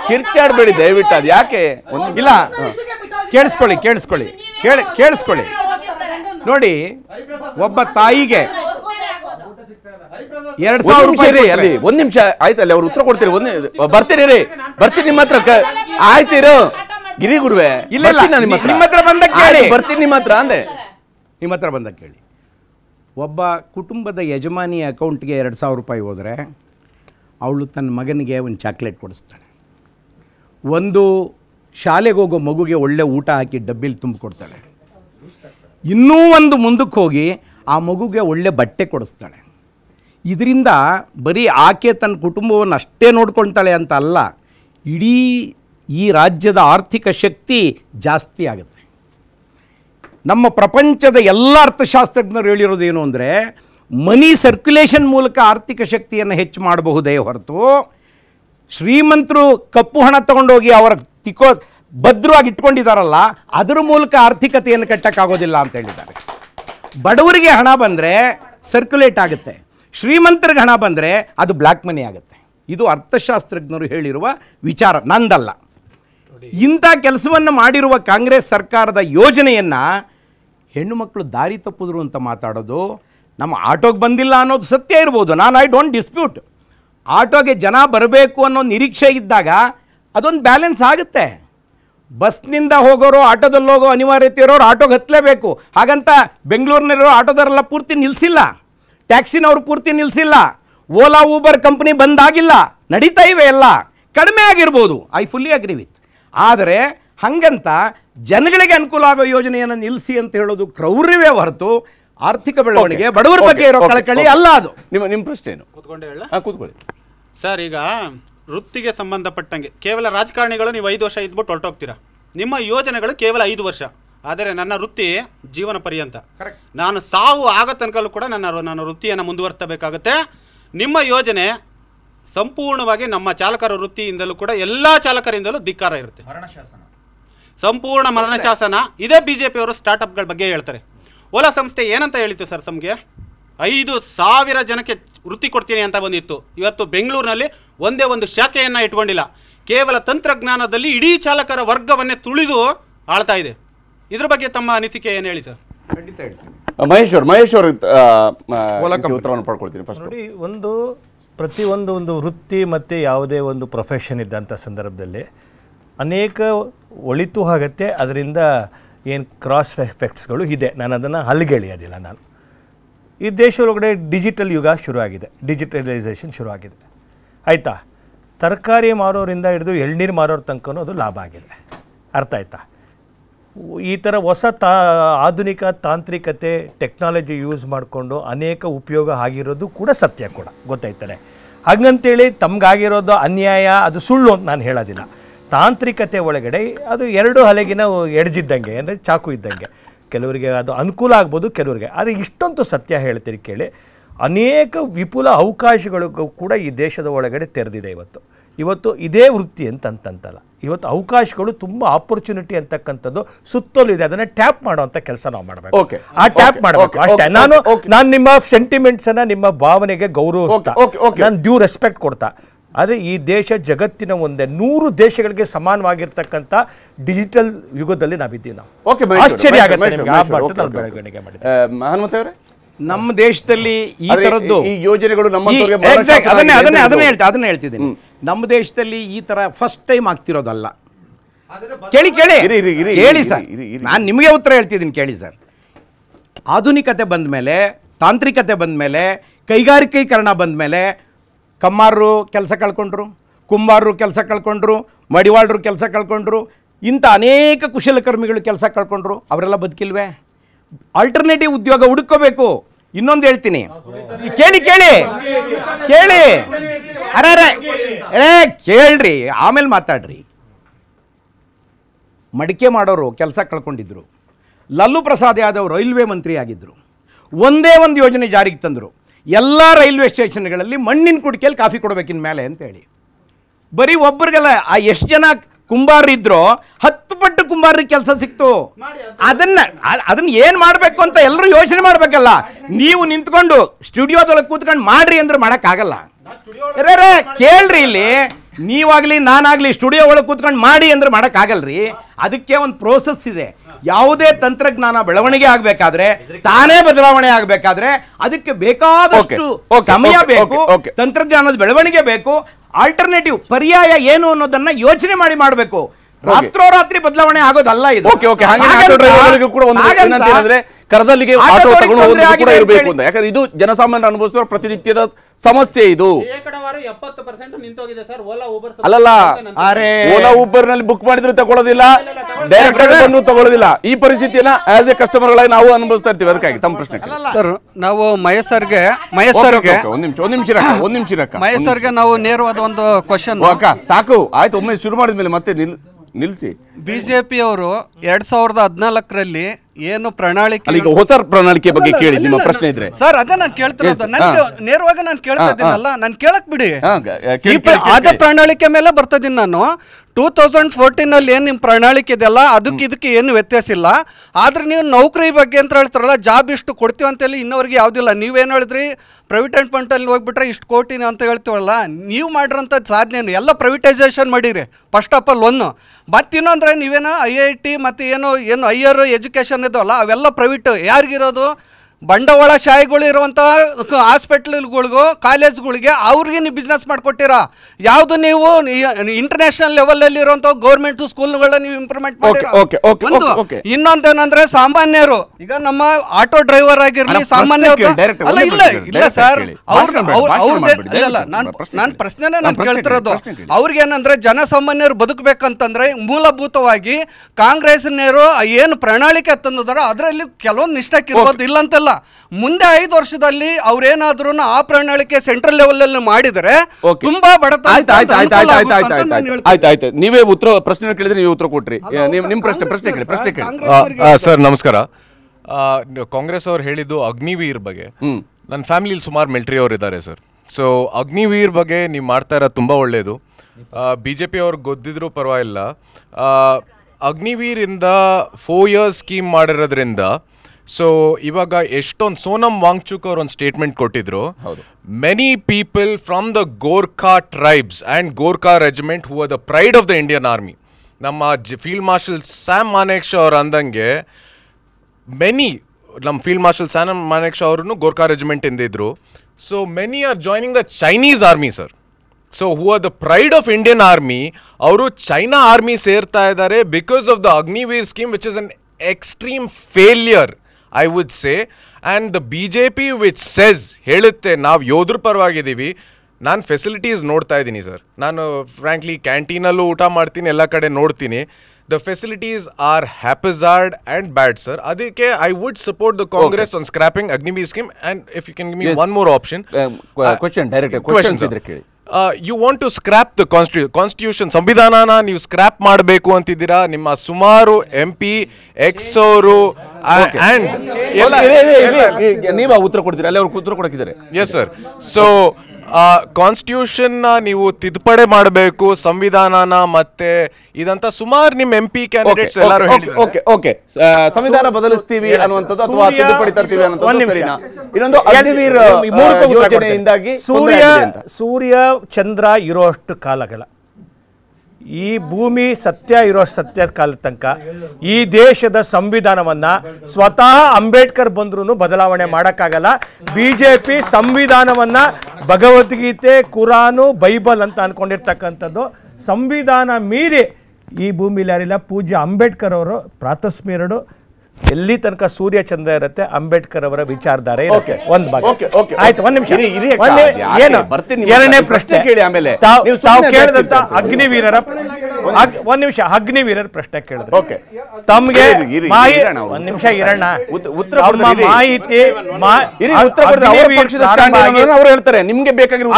S1: ಕಿರ್ಚಾಡ್ಬೇಡಿ ದಯವಿಟ್ಟು ಅದು ಯಾಕೆ ಇಲ್ಲ
S4: ಕೇಳಿಸ್ಕೊಳ್ಳಿ ಕೇಳಿಸ್ಕೊಳ್ಳಿ ಕೇಳಿ ಕೇಳಿಸ್ಕೊಳ್ಳಿ ನೋಡಿ ಒಬ್ಬ
S1: ತಾಯಿಗೆ ಎರಡ್
S3: ಸಾವಿರ ರೂಪಾಯಿ ಅಲ್ಲಿ
S1: ಒಂದ್ ನಿಮಿಷ ಆಯ್ತಲ್ಲ ಅವ್ರು ಉತ್ತರ ಕೊಡ್ತೀರಿ ಒಂದ್ ಬರ್ತೀರಿ ರೀ ಬರ್ತೀನಿ ನಿಮ್ಮ ಹತ್ರ ಆಯ್ತಿರು ಗಿರಿ ಗುರುವೆ ಇಲ್ಲ ನಿಮ್ಮ ಹತ್ರ ಬಂದ ಕೇಳಿ ಬರ್ತೀನಿ ನಿಮ್ಮ ಹತ್ರ ಅಂದೆ ನಿಮ್ಮ ಹತ್ರ ಬಂದ ಕೇಳಿ
S4: ಒಬ್ಬ ಕುಟುಂಬದ ಯಜಮಾನಿ ಅಕೌಂಟ್ಗೆ ಎರಡು ಸಾವಿರ ರೂಪಾಯಿ ಹೋದರೆ ಅವಳು ತನ್ನ ಮಗನಿಗೆ ಒಂದು ಚಾಕ್ಲೇಟ್ ಕೊಡಿಸ್ತಾಳೆ ಒಂದು ಶಾಲೆಗೆ ಹೋಗೋ ಮಗುಗೆ ಒಳ್ಳೆ ಊಟ ಹಾಕಿ ಡಬ್ಬಿಲಿ ತುಂಬಿಕೊಡ್ತಾಳೆ ಇನ್ನೂ ಒಂದು ಮುಂದಕ್ಕೆ ಹೋಗಿ ಆ ಮಗುಗೆ ಒಳ್ಳೆ ಬಟ್ಟೆ ಕೊಡಿಸ್ತಾಳೆ ಇದರಿಂದ ಬರೀ ಆಕೆ ತನ್ನ ಕುಟುಂಬವನ್ನು ಅಷ್ಟೇ ನೋಡ್ಕೊಳ್ತಾಳೆ ಅಂತ ಅಲ್ಲ ಇಡೀ ಈ ರಾಜ್ಯದ ಆರ್ಥಿಕ ಶಕ್ತಿ ಜಾಸ್ತಿ ಆಗುತ್ತೆ ನಮ್ಮ ಪ್ರಪಂಚದ ಎಲ್ಲ ಅರ್ಥಶಾಸ್ತ್ರಜ್ಞರು ಹೇಳಿರೋದೇನು ಅಂದರೆ ಮನಿ ಸರ್ಕ್ಯುಲೇಷನ್ ಮೂಲಕ ಆರ್ಥಿಕ ಶಕ್ತಿಯನ್ನು ಹೆಚ್ಚು ಮಾಡಬಹುದೇ ಹೊರತು ಶ್ರೀಮಂತರು ಕಪ್ಪು ಹಣ ತಗೊಂಡೋಗಿ ಅವರ ತಿಕ್ಕೋ ಭದ್ರವಾಗಿ ಇಟ್ಕೊಂಡಿದ್ದಾರಲ್ಲ ಅದರ ಮೂಲಕ ಆರ್ಥಿಕತೆಯನ್ನು ಕಟ್ಟೋಕ್ಕಾಗೋದಿಲ್ಲ ಅಂತ ಹೇಳಿದ್ದಾರೆ ಬಡವರಿಗೆ ಹಣ ಬಂದರೆ ಸರ್ಕ್ಯುಲೇಟ್ ಆಗುತ್ತೆ ಶ್ರೀಮಂತರಿಗೆ ಹಣ ಬಂದರೆ ಅದು ಬ್ಲ್ಯಾಕ್ ಮನಿ ಆಗುತ್ತೆ ಇದು ಅರ್ಥಶಾಸ್ತ್ರಜ್ಞರು ಹೇಳಿರುವ ವಿಚಾರ ನಂದಲ್ಲ ಇಂಥ ಕೆಲಸವನ್ನು ಮಾಡಿರುವ ಕಾಂಗ್ರೆಸ್ ಸರ್ಕಾರದ ಯೋಜನೆಯನ್ನು ಹೆಣ್ಣು ಮಕ್ಕಳು ದಾರಿ ತಪ್ಪಿದ್ರು ಅಂತ ಮಾತಾಡೋದು ನಮ್ಮ ಆಟೋಗೆ ಬಂದಿಲ್ಲ ಅನ್ನೋದು ಸತ್ಯ ಇರ್ಬೋದು ನಾನು ಐ ಡೋಂಟ್ ಡಿಸ್ಪ್ಯೂಟ್ ಆಟೋಗೆ ಜನ ಬರಬೇಕು ಅನ್ನೋ ನಿರೀಕ್ಷೆ ಇದ್ದಾಗ ಅದೊಂದು ಬ್ಯಾಲೆನ್ಸ್ ಆಗುತ್ತೆ ಬಸ್ನಿಂದ ಹೋಗೋರು ಆಟೋದಲ್ಲಿ ಹೋಗೋ ಅನಿವಾರ್ಯತೆ ಇರೋರು ಆಟೋಗೆ ಹತ್ತಲೇಬೇಕು ಹಾಗಂತ ಬೆಂಗಳೂರಿನಲ್ಲಿರೋ ಆಟೋದವರೆಲ್ಲ ಪೂರ್ತಿ ನಿಲ್ಲಿಸಿಲ್ಲ ಟ್ಯಾಕ್ಸಿನವರು ಪೂರ್ತಿ ನಿಲ್ಲಿಸಿಲ್ಲ ಓಲಾ ಊಬರ್ ಕಂಪ್ನಿ ಬಂದಾಗಿಲ್ಲ ನಡೀತಾ ಇವೆ ಎಲ್ಲ ಕಡಿಮೆ ಆಗಿರ್ಬೋದು ಐ ಫುಲ್ಲಿ ಅಗ್ರಿ ವಿತ್ ಆದರೆ ಹಾಗಂತ ಜನಗಳಿಗೆ ಅನುಕೂಲ ಆಗೋ ಯೋಜನೆಯನ್ನು ನಿಲ್ಲಿಸಿ ಅಂತ ಹೇಳೋದು ಕ್ರೌರ್ಯವೇ ಹೊರತು ಆರ್ಥಿಕ ಬೆಳವಣಿಗೆ
S1: ಬಡವರ ಬಗ್ಗೆ ಇರೋ ಕಳಕಳಿ ಅಲ್ಲ ಅದು ನಿಮ್ಮ ನಿಮ್ಮ ಪ್ರಶ್ನೆ ಏನು ಕೂತ್ಕೊಂಡೆ ಹೇಳ ಕೂತ್ಕೊಳ್ಳಿ ಸರ್ ಈಗ
S3: ವೃತ್ತಿಗೆ ಸಂಬಂಧಪಟ್ಟಂಗೆ ಕೇವಲ ರಾಜಕಾರಣಿಗಳು ನೀವು ಐದು ವರ್ಷ ಇದ್ಬಿಟ್ಟು ಹೊರಟೋಗ್ತೀರಾ ನಿಮ್ಮ ಯೋಜನೆಗಳು ಕೇವಲ ಐದು ವರ್ಷ ಆದರೆ ನನ್ನ ವೃತ್ತಿ ಜೀವನ ಪರ್ಯಂತ ನಾನು ಸಾವು ಆಗ ತನಕಲ್ಲೂ ಕೂಡ ನನ್ನ ನನ್ನ ವೃತ್ತಿಯನ್ನು ಮುಂದುವರಿಸಬೇಕಾಗುತ್ತೆ ನಿಮ್ಮ ಯೋಜನೆ ಸಂಪೂರ್ಣವಾಗಿ ನಮ್ಮ ಚಾಲಕರ ವೃತ್ತಿಯಿಂದಲೂ ಕೂಡ ಎಲ್ಲ ಚಾಲಕರಿಂದಲೂ ಧಿಕ್ಕಾರ ಇರುತ್ತೆ ಸಂಪೂರ್ಣ ಮರಣ ಶಾಸನ ಇದೇ ಬಿ ಜೆ ಪಿಯವರು ಸ್ಟಾರ್ಟಪ್ಗಳ ಬಗ್ಗೆ ಹೇಳ್ತಾರೆ ಓಲಾ ಸಂಸ್ಥೆ ಏನಂತ ಹೇಳಿತ್ತು ಸರ್ ತಮಗೆ ಐದು ಸಾವಿರ ಜನಕ್ಕೆ ವೃತ್ತಿ ಕೊಡ್ತೀನಿ ಅಂತ ಬಂದಿತ್ತು ಇವತ್ತು ಬೆಂಗಳೂರಿನಲ್ಲಿ ಒಂದೇ ಒಂದು ಶಾಖೆಯನ್ನು ಇಟ್ಕೊಂಡಿಲ್ಲ ಕೇವಲ ತಂತ್ರಜ್ಞಾನದಲ್ಲಿ ಇಡೀ ಚಾಲಕರ ವರ್ಗವನ್ನೇ ತುಳಿದು ಆಳ್ತಾ ಇದೆ ಇದ್ರ ಬಗ್ಗೆ ತಮ್ಮ ಅನಿಸಿಕೆ ಏನು ಹೇಳಿ ಸರ್ ಖಂಡಿತ
S1: ಹೇಳ್ತೀನಿ ಉತ್ತರವನ್ನು ಪಡ್ಕೊಳ್ತೀನಿ ಫಸ್ಟ್ ನೋಡಿ ಒಂದು
S5: ಪ್ರತಿಯೊಂದು ಒಂದು ವೃತ್ತಿ ಮತ್ತು ಯಾವುದೇ ಒಂದು ಪ್ರೊಫೆಷನ್ ಇದ್ದಂಥ ಸಂದರ್ಭದಲ್ಲಿ ಅನೇಕ ಒಳಿತು ಆಗತ್ತೆ ಅದರಿಂದ ಏನು ಕ್ರಾಸ್ ಎಫೆಕ್ಟ್ಸ್ಗಳು ಇದೆ ನಾನು ಅದನ್ನು ಎಳೆಯೋದಿಲ್ಲ ನಾನು ಈ ದೇಶದೊಳಗಡೆ ಡಿಜಿಟಲ್ ಯುಗ ಶುರುವಾಗಿದೆ ಡಿಜಿಟಲೈಸೇಷನ್ ಶುರುವಾಗಿದೆ ಆಯಿತಾ ತರಕಾರಿ ಮಾರೋರಿಂದ ಹಿಡಿದು ಎಳ್ನೀರು ಮಾರೋರ ತನಕನೂ ಅದು ಲಾಭ ಆಗಿದೆ ಅರ್ಥ ಆಯ್ತಾ ಈ ಥರ ಹೊಸ ತಾ ಆಧುನಿಕ ತಾಂತ್ರಿಕತೆ ಟೆಕ್ನಾಲಜಿ ಯೂಸ್ ಮಾಡಿಕೊಂಡು ಅನೇಕ ಉಪಯೋಗ ಆಗಿರೋದು ಕೂಡ ಸತ್ಯ ಕೂಡ ಗೊತ್ತಾಯ್ತದೆ ಹಾಗಂತೇಳಿ ತಮಗಾಗಿರೋದು ಅನ್ಯಾಯ ಅದು ಸುಳ್ಳು ಅಂತ ನಾನು ಹೇಳೋದಿಲ್ಲ ತಾಂತ್ರಿಕತೆ ಒಳಗಡೆ ಅದು ಎರಡು ಹಲೆಗಿನ ಎಡ್ಜಿದ್ದಂಗೆ ಅಂದರೆ ಚಾಕು ಇದ್ದಂಗೆ ಕೆಲವರಿಗೆ ಅದು ಅನುಕೂಲ ಆಗ್ಬೋದು ಕೆಲವರಿಗೆ ಆದರೆ ಇಷ್ಟೊಂದು ಸತ್ಯ ಹೇಳ್ತೀರಿ ಕೇಳಿ ಅನೇಕ ವಿಪುಲ ಅವಕಾಶಗಳಿಗೂ ಕೂಡ ಈ ದೇಶದ ಒಳಗಡೆ ತೆರೆದಿದೆ ಇವತ್ತು ಇವತ್ತು ಇದೇ ವೃತ್ತಿ ಅಂತಂತಂತಲ್ಲ ಇವತ್ತು ಅವಕಾಶಗಳು ತುಂಬ ಆಪರ್ಚುನಿಟಿ ಅಂತಕ್ಕಂಥದ್ದು ಇದೆ ಅದನ್ನ ಟ್ಯಾಪ್ ಮಾಡುವಂತ ಕೆಲಸ ನಾವು ಮಾಡಬೇಕು ಆ ಟ್ಯಾಪ್ ಮಾಡಬೇಕು ಅಷ್ಟೇ ನಾನು ನಾನು ನಿಮ್ಮ ಸೆಂಟಿಮೆಂಟ್ಸ್ ಅನ್ನ ನಿಮ್ಮ ಭಾವನೆಗೆ ಗೌರವಿಸ್ತಾ ನಾನು ಡ್ಯೂ ರೆಸ್ಪೆಕ್ಟ್ ಕೊಡ್ತಾ ಆದರೆ ಈ ದೇಶ ಜಗತ್ತಿನ ಒಂದೇ ನೂರು ದೇಶಗಳಿಗೆ ಸಮಾನವಾಗಿರ್ತಕ್ಕಂಥ ಡಿಜಿಟಲ್ ಯುಗದಲ್ಲಿ
S1: ನಾವಿದ್ದೀವಿ ನಾವು ಆಶ್ಚರ್ಯ ಆಗುತ್ತೆ ನಮ್ಮ ದೇಶದಲ್ಲಿ ಈ ತರದ್ದು ಈ ಯೋಜನೆಗಳು ಅದನ್ನೇ
S4: ಅದನ್ನೇ ಹೇಳ್ತಿದ್ದೀನಿ ನಮ್ಮ ದೇಶದಲ್ಲಿ ಈ ತರ ಫಸ್ಟ್ ಟೈಮ್ ಆಗ್ತಿರೋದಲ್ಲ
S6: ಕೇಳಿ ಕೇಳಿ ಹೇಳಿ ಸರ್
S4: ನಾನು ನಿಮಗೆ ಉತ್ತರ ಹೇಳ್ತಿದ್ದೀನಿ ಕೇಳಿ ಸರ್ ಆಧುನಿಕತೆ ಬಂದ ಮೇಲೆ ತಾಂತ್ರಿಕತೆ ಬಂದ ಮೇಲೆ ಕೈಗಾರಿಕೀಕರಣ ಬಂದ ಮೇಲೆ ಕಮ್ಮಾರರು ಕೆಲಸ ಕಳ್ಕೊಂಡ್ರು ಕುಂಬಾರರು ಕೆಲಸ ಕಳ್ಕೊಂಡ್ರು ಮಡಿವಾಳರು ಕೆಲಸ ಕಳ್ಕೊಂಡ್ರು ಇಂಥ ಅನೇಕ ಕುಶಲಕರ್ಮಿಗಳು ಕೆಲಸ ಕಳ್ಕೊಂಡ್ರು ಅವರೆಲ್ಲ ಬದುಕಿಲ್ವೇ ಆಲ್ಟರ್ನೇಟಿವ್ ಉದ್ಯೋಗ ಹುಡುಕೋಬೇಕು ಇನ್ನೊಂದು ಹೇಳ್ತೀನಿ
S6: ಕೇಳಿ ಕೇಳಿ ಕೇಳಿ ಅರೆ
S4: ಏ ಕೇಳ್ರಿ ಆಮೇಲೆ ಮಾತಾಡ್ರಿ ಮಡಿಕೆ ಮಾಡೋರು ಕೆಲಸ ಕಳ್ಕೊಂಡಿದ್ರು ಲಲ್ಲು ಪ್ರಸಾದ್ ಯಾದವ್ ರೈಲ್ವೆ ಮಂತ್ರಿ ಆಗಿದ್ದರು ಒಂದೇ ಒಂದು ಯೋಜನೆ ಜಾರಿಗೆ ತಂದರು ಎಲ್ಲ ರೈಲ್ವೆ ಸ್ಟೇಷನ್ಗಳಲ್ಲಿ ಮಣ್ಣಿನ ಕುಡಿಕೆಯಲ್ಲಿ ಕಾಫಿ ಕೊಡಬೇಕಿನ ಮೇಲೆ ಹೇಳಿ ಬರೀ ಒಬ್ಬರಿಗೆಲ್ಲ ಆ ಎಷ್ಟು ಜನ ಕುಂಬಾರಿದ್ರೋ ಹತ್ತು ಪಟ್ಟು ಕುಂಬಾರ್ರಿಗೆ ಕೆಲಸ ಸಿಕ್ತು ಅದನ್ನ ಅದನ್ನ ಏನ್ ಮಾಡಬೇಕು ಅಂತ ಎಲ್ಲರೂ ಯೋಚನೆ ಮಾಡಬೇಕಲ್ಲ ನೀವು ನಿಂತ್ಕೊಂಡು ಸ್ಟುಡಿಯೋದೊಳಗೆ ಕೂತ್ಕೊಂಡು ಮಾಡ್ರಿ ಅಂದ್ರೆ ಮಾಡಕ್ ಆಗಲ್ಲ ಕೇಳ್ರಿ ಇಲ್ಲಿ ನೀವಾಗಲಿ ನಾನಾಗ್ಲಿ ಸ್ಟುಡಿಯೋ ಒಳಗೆ ಕೂತ್ಕೊಂಡು ಮಾಡಿ ಅಂದ್ರೆ ಆಗಲ್ರಿ ಅದಕ್ಕೆ ಒಂದು ಪ್ರೋಸೆಸ್ ಇದೆ ಯಾವುದೇ ತಂತ್ರಜ್ಞಾನ ಬೆಳವಣಿಗೆ ಆಗಬೇಕಾದ್ರೆ ತಾನೇ ಬದಲಾವಣೆ ಆಗಬೇಕಾದ್ರೆ ಅದಕ್ಕೆ ಬೇಕಾದಷ್ಟು ಸಮಯ ಬೇಕು ತಂತ್ರಜ್ಞಾನದ ಬೆಳವಣಿಗೆ ಬೇಕು ಆಲ್ಟರ್ನೇಟಿವ್ ಪರ್ಯಾಯ ಏನು ಅನ್ನೋದನ್ನ ಯೋಚನೆ ಮಾಡಿ ಮಾಡಬೇಕು ರಾತ್ರೋರಾತ್ರಿ ಬದಲಾವಣೆ ಆಗೋದಲ್ಲ ಇದು
S1: ಓಕೆ ಓಕೆ ಹಾಗೆ ಆಟೋ ಡ್ರೈವರ್ಗಳಿಗೂ ಕೂಡ ಒಂದು ಏನಂತ ಹೇಳಿದ್ರೆ ಕರದಲ್ಲಿಗೆ ಆಟೋ ತಗೊಂಡು ಹೋಗೋದು ಕೂಡ ಇರಬೇಕು ಅಂತ ಯಾಕಂದ್ರೆ ಇದು ಜನಸಾಮಾನ್ಯರ ಅನುಭವಿಸುವ ಪ್ರತಿನಿತ್ಯದ ಸಮಸ್ಯೆ ಇದು ಅಲ್ಲಲ್ಲ ಓಲಾ ಉಬರ್ ನಲ್ಲಿ ಬುಕ್ ಮಾಡಿದ್ರೆ ತಗೊಳ್ಳೋದಿಲ್ಲ ಡೈರೆಕ್ಟ್ ಆಗಿ ಬಂದು ತಗೊಳ್ಳೋದಿಲ್ಲ ಈ ಪರಿಸ್ಥಿತಿಯನ್ನ ಆಸ್ ಎ ಕಸ್ಟಮರ್ ಗಳಾಗಿ ನಾವು ಅನುಭವಿಸ್ತಾ ಇರ್ತೀವಿ ಅದಕ್ಕಾಗಿ ತಮ್ಮ ಪ್ರಶ್ನೆ ಸರ್
S3: ನಾವು ಮಯಸ್ಸರ್ಗೆ ಮಯಸ್ಸರ್ಗೆ ಒಂದ್
S1: ನಿಮಿಷ ಒಂದ್ ನಿಮಿಷ ಇರಕ್ಕ ಒಂದ್ ನಿಮಿಷ ಇರಕ್ಕ ಮಯಸ್ಸರ್ಗೆ
S3: ನಾವು ನೇರವಾದ ಒಂದು ಕ್ವಶನ್ ಸಾಕು ಆಯ್ತು ಒಮ್ಮೆ ಶುರು ಮಾಡಿದ್ಮೇಲೆ ಮತ್ತೆ ನಿಲ್ ನಿಲ್ಸಿ ಬಿ ಜೆ ಪಿಯವರು ಎರಡು ಸಾವಿರದ ಹದಿನಾಲ್ಕರಲ್ಲಿ ಏನು ಪ್ರಣಾಳಿಕೆ
S1: ಈಗ ಹೊಸ ಪ್ರಣಾಳಿಕೆ ಬಗ್ಗೆ ಕೇಳಿ ನಿಮ್ಮ ಪ್ರಶ್ನೆ ಇದ್ರೆ ಸರ್
S3: ಅದೇ ನಾನು ಕೇಳ್ತಿರೋದು ನೇರವಾಗಿ ನಾನು ಕೇಳ್ತಾ ಇದ್ದೀನಲ್ಲ ನಾನು ಕೇಳಕ್ ಬಿಡಿ ಆದ ಪ್ರಣಾಳಿಕೆ ಮೇಲೆ ಬರ್ತಿದ್ದೀನಿ ನಾನು ಟೂ ತೌಸಂಡ್ ಫೋರ್ಟೀನ್ ಅಲ್ಲಿ ಏನು ನಿಮ್ಮ ಪ್ರಣಾಳಿಕೆ ಇದೆಯಲ್ಲ ಅದಕ್ಕೆ ಇದಕ್ಕೆ ಏನು ವ್ಯತ್ಯಾಸ ಇಲ್ಲ ಆದ್ರೆ ನೀವು ನೌಕರಿ ಬಗ್ಗೆ ಅಂತ ಹೇಳ್ತಾರಲ್ಲ ಜಾಬ್ ಇಷ್ಟು ಕೊಡ್ತೀವಿ ಅಂತ ಹೇಳಿ ಇನ್ನೋರಿಗೆ ಯಾವುದಿಲ್ಲ ನೀವೇನು ಹೇಳಿದ್ರಿ ಪ್ರೈವೇಟೆಂಟ್ ಅಲ್ಲಿ ಹೋಗ್ಬಿಟ್ರೆ ಇಷ್ಟು ಕೋಟಿನ ಅಂತ ಹೇಳ್ತೀವಲ್ಲ ನೀವು ಮಾಡಿರೋಂಥ ಸಾಧನೆ ಎಲ್ಲ ಪ್ರೈವೇಟೈಸೇಷನ್ ಮಾಡಿರಿ ಫಸ್ಟ್ ಆಫ್ ಆಲ್ ಒಂದು ಮತ್ತಿನ್ನೊಂದ್ರೆ ನೀವೇನೋ ಐ ಐ ಟಿ ಮತ್ತು ಏನೋ ಏನು ಹೈಯರ್ ಎಜುಕೇಷನ್ ಇದ್ದಾವಲ್ಲ ಅವೆಲ್ಲ ಪ್ರೈವೇಟ್ ಯಾರಿಗಿರೋದು ಬಂಡವಾಳಶಾಹಿಗಳು ಇರುವಂಥ ಹಾಸ್ಪಿಟ್ಲ್ಗಳಿಗೂ ಕಾಲೇಜ್ಗಳಿಗೆ ಅವ್ರಿಗೆ ನೀವು ಬಿಸ್ನೆಸ್ ಮಾಡಿಕೊಟ್ಟಿರಾ ಯಾವುದು ನೀವು ಇಂಟರ್ನ್ಯಾಷನಲ್ ಲೆವೆಲಲ್ಲಿ ಇರುವಂಥ ಗೌರ್ಮೆಂಟ್ ಸ್ಕೂಲ್ಗಳನ್ನ ನೀವು ಇಂಪ್ರೂವ್ಮೆಂಟ್
S1: ಮಾಡಿ
S3: ಇನ್ನೊಂದು ಏನಂದ್ರೆ ಸಾಮಾನ್ಯರು ಈಗ ನಮ್ಮ ಆಟೋ ಡ್ರೈವರ್ ಆಗಿರಲಿ ಸಾಮಾನ್ಯ ಇಲ್ಲ ಸರ್ ನಾನು ಪ್ರಶ್ನೆನೇ ನಾನು ಕೇಳ್ತಿರೋದು ಅವ್ರಿಗೆ ಏನಂದ್ರೆ ಜನಸಾಮಾನ್ಯರು ಬದುಕಬೇಕಂತಂದ್ರೆ ಮೂಲಭೂತವಾಗಿ ಕಾಂಗ್ರೆಸ್ನವರು ಏನು ಪ್ರಣಾಳಿಕೆ ತಂದಿದಾರೋ ಅದರಲ್ಲಿ ಕೆಲವೊಂದು ಇಲ್ಲ ಅಂತ ಮುಂದೆ ಐದು ವರ್ಷದಲ್ಲಿ ಅವ್ರೇನಾದ್ರೂ ಆ ಪ್ರಣಾಳಿಕೆ ಸೆಂಟ್ರಲ್ ಲೆವೆಲ್ ಮಾಡಿದರೆ ತುಂಬಾ ಬಡತ
S1: ನೀವೇ ಉತ್ತರ ಪ್ರಶ್ನೆ ಕೇಳಿದ್ರೆ ನೀವು ಉತ್ತರ ಕೊಟ್ರಿ ನಿಮ್ ಪ್ರಶ್ನೆ ಪ್ರಶ್ನೆ ಕೇಳಿ
S3: ಪ್ರಶ್ನೆ
S6: ಕೇಳಿ ಸರ್ ನಮಸ್ಕಾರ ಕಾಂಗ್ರೆಸ್ ಅವ್ರು ಹೇಳಿದ್ದು ಅಗ್ನಿವೀರ್ ಬಗ್ಗೆ ನನ್ನ ಫ್ಯಾಮಿಲಿ ಸುಮಾರು ಮಿಲ್ಟ್ರಿ ಅವರು ಇದ್ದಾರೆ ಸರ್ ಸೊ ಅಗ್ನಿವೀರ್ ಬಗ್ಗೆ ನೀವು ಮಾಡ್ತಾ ಇರೋದು ತುಂಬ ಒಳ್ಳೆಯದು ಬಿ ಜೆ ಪಿ ಅವ್ರಿಗೆ ಗೊದ್ದಿದ್ರೂ ಪರವಾಗಿಲ್ಲ ಅಗ್ನಿವೀರಿಂದ ಫೋರ್ ಇಯರ್ಸ್ ಸ್ಕೀಮ್ ಮಾಡಿರೋದ್ರಿಂದ ಸೊ ಇವಾಗ ಎಷ್ಟೊಂದು ಸೋನಮ್ ವಾಂಗ್ಚುಕ್ ಅವ್ರ ಒಂದು ಸ್ಟೇಟ್ಮೆಂಟ್ ಕೊಟ್ಟಿದ್ರು many people from the Gorkha tribes and Gorkha regiment who are the pride of the Indian army ನಮ್ಮ ಫೀಲ್ಡ್ ಮಾರ್ಷಲ್ ಸ್ಯಾಮ್ ಮಾನೇಕ್ಷ ಅವರು ಅವ್ರು ಅಂದಂಗೆ ಮೆನಿ ನಮ್ಮ ಫೀಲ್ಡ್ ಮಾರ್ಷಲ್ ಸ್ಯಾಮ್ ಮಾನೇಕ್ಷ ಅವರು ಅವ್ರೂ ಗೋರ್ಖಾ ರೆಜಿಮೆಂಟ್ ಎಂದಿದ್ರು so many are joining the Chinese army sir so who are the pride of Indian army ಅವರು China army ಸೇರ್ತಾ ಇದ್ದಾರೆ because of the Agniveer scheme which is an extreme failure I would say and the B J P which says ಹೇಳುತ್ತೆ ನಾವು ಯೋಧರ ಪರವಾಗಿದ್ದೀವಿ ನಾನು facilities ನೋಡ್ತಾ ಇದ್ದೀನಿ sir ನಾನು ಫ್ರ್ಯಾಂಕ್ಲಿ ಕ್ಯಾಂಟೀನಲ್ಲೂ ಊಟ ಮಾಡ್ತೀನಿ ಎಲ್ಲ ಕಡೆ ನೋಡ್ತೀನಿ the facilities are haphazard and bad sir ಅದಕ್ಕೆ I would support the Congress on scrapping Agnipath scheme and if you can one more option question direct questions ಇದ್ರೆ ಕೇಳಿ you want to scrap the constitution constitution ಸಂವಿಧಾನನ ನೀವು scrap ಮಾಡಬೇಕು ಅಂತಿದ್ದೀರಾ ನಿಮ್ಮ ಸುಮಾರು M P X ಅವರು ನೀವು ಉತ್ತರ ಕೊಡ್ತೀರಾ ಅಲ್ಲಿ ಅವ್ರಿಗೆ ಉತ್ತರ ಕೊಡಕ್ಕಿದ್ದಾರೆ ಎಸ್ ಸರ್ ಸೊ ಆ ನ ನೀವು ತಿದ್ದುಪಡಿ ಮಾಡಬೇಕು ಸಂವಿಧಾನನ ಮತ್ತೆ ಇದಂತ ಸುಮಾರು ನಿಮ್ಮ M P candidates okay okay ಓಕೆ ಸಂವಿಧಾನ ಬದಲಿಸ್ತೀವಿ ಅನ್ನುವಂಥದ್ದು ಅಥವಾ ತಿದ್ದುಪಡಿ ತರ್ತೀವಿ ಇದೊಂದು
S1: ಯೋಜನೆಯಿಂದಾಗಿ ಸೂರ್ಯ
S5: ಸೂರ್ಯ ಚಂದ್ರ ಇರೋಷ್ಟು ಕಾಲಗಳ ಈ ಭೂಮಿ ಸತ್ಯ ಇರೋ ಸತ್ಯದ ಕಾಲದ ತನಕ ಈ ದೇಶದ ಸಂವಿಧಾನವನ್ನು ಸ್ವತಃ ಅಂಬೇಡ್ಕರ್ ಬಂದ್ರೂ ಬದಲಾವಣೆ ಮಾಡೋಕ್ಕಾಗಲ್ಲ ಬಿ ಜೆ ಪಿ ಸಂವಿಧಾನವನ್ನು ಭಗವದ್ಗೀತೆ ಕುರಾನು ಬೈಬಲ್ ಅಂತ ಅಂದ್ಕೊಂಡಿರ್ತಕ್ಕಂಥದ್ದು ಸಂವಿಧಾನ ಮೀರಿ ಈ ಭೂಮಿಲಿ ಯಾರಿಲ್ಲ ಪೂಜ್ಯ ಅಂಬೇಡ್ಕರ್ ಅವರು ಪ್ರಾತಸ್ಮಿರಡು ಎಲ್ಲಿ ತನಕ ಸೂರ್ಯ ಚಂದ್ರ ಇರುತ್ತೆ ಅಂಬೇಡ್ಕರ್ ಅವರ ವಿಚಾರಧಾರೆ ಒಂದ್ ಆಯ್ತು ಒಂದ್ ನಿಮಿಷ ಏನು ಎರಡನೇ ಪ್ರಶ್ನೆ ಕೇಳಿ ಆಮೇಲೆ ತಾವು ಕೇಳಿದಂತ ಅಗ್ನಿವೀರರ ಒಂದ್ ನಿಮಿಷ ಅಗ್ನಿವೀರರ ಪ್ರಶ್ನೆ ಕೇಳಿದ್ರು ತಮ್ಗೆ ಒಂದ್ ನಿಮಿಷ ಇರಣ್ಣ
S1: ಉತ್ತರ ಮಾಹಿತಿ ಹೇಳ್ತಾರೆ ನಿಮ್ಗೆ ಬೇಕಾಗಿರೋ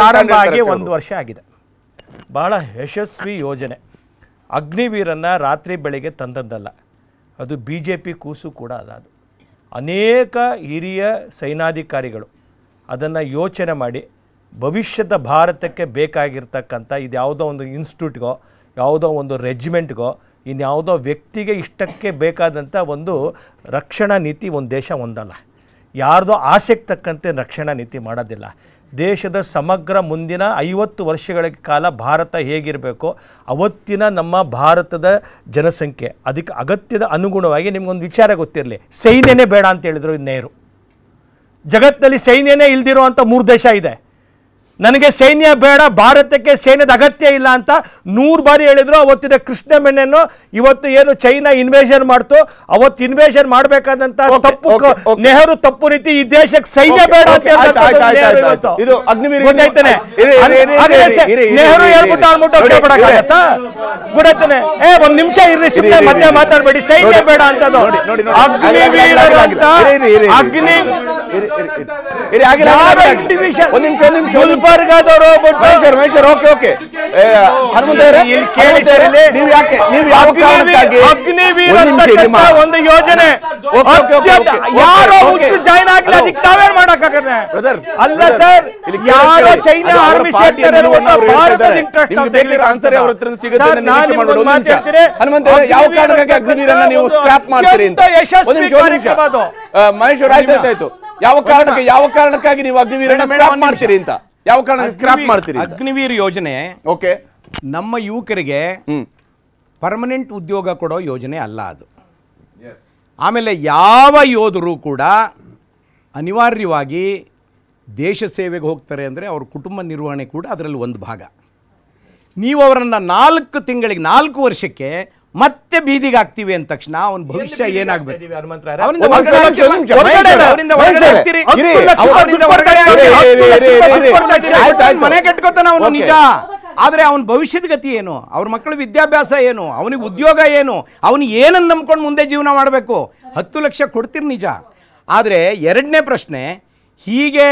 S1: ಪ್ರಾರಂಭ ಆಗಿ ಒಂದು
S5: ವರ್ಷ ಆಗಿದೆ ಬಹಳ ಯಶಸ್ವಿ ಯೋಜನೆ ಅಗ್ನಿವೀರನ್ನ ರಾತ್ರಿ ಬೆಳಿಗ್ಗೆ ತಂದದ್ದಲ್ಲ ಅದು ಬಿ ಜೆ ಪಿ ಕೂಸು ಕೂಡ ಅಲ್ಲ ಅದು ಅನೇಕ ಹಿರಿಯ ಸೈನಾಧಿಕಾರಿಗಳು ಅದನ್ನು ಯೋಚನೆ ಮಾಡಿ ಭವಿಷ್ಯದ ಭಾರತಕ್ಕೆ ಬೇಕಾಗಿರ್ತಕ್ಕಂಥ ಇದು ಯಾವುದೋ ಒಂದು ಇನ್ಸ್ಟಿಟ್ಯೂಟ್ಗೋ ಯಾವುದೋ ಒಂದು ರೆಜಿಮೆಂಟ್ಗೋ ಇನ್ಯಾವುದೋ ವ್ಯಕ್ತಿಗೆ ಇಷ್ಟಕ್ಕೆ ಬೇಕಾದಂಥ ಒಂದು ರಕ್ಷಣಾ ನೀತಿ ಒಂದು ದೇಶ ಒಂದಲ್ಲ ಯಾರ್ದೋ ಆಸೆಗೆ ತಕ್ಕಂತೆ ರಕ್ಷಣಾ ನೀತಿ ಮಾಡೋದಿಲ್ಲ ದೇಶದ ಸಮಗ್ರ ಮುಂದಿನ ಐವತ್ತು ವರ್ಷಗಳ ಕಾಲ ಭಾರತ ಹೇಗಿರಬೇಕು ಅವತ್ತಿನ ನಮ್ಮ ಭಾರತದ ಜನಸಂಖ್ಯೆ ಅದಕ್ಕೆ ಅಗತ್ಯದ ಅನುಗುಣವಾಗಿ ನಿಮಗೊಂದು ವಿಚಾರ ಗೊತ್ತಿರಲಿ ಸೈನ್ಯನೇ ಬೇಡ ಅಂತ ಹೇಳಿದರು ನೆಹರು ಜಗತ್ತಿನಲ್ಲಿ ಸೈನ್ಯನೇ ಇಲ್ದಿರೋ ಅಂಥ ಮೂರು ದೇಶ ಇದೆ ನನಗೆ ಸೈನ್ಯ ಬೇಡ ಭಾರತಕ್ಕೆ ಸೈನ್ಯದ ಅಗತ್ಯ ಇಲ್ಲ ಅಂತ ನೂರು ಬಾರಿ ಹೇಳಿದ್ರು ಅವತ್ತಿನ ಕೃಷ್ಣ ಮೆಣ್ಣನ್ನು ಇವತ್ತು ಏನು ಚೈನಾ ಇನ್ವೇಷನ್ ಮಾಡ್ತು ಅವತ್ತು ಇನ್ವೇಷನ್ ಮಾಡಬೇಕಾದಂತ ತಪ್ಪು ನೆಹರು ತಪ್ಪು ರೀತಿ ಈ ದೇಶಕ್ಕೆ ಸೈನ್ಯ ಬೇಡ ಅಂತ ನೆಹರು ಹೇಳ್ಬಿಟ್ಟು ಏ ಒಂದ್ ನಿಮಿಷ ಇರ್ಲಿ ಸುಮ್ಮನೆ ಮಧ್ಯ
S6: ಮಾತಾಡ್ಬೇಡಿ ಸೈನ್ಯ ಬೇಡ ಅಂತ ಅಗ್ನಿ ಅಗ್ನಿ ಒಂದು
S3: ನಿಮಿಷ ಒಂದು ನಿಮಿಷ ವರ್ಗದವರು ಮೈಸೂರು ಮೈಸೂರು
S1: ಓಕೆ ಓಕೆ ಯೋಜನೆ ಯಾವ ಕಾರಣಕ್ಕಾಗಿ ನೀವು ಮಾಡ್ತೀರಿ ಅಂತ ಮಹೇಶ್ವರ್ ಯಾವ ಕಾರಣಕ್ಕೆ ಯಾವ ಕಾರಣಕ್ಕಾಗಿ ನೀವು ಅಗ್ನಿವೀರನ್ನ ಸ್ಕ್ರಾಪ್ ಮಾಡ್ತೀರಿ ಅಂತ ಯಾವ ಕಾರಣ ಸ್ಕ್ರಾಪ್ ಮಾಡ್ತೀರಿ
S4: ಅಗ್ನಿವೀರ್ ಯೋಜನೆ ಓಕೆ ನಮ್ಮ ಯುವಕರಿಗೆ ಪರ್ಮನೆಂಟ್ ಉದ್ಯೋಗ ಕೊಡೋ ಯೋಜನೆ ಅಲ್ಲ ಅದು ಆಮೇಲೆ ಯಾವ ಯೋಧರು ಕೂಡ ಅನಿವಾರ್ಯವಾಗಿ ದೇಶ ಸೇವೆಗೆ ಹೋಗ್ತಾರೆ ಅಂದರೆ ಅವ್ರ ಕುಟುಂಬ ನಿರ್ವಹಣೆ ಕೂಡ ಅದರಲ್ಲಿ ಒಂದು ಭಾಗ ನೀವು ಅವರನ್ನು ನಾಲ್ಕು ತಿಂಗಳಿಗೆ ನಾಲ್ಕು ವರ್ಷಕ್ಕೆ ಮತ್ತೆ ಬೀದಿಗೆ ಆಗ್ತೀವಿ ಅಂದ ತಕ್ಷಣ ಅವನ ಭವಿಷ್ಯ ಏನಾಗಬೇಕು ಮನೆ ಕಟ್ಕೋತಾನ ಅವನು ನಿಜ ಆದರೆ ಅವನ ಭವಿಷ್ಯದ ಗತಿ ಏನು ಅವ್ರ ಮಕ್ಕಳ ವಿದ್ಯಾಭ್ಯಾಸ ಏನು ಅವನಿಗೆ ಉದ್ಯೋಗ ಏನು ಅವನು ಏನನ್ನು ನಂಬ್ಕೊಂಡು ಮುಂದೆ ಜೀವನ ಮಾಡಬೇಕು ಹತ್ತು ಲಕ್ಷ ಕೊಡ್ತೀರಿ ನಿಜ ಆದರೆ ಎರಡನೇ ಪ್ರಶ್ನೆ ಹೀಗೆ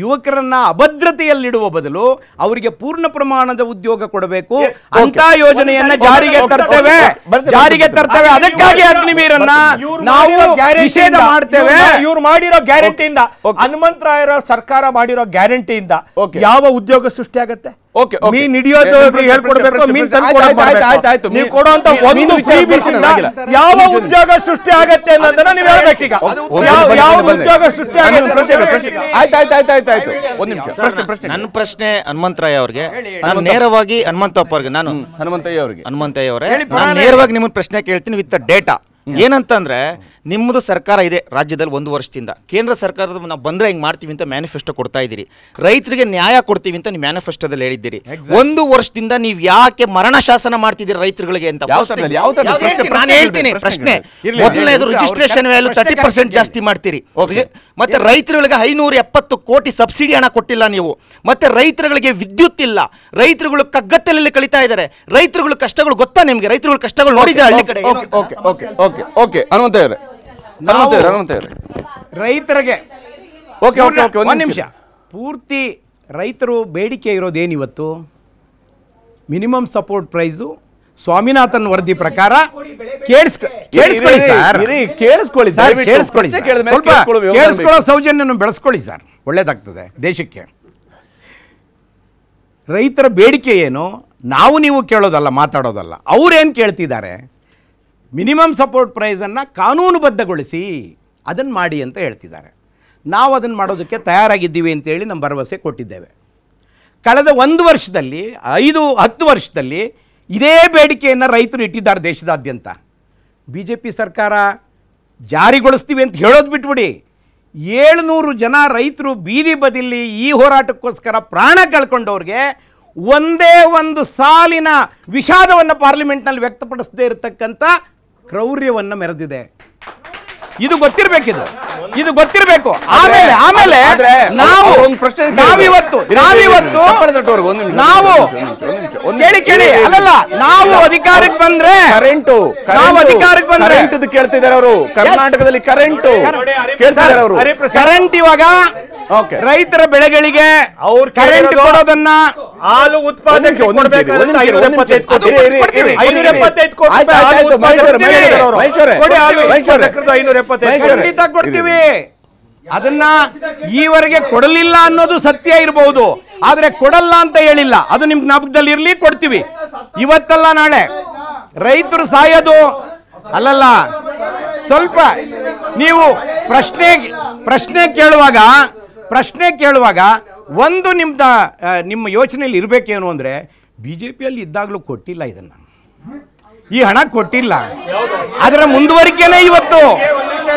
S4: ಯುವಕರನ್ನು ಅಭದ್ರತೆಯಲ್ಲಿಡುವ ಬದಲು ಅವರಿಗೆ ಪೂರ್ಣ ಪ್ರಮಾಣದ ಉದ್ಯೋಗ ಕೊಡಬೇಕು ಅಂತ ಯೋಜನೆಯನ್ನ ಜಾರಿಗೆ ತರ್ತೇವೆ ಜಾರಿಗೆ ತರ್ತೇವೆ ಅದಕ್ಕಾಗಿ ಅಗ್ನಿವೀರನ್ನ ನಾವು ನಿಷೇಧ ಮಾಡ್ತೇವೆ
S5: ಇವ್ರು ಮಾಡಿರೋ ಗ್ಯಾರಂಟಿಯಿಂದ ಹನುಮಂತರಾಯರ ಸರ್ಕಾರ ಮಾಡಿರೋ ಗ್ಯಾರಂಟಿಯಿಂದ ಯಾವ ಉದ್ಯೋಗ ಸೃಷ್ಟಿಯಾಗತ್ತೆ ಓಕೆ ಆಯ್ತು ಯಾವ ಉದ್ಯೋಗ ಸೃಷ್ಟಿ ಆಗತ್ತೆ ಅನ್ನೋದನ್ನ ನೀವು ಉದ್ಯೋಗ ಸೃಷ್ಟಿ
S1: ನಿಮಿಷ ಪ್ರಶ್ನೆ ನನ್ನ ಪ್ರಶ್ನೆ ಹನುಮಂತರಾಯ ಅವ್ರಿಗೆ ನಾನು
S4: ನೇರವಾಗಿ ಹನುಮಂತಪ್ಪ ಅವ್ರಿಗೆ ನಾನು ಹನುಮಂತಯ್ಯ ಅವರಿಗೆ ಹನುಮಂತಯ್ಯ ಅವರೇ ನಾನು ನೇರವಾಗಿ ನಿಮ್ಮ ಪ್ರಶ್ನೆ ಕೇಳ್ತೀನಿ ವಿತ್ ಡೇಟಾ ಏನಂತಂದ್ರೆ ನಿಮ್ಮದು ಸರ್ಕಾರ ಇದೆ ರಾಜ್ಯದಲ್ಲಿ ಒಂದು ವರ್ಷದಿಂದ ಕೇಂದ್ರ ಸರ್ಕಾರದ ನಾವು ಬಂದರೆ ಹಿಂಗೆ ಮಾಡ್ತೀವಿ ಅಂತ ಮ್ಯಾನಿಫೆಸ್ಟೋ ಕೊಡ್ತಾ ಇದ್ದೀರಿ ರೈತರಿಗೆ ನ್ಯಾಯ ಕೊಡ್ತೀವಿ ಅಂತ ನೀವು ಮ್ಯಾನಿಫೆಸ್ಟೋದಲ್ಲಿ ಹೇಳಿದ್ದೀರಿ ಒಂದು ವರ್ಷದಿಂದ ನೀವು ಯಾಕೆ ಮರಣ ಶಾಸನ ಮಾಡ್ತಿದ್ದೀರಿ ರೈತರುಗಳಿಗೆ ಅಂತ ನಾನು ಹೇಳ್ತೀನಿ ಪ್ರಶ್ನೆ ಮೊದಲನೇದು ರಿಜಿಸ್ಟ್ರೇಷನ್ ವ್ಯಾಲ್ಯೂ ತರ್ಟಿ ಪರ್ಸೆಂಟ್ ಜಾಸ್ತಿ ಮಾಡ್ತೀರಿ ಮತ್ತೆ ರೈತರುಗಳಿಗೆ ಐನೂರ ಎಪ್ಪತ್ತು ಕೋಟಿ ಸಬ್ಸಿಡಿ ಹಣ ಕೊಟ್ಟಿಲ್ಲ ನೀವು ಮತ್ತೆ ರೈತರುಗಳಿಗೆ ವಿದ್ಯುತ್ ಇಲ್ಲ ರೈತರುಗಳು ಕಗ್ಗತ್ತಲಲ್ಲಿ ಕಳಿತಾ ಇದ್ದಾರೆ ರೈತರುಗಳು ಕಷ್ಟಗಳು ಗೊತ್ತಾ ನಿಮಗೆ ರೈತರುಗಳು ಕಷ್ಟಗಳು ನೋಡಿದ್ರೆ ಹಳ್ಳಿ ಕಡೆ
S1: okay okay okay okay Hanumantha
S4: ರೈತರಿಗೆ ಒಂದು ನಿಮಿಷ ಪೂರ್ತಿ ರೈತರು ಬೇಡಿಕೆ ಇರೋದೇನಿವತ್ತು ಮಿನಿಮಮ್ ಸಪೋರ್ಟ್ ಪ್ರೈಸು ಸ್ವಾಮಿನಾಥನ್ ವರದಿ ಪ್ರಕಾರ
S6: ಕೇಳಿಸ್ಕೊಳ್ಳಿ ಸರ್
S4: ಸೌಜನ್ಯನ ಬೆಳೆಸ್ಕೊಳ್ಳಿ ಸರ್ ಒಳ್ಳೇದಾಗ್ತದೆ ದೇಶಕ್ಕೆ ರೈತರ ಬೇಡಿಕೆ ಏನು ನಾವು ನೀವು ಕೇಳೋದಲ್ಲ ಮಾತಾಡೋದಲ್ಲ ಅವ್ರೇನು ಕೇಳ್ತಿದ್ದಾರೆ ಮಿನಿಮಮ್ ಸಪೋರ್ಟ್ ಪ್ರೈಸನ್ನು ಕಾನೂನುಬದ್ಧಗೊಳಿಸಿ ಅದನ್ನು ಮಾಡಿ ಅಂತ ಹೇಳ್ತಿದ್ದಾರೆ ನಾವು ಅದನ್ನು ಮಾಡೋದಕ್ಕೆ ತಯಾರಾಗಿದ್ದೀವಿ ಅಂತೇಳಿ ನಮ್ಮ ಭರವಸೆ ಕೊಟ್ಟಿದ್ದೇವೆ ಕಳೆದ ಒಂದು ವರ್ಷದಲ್ಲಿ ಐದು ಹತ್ತು ವರ್ಷದಲ್ಲಿ ಇದೇ ಬೇಡಿಕೆಯನ್ನು ರೈತರು ಇಟ್ಟಿದ್ದಾರೆ ದೇಶದಾದ್ಯಂತ ಬಿ ಜೆ ಪಿ ಸರ್ಕಾರ ಜಾರಿಗೊಳಿಸ್ತೀವಿ ಅಂತ ಹೇಳೋದು ಬಿಟ್ಬಿಡಿ ಏಳ್ನೂರು ಜನ ರೈತರು ಬೀದಿ ಬದಿಲಿ ಈ ಹೋರಾಟಕ್ಕೋಸ್ಕರ ಪ್ರಾಣ ಕಳ್ಕೊಂಡವ್ರಿಗೆ ಒಂದೇ ಒಂದು ಸಾಲಿನ ವಿಷಾದವನ್ನು ಪಾರ್ಲಿಮೆಂಟ್ನಲ್ಲಿ ವ್ಯಕ್ತಪಡಿಸದೇ ಇರತಕ್ಕಂಥ ಕ್ರೌರ್ಯವನ್ನು ಮೆರೆದಿದೆ ಇದು ಗೊತ್ತಿರ್ಬೇಕು ಇದು ಇದು ಗೊತ್ತಿರ್ಬೇಕು ಆಮೇಲೆ
S3: ಆಮೇಲೆ ನಾವು ಒಂದು
S1: ಪ್ರಶ್ನೆ ನಾವಿವತ್ತು ನಾವಿವತ್ತು ನಾವು ಕೇಳಿ ಕೇಳಿ ಅಲ್ಲಲ್ಲ ನಾವು ಅಧಿಕಾರಕ್ಕೆ ಬಂದ್ರೆ ಕರೆಂಟು ನಾವು ಅಧಿಕಾರಕ್ಕೆ ಬಂದ್ರೆ ಕರೆಂಟ್ ಕೇಳ್ತಿದ್ದಾರೆ ಅವರು ಕರ್ನಾಟಕದಲ್ಲಿ ಕರೆಂಟು ಕೇಳ್ತಿದ್ದಾರೆ ಅವರು ಕರೆಂಟ್
S4: ಇವಾಗ ರೈತರ ಬೆಳೆಗಳಿಗೆ ಅವ್ರ ಕರೆಂಟ್ ಕೊಡೋದನ್ನ ಹಾಲು ಉತ್ಪಾದನೆ ಕೊಡ್ತೀವಿ ಅದನ್ನ ಈವರೆಗೆ ಕೊಡಲಿಲ್ಲ ಅನ್ನೋದು ಸತ್ಯ ಇರಬಹುದು ಆದ್ರೆ ಕೊಡಲ್ಲ ಅಂತ ಹೇಳಿಲ್ಲ ಅದು ನಿಮ್ ಜ್ಞಾಪಕದಲ್ಲಿ ಇರ್ಲಿ ಕೊಡ್ತೀವಿ ಇವತ್ತಲ್ಲ ನಾಳೆ ರೈತರು ಸಾಯೋದು ಅಲ್ಲಲ್ಲ ಸ್ವಲ್ಪ ನೀವು ಪ್ರಶ್ನೆ ಪ್ರಶ್ನೆ ಕೇಳುವಾಗ ಪ್ರಶ್ನೆ ಕೇಳುವಾಗ ಒಂದು ನಿಮ್ದ ನಿಮ್ಮ ಯೋಚನೆಯಲ್ಲಿ ಇರಬೇಕೇನು ಅಂದರೆ ಬಿ ಜೆ ಪಿಯಲ್ಲಿ ಇದ್ದಾಗಲೂ ಕೊಟ್ಟಿಲ್ಲ ಇದನ್ನು ಈ ಹಣ ಕೊಟ್ಟಿಲ್ಲ ಅದರ ಮುಂದುವರಿಕೆನೆ ಇವತ್ತು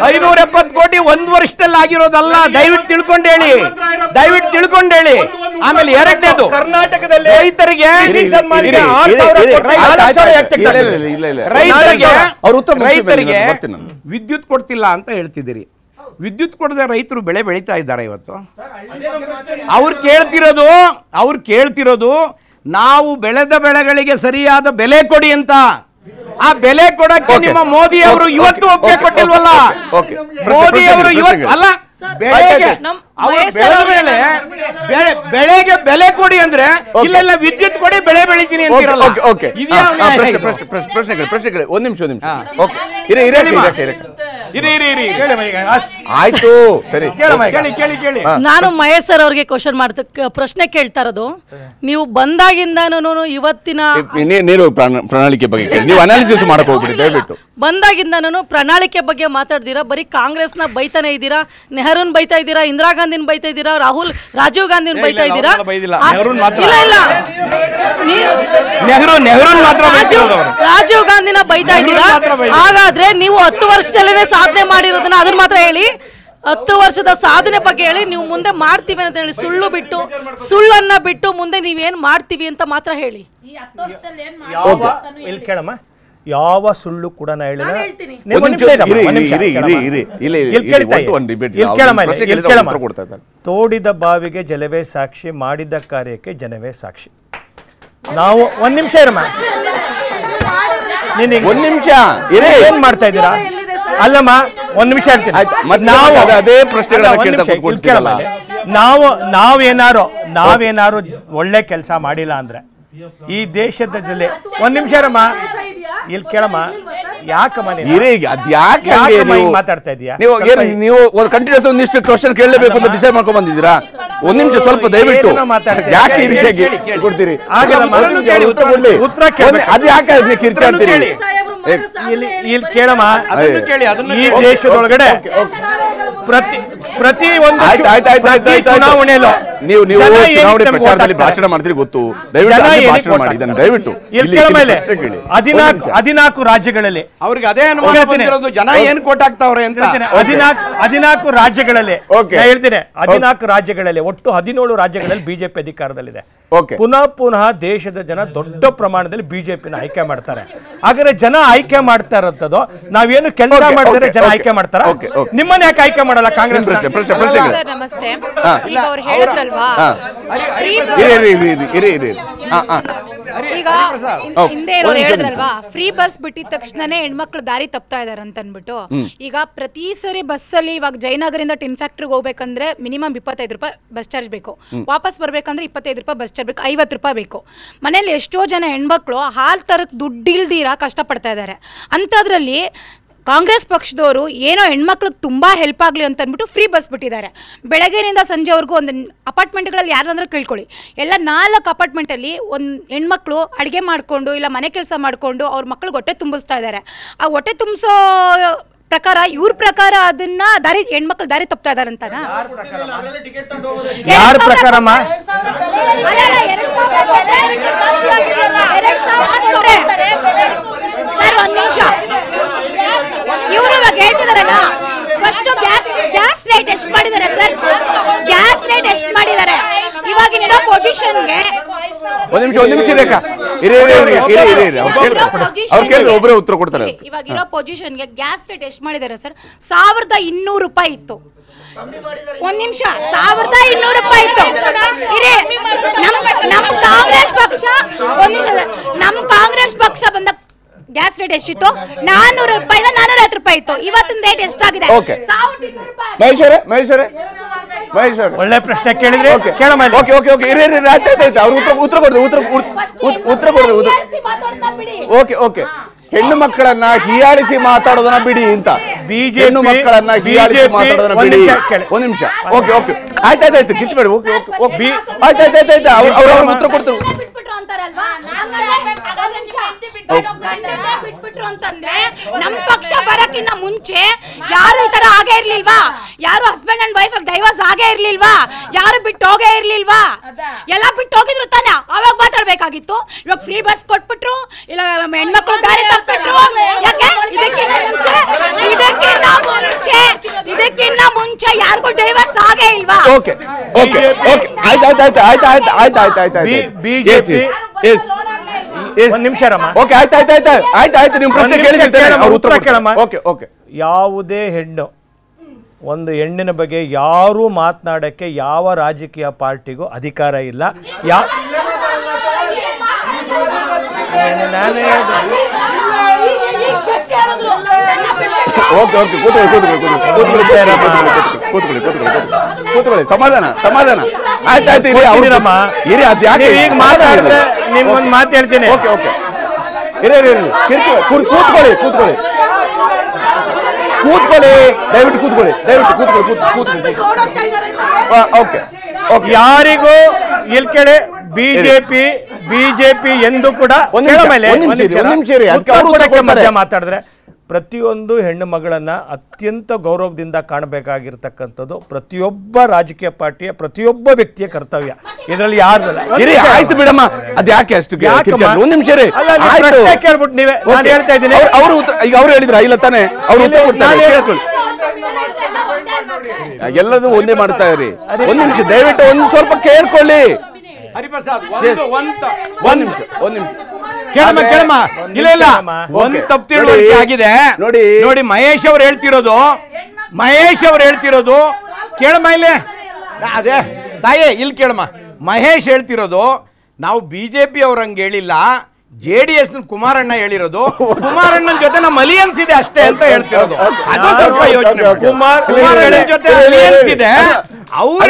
S4: ಐನೂರ ಎಪ್ಪತ್ತು ಕೋಟಿ ಒಂದ್ ವರ್ಷದಲ್ಲಿ ಆಗಿರೋದಲ್ಲ ದಯವಿಟ್ಟು ತಿಳ್ಕೊಂಡೇಳಿ ದಯವಿಟ್ಟು ತಿಳ್ಕೊಂಡೇಳಿ ಆಮೇಲೆ ಎರಡನೇದು ಕರ್ನಾಟಕದಲ್ಲಿ ರೈತರಿಗೆ ರೈತರಿಗೆ ವಿದ್ಯುತ್ ಕೊಡ್ತಿಲ್ಲ ಅಂತ ಹೇಳ್ತಿದ್ದೀರಿ ವಿದ್ಯುತ್ ಕೊಡದೆ ರೈತರು ಬೆಳೆ ಬೆಳೀತಾ ಇದ್ದಾರೆ ಇವತ್ತು
S2: ಅವ್ರು ಕೇಳ್ತಿರೋದು
S4: ಅವ್ರು ಕೇಳ್ತಿರೋದು ನಾವು ಬೆಳೆದ ಬೆಳೆಗಳಿಗೆ ಸರಿಯಾದ ಬೆಲೆ ಕೊಡಿ ಅಂತ ಆ ಬೆಲೆ ಕೊಡಕ್ಕೆ ನಿಮ್ಮ ಮೋದಿ
S1: ಅವರು ಇವತ್ತು ಒಪ್ಪಿಗೆ ಕೊಟ್ಟಿಲ್ವಲ್ಲ ಮೋದಿ ಅವರು ಇವತ್ತು ಅಲ್ಲ
S6: ಬೆಳೆಗೆ
S4: ಬೆಳೆಗೆ ಬೆಲೆ ಕೊಡಿ ಅಂದ್ರೆ ಇಲ್ಲೆಲ್ಲ ವಿದ್ಯುತ್ ಕೊಡಿ ಬೆಳೆ ಬೆಳಿತೀನಿ ಅಂತೀರಲ್ಲ ಓಕೆ
S1: ಪ್ರಶ್ನೆ ಒಂದ್ ನಿಮಿಷ ಒಂದ್ ನಿಮಿಷ ಓಕೆ ಇರಿ ಇರಿ ಇರಿ ಇರಿ ಆಯ್ತು ಸರಿ ಕೇಳಿ
S7: ಕೇಳಿ ಕೇಳಿ ನಾನು ಮಹೇಶ್ ಸರ್ ಅವ್ರಿಗೆ ಕ್ವಶನ್ ಮಾಡ್ತ ಪ್ರಶ್ನೆ ಕೇಳ್ತಾ ಇರೋದು ನೀವು ಬಂದಾಗಿಂದನೂ ಇವತ್ತಿನ
S1: ನೀರು ಪ್ರಣಾಳಿಕೆ ಬಗ್ಗೆ ನೀವು ಅನಾಲಿಸಿಸ್ ಮಾಡಕ್ ಹೋಗ್ಬಿಡಿ ದಯವಿಟ್ಟು
S7: ಬಂದಾಗಿಂದನೂ ಪ್ರಣಾಳಿಕೆ ಬಗ್ಗೆ ಮಾತಾಡ್ದಿರಾ ಬರೀ ಕಾಂಗ್ರೆಸ್ನ ಬೈತಾನೆ ಇದ್ದೀರಾ ನೆಹರೂನ್ ಬೈತಾ ಇದ್ದೀರಾ ಇಂದಿರಾ ಗಾಂಧಿನ ಬೈತಾ ಇದ್ದೀರಾ ರಾಹುಲ್ ರಾಜೀವ್ ಗಾಂಧಿನ ಬೈತಾ ಇದ್ದೀರಾ
S3: ಇಲ್ಲ
S7: ರಾಜೀವ್ ಗಾಂಧಿನ ಬೈತಾ ಇದ್ದೀರಾ ಹಾಗಾದ್ರೆ ನೀವು ಹತ್ತು ವರ್ಷದಲ್ಲೇ ಸಾಧನೆ ಮಾಡಿರೋದನ್ನ ಅದನ್ನ ಮಾತ್ರ ಹೇಳಿ ಹತ್ತು ವರ್ಷದ ಸಾಧನೆ ಬಗ್ಗೆ ಹೇಳಿ ನೀವು ಮುಂದೆ ಮಾಡ್ತೀವಿ ಅಂತ ಹೇಳಿ ಸುಳ್ಳು ಬಿಟ್ಟು ಸುಳ್ಳನ್ನ ಬಿಟ್ಟು ಮುಂದೆ ನೀವೇನ್ ಮಾಡ್ತೀವಿ ಅಂತ ಮಾತ್ರ ಹೇಳಿ
S5: ಯಾವ ಸುಳ್ಳು ಕೂಡ ನಾ
S7: ಹೇಳಿಲ್ಲ
S5: ತೋಡಿದ ಬಾವಿಗೆ ಜಲವೇ ಸಾಕ್ಷಿ ಮಾಡಿದ ಕಾರ್ಯಕ್ಕೆ ಜನವೇ ಸಾಕ್ಷಿ ನಾವು ಒಂದ್ ನಿಮಿಷ ಇರಮ್ಮ ಒಂದ್ ನಿಮಿಷ ಏನ್ ಮಾಡ್ತಾ ಇದ್ದೀರಾ ಅಲ್ಲಮ್ಮ ಒಂದ್ ನಿಮಿಷ ಇರ್ತೀನಿ ನಾವು ಅದೇ ಪ್ರಶ್ನೆಗಳ ನಾವು ನಾವೇನಾರು ನಾವೇನಾರು ಒಳ್ಳೆ ಕೆಲಸ ಮಾಡಿಲ್ಲ ಅಂದ್ರೆ ಈ ದೇಶದ ಜಿಲ್ಲೆ ಒಂದ್ ನಿಮಿಷ ರಮ್ಮ ಇಲ್ಲಿ ಕೇಳಮ್ಮ
S1: ನೀವು- ಮಾತಾಡ್ತಾ ಕ್ವಶನ್ ಕೇಳಲೇಬೇಕು ಅಂತ ಡಿಸೈಡ್ ಮಾಡ್ಕೊಂಡ್ ನಿಮಿಷ ಸ್ವಲ್ಪ ದಯವಿಟ್ಟು ಯಾಕೆ ಉತ್ತರ
S5: ಕೇಳಮ್ಮ ಈ ದೇಶದೊಳಗಡೆ ಪ್ರತಿ ಪ್ರತಿ
S1: ಒಂದು ನೀವು ಪ್ರಚಾರದಲ್ಲಿ ಭಾಷಣ ಗೊತ್ತು ದಯವಿಟ್ಟು ಹದಿನಾಲ್ಕು ರಾಜ್ಯಗಳಲ್ಲಿ
S4: ಅವ್ರಿಗೆ ಅದೇ ಅನುಮಾನ ಜನ ಏನ್
S5: ಕೋಟ್ ಹದಿನಾಲ್ಕು ಹದಿನಾಲ್ಕು ರಾಜ್ಯಗಳಲ್ಲಿ ಹೇಳ್ತೀನಿ ಹದಿನಾಲ್ಕು ರಾಜ್ಯಗಳಲ್ಲಿ ಒಟ್ಟು ಹದಿನೇಳು ರಾಜ್ಯಗಳಲ್ಲಿ ಬಿಜೆಪಿ ಅಧಿಕಾರದಲ್ಲಿದೆ ಪುನಃ ಪುನಃ ದೇಶದ ಜನ ದೊಡ್ಡ ಪ್ರಮಾಣದಲ್ಲಿ ಬಿಜೆಪಿನ ಆಯ್ಕೆ ಮಾಡ್ತಾರೆ ಹಾಗಾದ್ರೆ ಜನ ಆಯ್ಕೆ ಮಾಡ್ತಾ ಇರೋದು ನಾವೇನು ಕೆಲಸ ಮಾಡಿದ್ರೆ ಜನ ಆಯ್ಕೆ ಮಾಡ್ತಾರ ನಿಮ್ಮನ್ನ ಯಾಕೆ ಆಯ್ಕೆ ಮಾಡಲ್ಲ ಕಾಂಗ್ರೆಸ್
S7: ನಮಸ್ತೆ ಈಗ ಹಿಂದೆ ಹೇಳಿದ್ರಲ್ವಾ ಫ್ರೀ ಬಸ್ ಬಿಟ್ಟಿದ ತಕ್ಷಣನೇ ಹೆಣ್ಮಕ್ಳು ದಾರಿ ತಪ್ತಾ ಇದಾರೆ ಅಂತ ಅನ್ಬಿಟ್ಟು ಈಗ ಪ್ರತಿ ಸರಿ ಬಸ್ ಅಲ್ಲಿ ಇವಾಗ ಜಯನಗರಿಂದ ಟಿನ್ ಫ್ಯಾಕ್ಟ್ರಿಗೆ ಹೋಗ್ಬೇಕಂದ್ರೆ ಮಿನಿಮಮ್ ಇಪ್ಪತ್ತೈದು ರೂಪಾಯಿ ಬಸ್ ಚಾರ್ಜ್ ಬೇಕು ವಾಪಸ್ ಬರ್ಬೇಕಂದ್ರೆ ಇಪ್ಪತ್ತೈದು ರೂಪಾಯಿ ಬಸ್ ಚಾರ್ಜ್ ಬೇಕು ಐವತ್ತು ರೂಪಾಯಿ ಬೇಕು ಮನೇಲಿ ಎಷ್ಟೋ ಜನ ಹೆಣ್ಮಕ್ಳು ಹಾಲು ತರಕ್ಕೆ ದುಡ್ಡು ಇಲ್ದಿರ ಕಷ್ಟಪಡ್ತಾ ಇದ್ದಾರೆ ಅಂಥದ್ರಲ್ಲಿ ಕಾಂಗ್ರೆಸ್ ಪಕ್ಷದವರು ಏನೋ ಹೆಣ್ಮಕ್ಳಿಗೆ ತುಂಬ ಹೆಲ್ಪ್ ಆಗಲಿ ಅಂತ ಅಂದ್ಬಿಟ್ಟು ಫ್ರೀ ಬಸ್ ಬಿಟ್ಟಿದ್ದಾರೆ ಬೆಳಗ್ಗೆಯಿಂದ ಸಂಜೆವರೆಗೂ ಒಂದು ಅಪಾರ್ಟ್ಮೆಂಟ್ಗಳಲ್ಲಿ ಯಾರನ್ನಾದ್ರೂ ಕೇಳ್ಕೊಳ್ಳಿ ಎಲ್ಲ ನಾಲ್ಕು ಅಪಾರ್ಟ್ಮೆಂಟಲ್ಲಿ ಒಂದು ಹೆಣ್ಮಕ್ಳು ಅಡುಗೆ ಮಾಡಿಕೊಂಡು ಇಲ್ಲ ಮನೆ ಕೆಲಸ ಮಾಡಿಕೊಂಡು ಅವ್ರ ಮಕ್ಳಿಗೆ ಹೊಟ್ಟೆ ತುಂಬಿಸ್ತಾ ಇದ್ದಾರೆ ಆ ಹೊಟ್ಟೆ ತುಂಬಿಸೋ ಪ್ರಕಾರ ಇವ್ರ ಪ್ರಕಾರ ಅದನ್ನ ದಾರಿ ಹೆಣ್ಮಕ್ಳು ದಾರಿ ತಪ್ತಾ ಇದಾರಂತಾನ
S4: ಯಾರ ಪ್ರಕಾರಮ್ಮ
S7: ಸರ್ ಒಂದ್ ನಿಮಿಷ ಇವರು ಇವಾಗ ಹೇಳ್ತಿದಾರಲ್ಲ ಫಸ್ಟ್ ಗ್ಯಾಸ್ ಗ್ಯಾಸ್ ರೇಟ್ ಎಷ್ಟು ಮಾಡಿದ್ದಾರೆ ಸರ್ ಗ್ಯಾಸ್ ರೇಟ್ ಎಷ್ಟು ಮಾಡಿದ್ದಾರೆ ಪೊಸಿಷನ್ ಗೆ
S1: ಒಂದ್ ನಿಮಿಷ ಒಂದ್ ನಿಮಿಷ ರೇಖಾ ಇರಿ ಇರಿ ಇರಿ ಇರಿ ಇರಿ ಅವ್ರು ಒಬ್ಬರೇ ಉತ್ತರ ಕೊಡ್ತಾರೆ ಇವಾಗ ಇರೋ
S7: ಪೊಸಿಷನ್ಗೆ ಗ್ಯಾಸ್ ರೇಟ್ ಎಷ್ಟು ಮಾಡಿದ್ದಾರೆ ಸರ್ ಸಾವಿರದ ಇನ್ನೂರು ರೂಪಾಯಿ ಇತ್ತು ಒಂದ್ ನಿಮಿಷ ಸಾವಿರದ ಇನ್ನೂರು ರೂಪಾಯಿ ಇತ್ತು ಇರಿ ನಮ್ ಕಾಂಗ್ರೆಸ್ ಪಕ್ಷ ಒಂದ್ ನಿಮಿಷ ನಮ್ ಕಾಂಗ್ರೆಸ್ ಪಕ್ಷ ಬಂದ ಗ್ಯಾಸ್ ರೇಟ್ ಎಷ್ಟಿತ್ತು ನಾನೂರು ರೂಪಾಯಿ ನಾನೂರ ಐವತ್ತು ರೂಪಾಯಿ ಇತ್ತು ಇವತ್ತಿನ ರೇಟ್ ಎಷ್ಟಾಗಿದೆ ಸಾವಿರದ ಇನ್ನೂರು
S1: ರೂಪಾಯಿ ಮಹೇಶ್ವರೇ ಮಹೇಶ್ ಒಳ್ಳೆ ಪ್ರಶ್ನೆ ಕೇಳಿದ್ರೆ ಕೇಳಮ್ಮ ಓಕೆ ಓಕೆ ಓಕೆ ಇರಿ ಇರಿ ಆಯ್ತು ಆಯ್ತು ಅವ್ರು ಉತ್ತರ ಉತ್ತರ ಕೊಡ್ದು ಉತ್ತರ ಉತ್ತರ ಕೊಡ್ದು ಉತ್ತರ ಓಕೆ ಓಕೆ ಹೆಣ್ಣು ಮಕ್ಕಳನ್ನ ಹೀಯಾಳಿಸಿ ಮಾತಾಡೋದನ್ನ ಬಿಡಿ ಅಂತ ಹೆಣ್ಣು ಮಕ್ಕಳನ್ನ ಹೀಯಾಳಿಸಿ ಮಾತಾಡೋದನ್ನ ಬಿಡಿ ಒಂದ್ ನಿಮಿಷ ಓಕೆ ಓಕೆ ಆಯ್ತಾಯ್ತಾಯ್ತು ಕಿಚ್ಚು ಬೇಡ ಓಕೆ ಓಕೆ ಆಯ್ತಾಯ್ತಾಯ್ತಾಯ್ತು ಅವ್ರು ಅವ್ರ ಉತ್ತರ ಕೊಡ್ತಾರೆ
S7: ಬಿಟ್ಬಿಟ್ರು ಅಂತಂದ್ರೆ ನಮ್ ಪಕ್ಷ ಬರಕ್ಕಿನ್ನ ಮುಂಚೆ ಯಾರು ಈ ತರ ಆಗೇ ಇರ್ಲಿಲ್ವಾ ಯಾರು ಹಸ್ಬೆಂಡ್ ಅಂಡ್ ವೈಫ್ ಡೈವರ್ಸ್ ಆಗೇ ಇರ್ಲಿಲ್ವಾ ಯಾರು ಬಿಟ್ಟು ಹೋಗೇ ಇರ್ಲಿಲ್ವಾ ಎಲ್ಲ ಬಿಟ್ಟು ಹೋಗಿದ್ರು ತಾನೆ ಅವಾಗ ಮಾತಾಡ್ಬೇಕಾಗಿತ್ತು ಇವಾಗ ಫ್ರೀ ಬಸ್ ಕೊಟ್ಬಿಟ್ರು ಇಲ್ಲ ಹೆಣ್ಮಕ್ಳು ದಾರಿ
S5: ಯಾವುದೇ ಹೆಣ್ಣು ಒಂದು ಹೆಣ್ಣಿನ ಬಗ್ಗೆ ಯಾರು ಮಾತನಾಡಕ್ಕೆ ಯಾವ ರಾಜಕೀಯ ಪಾರ್ಟಿಗೂ ಅಧಿಕಾರ ಇಲ್ಲ ಯಾ
S1: ಓಕೆ ಓಕೆ ಕೂತ್ಕೊಳ್ಳಿ ಕೂತ್ಕೊಳ್ಳಿ ಕೂತ್ಕೊಳ್ಳಿ ಕೂತ್ಕೊಳ್ಳಿ ಕೂತ್ಕೊಳ್ಳಿ ಕೂತ್ಕೊಳ್ಳಿ ಕೂತ್ಕೊಳ್ಳಿ ಸಮಾಧಾನ ಸಮಾಧಾನ ಆಯ್ತು ಇರಿ ಅವ್ರಿರಮ್ಮ ಇರಿ ಅದು ಯಾಕೆ ಈಗ ಮಾತಾಡಿದ್ರೆ ನಿಮ್ಗೊಂದು ಮಾತು ಹೇಳ್ತೀನಿ ಓಕೆ ಓಕೆ ಇರಿ ಇರಿ ಇರಿ ಕಿರ್ಕಿ ಕೂತ್ಕೊಳ್ಳಿ ಕೂತ್ಕೊಳ್ಳಿ ಕೂತ್ಕೊಳ್ಳಿ ದಯವಿಟ್ಟು ಕೂತ್ಕೊಳ್ಳಿ ದಯವಿಟ್ಟು ಕೂತ್ಕೊಳ್ಳಿ
S3: ಕೂತ್ಕೊಳ್ಳಿ ಓಕೆ ಓಕೆ ಯಾರಿಗೂ ಇಲ್ಲಿ ಕಡೆ ಬಿಜೆಪಿ
S5: ಬಿಜೆಪಿ ಎಂದು ಕೂಡ ಮಾತಾಡಿದ್ರೆ ಪ್ರತಿಯೊಂದು ಹೆಣ್ಣು ಮಗಳನ್ನು ಅತ್ಯಂತ ಗೌರವದಿಂದ ಕಾಣಬೇಕಾಗಿರ್ತಕ್ಕಂಥದ್ದು ಪ್ರತಿಯೊಬ್ಬ ರಾಜಕೀಯ ಪಾರ್ಟಿಯ ಪ್ರತಿಯೊಬ್ಬ ವ್ಯಕ್ತಿಯ ಕರ್ತವ್ಯ
S1: ಇದರಲ್ಲಿ ಯಾರ್ದಲ್ಲ ಆಯ್ತು ಬಿಡಮ್ಮ ಅಷ್ಟು ಯಾಕೆ ಅಷ್ಟು ಆಯ್ತು ನಿಮಿಷ ಕೇಳ್ಬಿಟ್ಟು ನೀವೇ ಹೇಳ್ತಾ ಇದ್ದೀನಿ ಅವರು ಈಗ ಅವ್ರು ಹೇಳಿದ್ರ ಇಲ್ಲ ತಾನೆ ಅವರು ಎಲ್ಲದೂ ಒಂದೇ ಮಾಡ್ತಾ ಇರಿ ಒಂದ್ ನಿಮಿಷ ದಯವಿಟ್ಟು ಒಂದ್ ಸ್ವಲ್ಪ ಕೇಳ್ಕೊಳ್ಳಿ
S4: ಹರಿಪ್ರಸಾದ್ ಒಂದು ಒಂದ್ ಒಂದು ನಿಮಿಷ ಕೇಳಮ್ಮ ಕೇಳಮ್ಮ ಇಲ್ಲ ಇಲ್ಲ ಒಂದ್ ತಪ್ಪು ಆಗಿದೆ ನೋಡಿ ನೋಡಿ ಮಹೇಶ್ ಅವ್ರು ಹೇಳ್ತಿರೋದು ಮಹೇಶ್ ಅವ್ರು ಹೇಳ್ತಿರೋದು ಕೇಳಮ್ಮ ಇಲ್ಲೇ ಅದೇ ತಾಯೇ ಇಲ್ಲಿ ಕೇಳಮ್ಮ ಮಹೇಶ್ ಹೇಳ್ತಿರೋದು ನಾವು ಬಿ ಜೆ ಪಿ ಅವ್ರಂಗೆ ಹೇಳಿಲ್ಲ ಜೆ ಡಿ ಎಸ್ ಕುಮಾರಣ್ಣ ಹೇಳಿರೋದು ಕುಮಾರಣ್ಣನ ಜೊತೆ ನಮ್ಮ ಅಲಿಯನ್ಸ್ ಇದೆ ಅಷ್ಟೇ
S1: ಅಂತ ಹೇಳ್ತಿರೋದು ಅದು ಸ್ವಲ್ಪ ಜೊತೆ ಅವ್ರು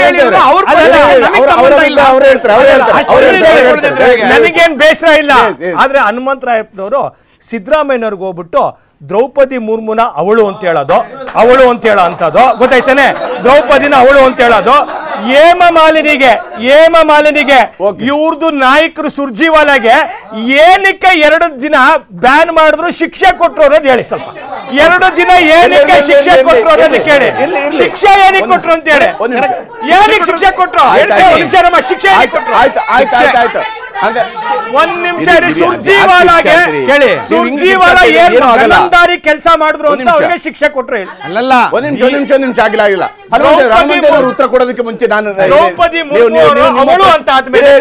S1: ಹೇಳಿದ್ರು
S5: ಬೇಸರ ಇಲ್ಲ ಆದ್ರೆ ಹನುಮಂತರಾಯಪ್ಪನವರು ಸಿದ್ದರಾಮಯ್ಯನವ್ರಿಗೆ ಹೋಗ್ಬಿಟ್ಟು ದ್ರೌಪದಿ ಮುರ್ಮುನ ಅವಳು ಅಂತ ಹೇಳೋದು ಅವಳು ಅಂತ ಹೇಳೋ ಅಂತದ್ದು ಗೊತ್ತಾಯ್ತಾನೆ ದ್ರೌಪದಿನ ಅವಳು ಅಂತ ಹೇಳೋದು ಹೇಮ ಮಾಲಿನಿಗೆ ಹೇಮ ಮಾಲಿನಿಗೆ ಇವ್ರದ್ದು ನಾಯಕರು ಸುರ್ಜಿವಾಲಾಗೆ ಏನಕ್ಕೆ ಎರಡು ದಿನ ಬ್ಯಾನ್ ಮಾಡಿದ್ರು ಶಿಕ್ಷೆ ಕೊಟ್ರು ಅನ್ನೋದು ಹೇಳಿ ಸ್ವಲ್ಪ ಎರಡು ದಿನ
S4: ಏನಕ್ಕೆ
S3: ಶಿಕ್ಷೆ ಕೊಟ್ಟರು ಅನ್ನೋದು ಕೇಳಿ
S5: ಶಿಕ್ಷೆ ಏನಕ್ಕೆ ಕೊಟ್ರು ಅಂತ ಹೇಳಿ
S1: ಏನಕ್ಕೆ
S4: ಶಿಕ್ಷೆ ಕೊಟ್ಟರು
S1: ಶಿಕ್ಷೆ ಕೊಟ್ಟರು ಒಂದ್ ನಿಮಿಷ ಸುರ್ಜಿವಾಲಾಗೆ ಕೇಳಿ ಸುರ್ಜಿವಾಲಾ ಏನ್ ಕಲ್ಲಂದಾರಿ ಕೆಲಸ ಮಾಡಿದ್ರು ಅಂತ ಅವ್ರಿಗೆ ಶಿಕ್ಷೆ ಕೊಟ್ರು ಹೇಳಿ ಅಲ್ಲಲ್ಲ ಒಂದ್ ನಿಮಿಷ ಒಂದ್ ನಿಮಿಷ ಒಂದ್ ನಿಮಿಷ ಆಗಿಲ್ಲ ಆಗಿಲ್ಲ ರಾಮದೇವ್ರ ಉತ್ತರ ಕೊಡೋದಕ್ಕೆ ಮುಂಚೆ ನಾನು ದ್ರೌಪದಿ ಮುರ್ಮು ಅಂತ ಆದ್ಮೇಲೆ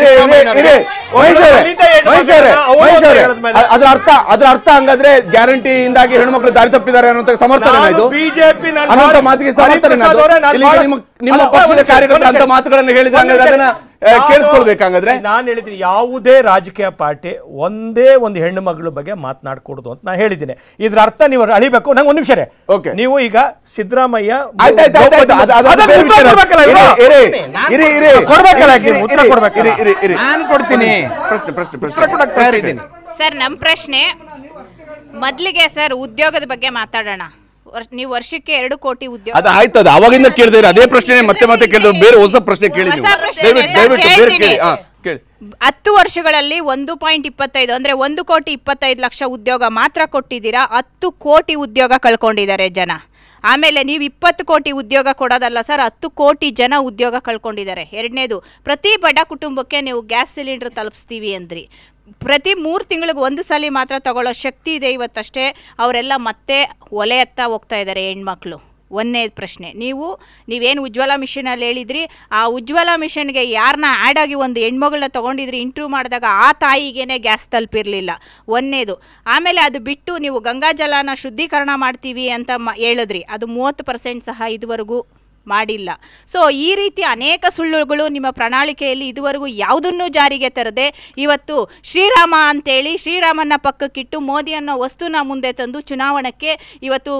S1: ಅದ್ರ ಅರ್ಥ ಅದ್ರ ಅರ್ಥ ಹಂಗಾದ್ರೆ ಗ್ಯಾರಂಟಿ ಇಂದಾಗಿ ಹೆಣ್ಮಕ್ಳು ದಾರಿ ತಪ್ಪಿದ್ದಾರೆ ಅನ್ನೋ ಸಮರ್ಥನೆ ಇದು ಬಿಜೆಪಿ ಮಾತಿಗೆ ಸಮರ್ಥನೆ ನಿಮ್ಮ ಪಕ್ಷದ ಕಾರ್ಯಕರ್ತರು ಅಂತ ಮಾತುಗಳನ್ನು ಹೇಳಿದ್ರೆ ಹಂಗಾದ್ರೆ ಅದನ್ನ ಕೇಳಿಸ್ಕೊಳ್ಬೇಕಂಗಾದ್ರೆ
S5: ನಾನು ಹೇಳಿದ್ದೀನಿ ಯಾವುದೇ ರಾಜಕೀಯ ಪಾರ್ಟಿ ಒಂದೇ ಒಂದು ಹೆಣ್ಣು ಮಗಳ ಬಗ್ಗೆ ಮಾತನಾಡ್ಕೊಡುದು ಅಂತ ನಾನು ಹೇಳಿದ್ದೀನಿ ಇದ್ರ ಅರ್ಥ ನೀವು ಅಳಿಬೇಕು ನಂಗೆ ಒಂದ್ ನಿಮಿಷ ರೇ ಓಕೆ ನೀವು ಈಗ ಸಿದ್ದರಾಮಯ್ಯ ಕೊಡ್ತೀನಿ
S8: ಸರ್ ನಮ್ ಪ್ರಶ್ನೆ ಮೊದಲಿಗೆ ಸರ್ ಉದ್ಯೋಗದ ಬಗ್ಗೆ ಮಾತಾಡೋಣ ನೀವು ವರ್ಷಕ್ಕೆ ಎರಡು ಕೋಟಿ ಉದ್ಯೋಗ ಅದು
S1: ಆಯ್ತು ಅದು ಅವಾಗಿಂದ ಕೇಳಿದ್ರೆ ಅದೇ ಪ್ರಶ್ನೆ ಮತ್ತೆ ಮತ್ತೆ ಕೇಳಿದ್ರು ಬೇರೆ ಹೊಸ ಪ್ರಶ್ನೆ ಕೇಳಿದ್ರು
S8: ಹತ್ತು ವರ್ಷಗಳಲ್ಲಿ ಒಂದು ಪಾಯಿಂಟ್ ಇಪ್ಪತ್ತೈದು ಅಂದ್ರೆ ಒಂದು ಕೋಟಿ ಇಪ್ಪತ್ತೈದು ಲಕ್ಷ ಉದ್ಯೋಗ ಮಾತ್ರ ಕೊಟ್ಟಿದ್ದೀರಾ ಹತ್ತು ಕೋಟಿ ಉದ್ಯೋಗ ಕಳ್ಕೊಂಡಿದ್ದಾರೆ ಜನ ಆಮೇಲೆ ನೀವು ಇಪ್ಪತ್ತು ಕೋಟಿ ಉದ್ಯೋಗ ಕೊಡೋದಲ್ಲ ಸರ್ ಹತ್ತು ಕೋಟಿ ಜನ ಉದ್ಯೋಗ ಕಳ್ಕೊಂಡಿದ್ದಾರೆ ಎರಡನೇದು ಪ್ರತಿ ಬಡ ಕುಟುಂಬಕ್ಕೆ ನೀವು ಗ್ಯಾಸ್ ಸಿಲಿಂಡರ್ ತಲುಪಿಸ್ತೀವಿ ಅಂದ್ರಿ ಪ್ರತಿ ಮೂರು ತಿಂಗಳಿಗೆ ಒಂದು ಸಲ ಮಾತ್ರ ತಗೊಳ್ಳೋ ಶಕ್ತಿ ಇದೆ ಇವತ್ತಷ್ಟೇ ಅವರೆಲ್ಲ ಮತ್ತೆ ಒಲೆಯತ್ತ ಹೋಗ್ತಾ ಇದ್ದಾರೆ ಹೆಣ್ಮಕ್ಳು ಒಂದನೇ ಪ್ರಶ್ನೆ ನೀವು ನೀವೇನು ಉಜ್ವಲ ಮಿಷನಲ್ಲಿ ಹೇಳಿದ್ರಿ ಆ ಉಜ್ವಲ ಮಿಷನ್ಗೆ ಯಾರನ್ನ ಆ್ಯಡ್ ಆಗಿ ಒಂದು ಹೆಣ್ಮಗಳನ್ನ ತೊಗೊಂಡಿದ್ರಿ ಇಂಟ್ರ್ಯೂ ಮಾಡಿದಾಗ ಆ ತಾಯಿಗೇನೆ ಗ್ಯಾಸ್ ತಲುಪಿರಲಿಲ್ಲ ಒಂದನೇದು ಆಮೇಲೆ ಅದು ಬಿಟ್ಟು ನೀವು ಗಂಗಾಜಲನ ಶುದ್ಧೀಕರಣ ಮಾಡ್ತೀವಿ ಅಂತ ಮ ಹೇಳಿದ್ರಿ ಅದು ಮೂವತ್ತು ಪರ್ಸೆಂಟ್ ಸಹ ಇದುವರೆಗೂ ಮಾಡಿಲ್ಲ ಸೊ ಈ ರೀತಿ ಅನೇಕ ಸುಳ್ಳುಗಳು ನಿಮ್ಮ ಪ್ರಣಾಳಿಕೆಯಲ್ಲಿ ಇದುವರೆಗೂ ಯಾವುದನ್ನು ಜಾರಿಗೆ ತರದೆ ಇವತ್ತು ಶ್ರೀರಾಮ ಅಂತೇಳಿ ಶ್ರೀರಾಮನ ಪಕ್ಕಕ್ಕಿಟ್ಟು ಮೋದಿ ಅನ್ನೋ ವಸ್ತುನ ಮುಂದೆ ತಂದು ಚುನಾವಣೆಗೆ ಇವತ್ತು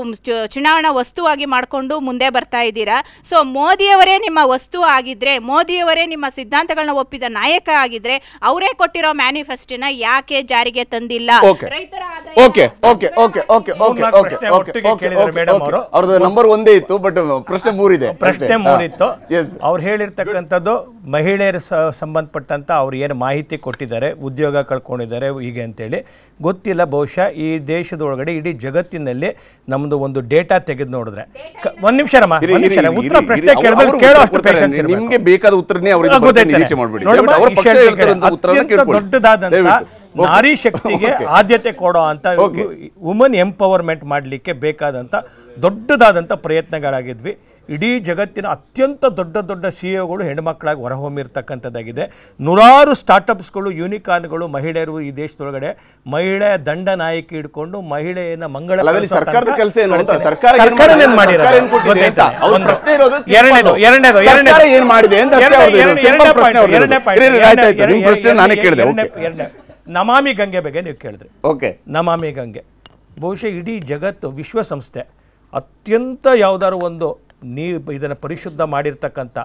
S8: ಚುನಾವಣಾ ವಸ್ತುವಾಗಿ ಮಾಡಿಕೊಂಡು ಮುಂದೆ ಬರ್ತಾ ಇದ್ದೀರಾ ಸೊ ಮೋದಿಯವರೇ ನಿಮ್ಮ ವಸ್ತು ಆಗಿದ್ರೆ ಮೋದಿಯವರೇ ನಿಮ್ಮ ಸಿದ್ಧಾಂತಗಳನ್ನ ಒಪ್ಪಿದ ನಾಯಕ ಆಗಿದ್ರೆ ಅವರೇ ಕೊಟ್ಟಿರೋ ಮ್ಯಾನಿಫೆಸ್ಟಿನ ಯಾಕೆ ಜಾರಿಗೆ ತಂದಿಲ್ಲ
S1: ರೈತರ okay okay okay okay okay okay ಒಂದೇ ಪ್ರಶ್ನೆ ಮೂರಿದೆ ಪ್ರಶ್ನೆ ಮೂರಿತ್ತು
S5: ಅವ್ರು ಹೇಳಿರ್ತಕ್ಕಂಥದ್ದು ಮಹಿಳೆಯರ ಸಂಬಂಧಪಟ್ಟಂತ ಅವ್ರು ಏನು ಮಾಹಿತಿ ಕೊಟ್ಟಿದ್ದಾರೆ ಉದ್ಯೋಗ ಕಳ್ಕೊಂಡಿದ್ದಾರೆ ಹೀಗೆ ಅಂತೇಳಿ ಗೊತ್ತಿಲ್ಲ ಬಹುಶಃ ಈ ದೇಶದ ಒಳಗಡೆ ಇಡೀ ಜಗತ್ತಿನಲ್ಲಿ ನಮ್ದು ಒಂದು ಡೇಟಾ ತೆಗೆದು ನೋಡಿದ್ರೆ ಒಂದ್ ನಿಮಿಷ ಉತ್ತರ ಪ್ರಶ್ನೆ ಕೇಳೋ
S1: ನಿಮಗೆ ಬೇಕಾದ ಉತ್ತರನೇ ದೊಡ್ಡದಾದಂತ
S5: ನಾರಿ ಶಕ್ತಿಗೆ ಆದ್ಯತೆ ಕೊಡೋ ಅಂತ ವುಮನ್ ಎಂಪವರ್ಮೆಂಟ್ ಮಾಡಲಿಕ್ಕೆ ಬೇಕಾದಂತ ದೊಡ್ಡದಾದಂತ ಪ್ರಯತ್ನಗಳಾಗಿದ್ವಿ ಇಡೀ ಜಗತ್ತಿನ ಅತ್ಯಂತ ದೊಡ್ಡ ದೊಡ್ಡ ಸಿ ಸಿಇಒಗಳು ಹೆಣ್ಮಕ್ಳಾಗಿ ಹೊರಹೊಮ್ಮಿರ್ತಕ್ಕಂಥದ್ದಾಗಿದೆ ನೂರಾರು ಸ್ಟಾರ್ಟಪ್ಸ್ಗಳು ಯೂನಿಕಾರ್ನ್ಗಳು ಮಹಿಳೆಯರು ಈ ದೇಶದೊಳಗಡೆ ಮಹಿಳೆ ದಂಡ ನಾಯಕಿ ಇಡ್ಕೊಂಡು ಮಹಿಳೆಯನ್ನ ಮಂಗಳ ನಮಾಮಿ ಗಂಗೆ ಬಗ್ಗೆ ನೀವು ಕೇಳಿದ್ರಿ ಓಕೆ ನಮಾಮಿ ಗಂಗೆ ಬಹುಶಃ ಇಡೀ ಜಗತ್ತು ವಿಶ್ವಸಂಸ್ಥೆ ಅತ್ಯಂತ ಯಾವುದಾದ್ರು ಒಂದು ನೀ ಇದನ್ನು ಪರಿಶುದ್ಧ ಮಾಡಿರ್ತಕ್ಕಂಥ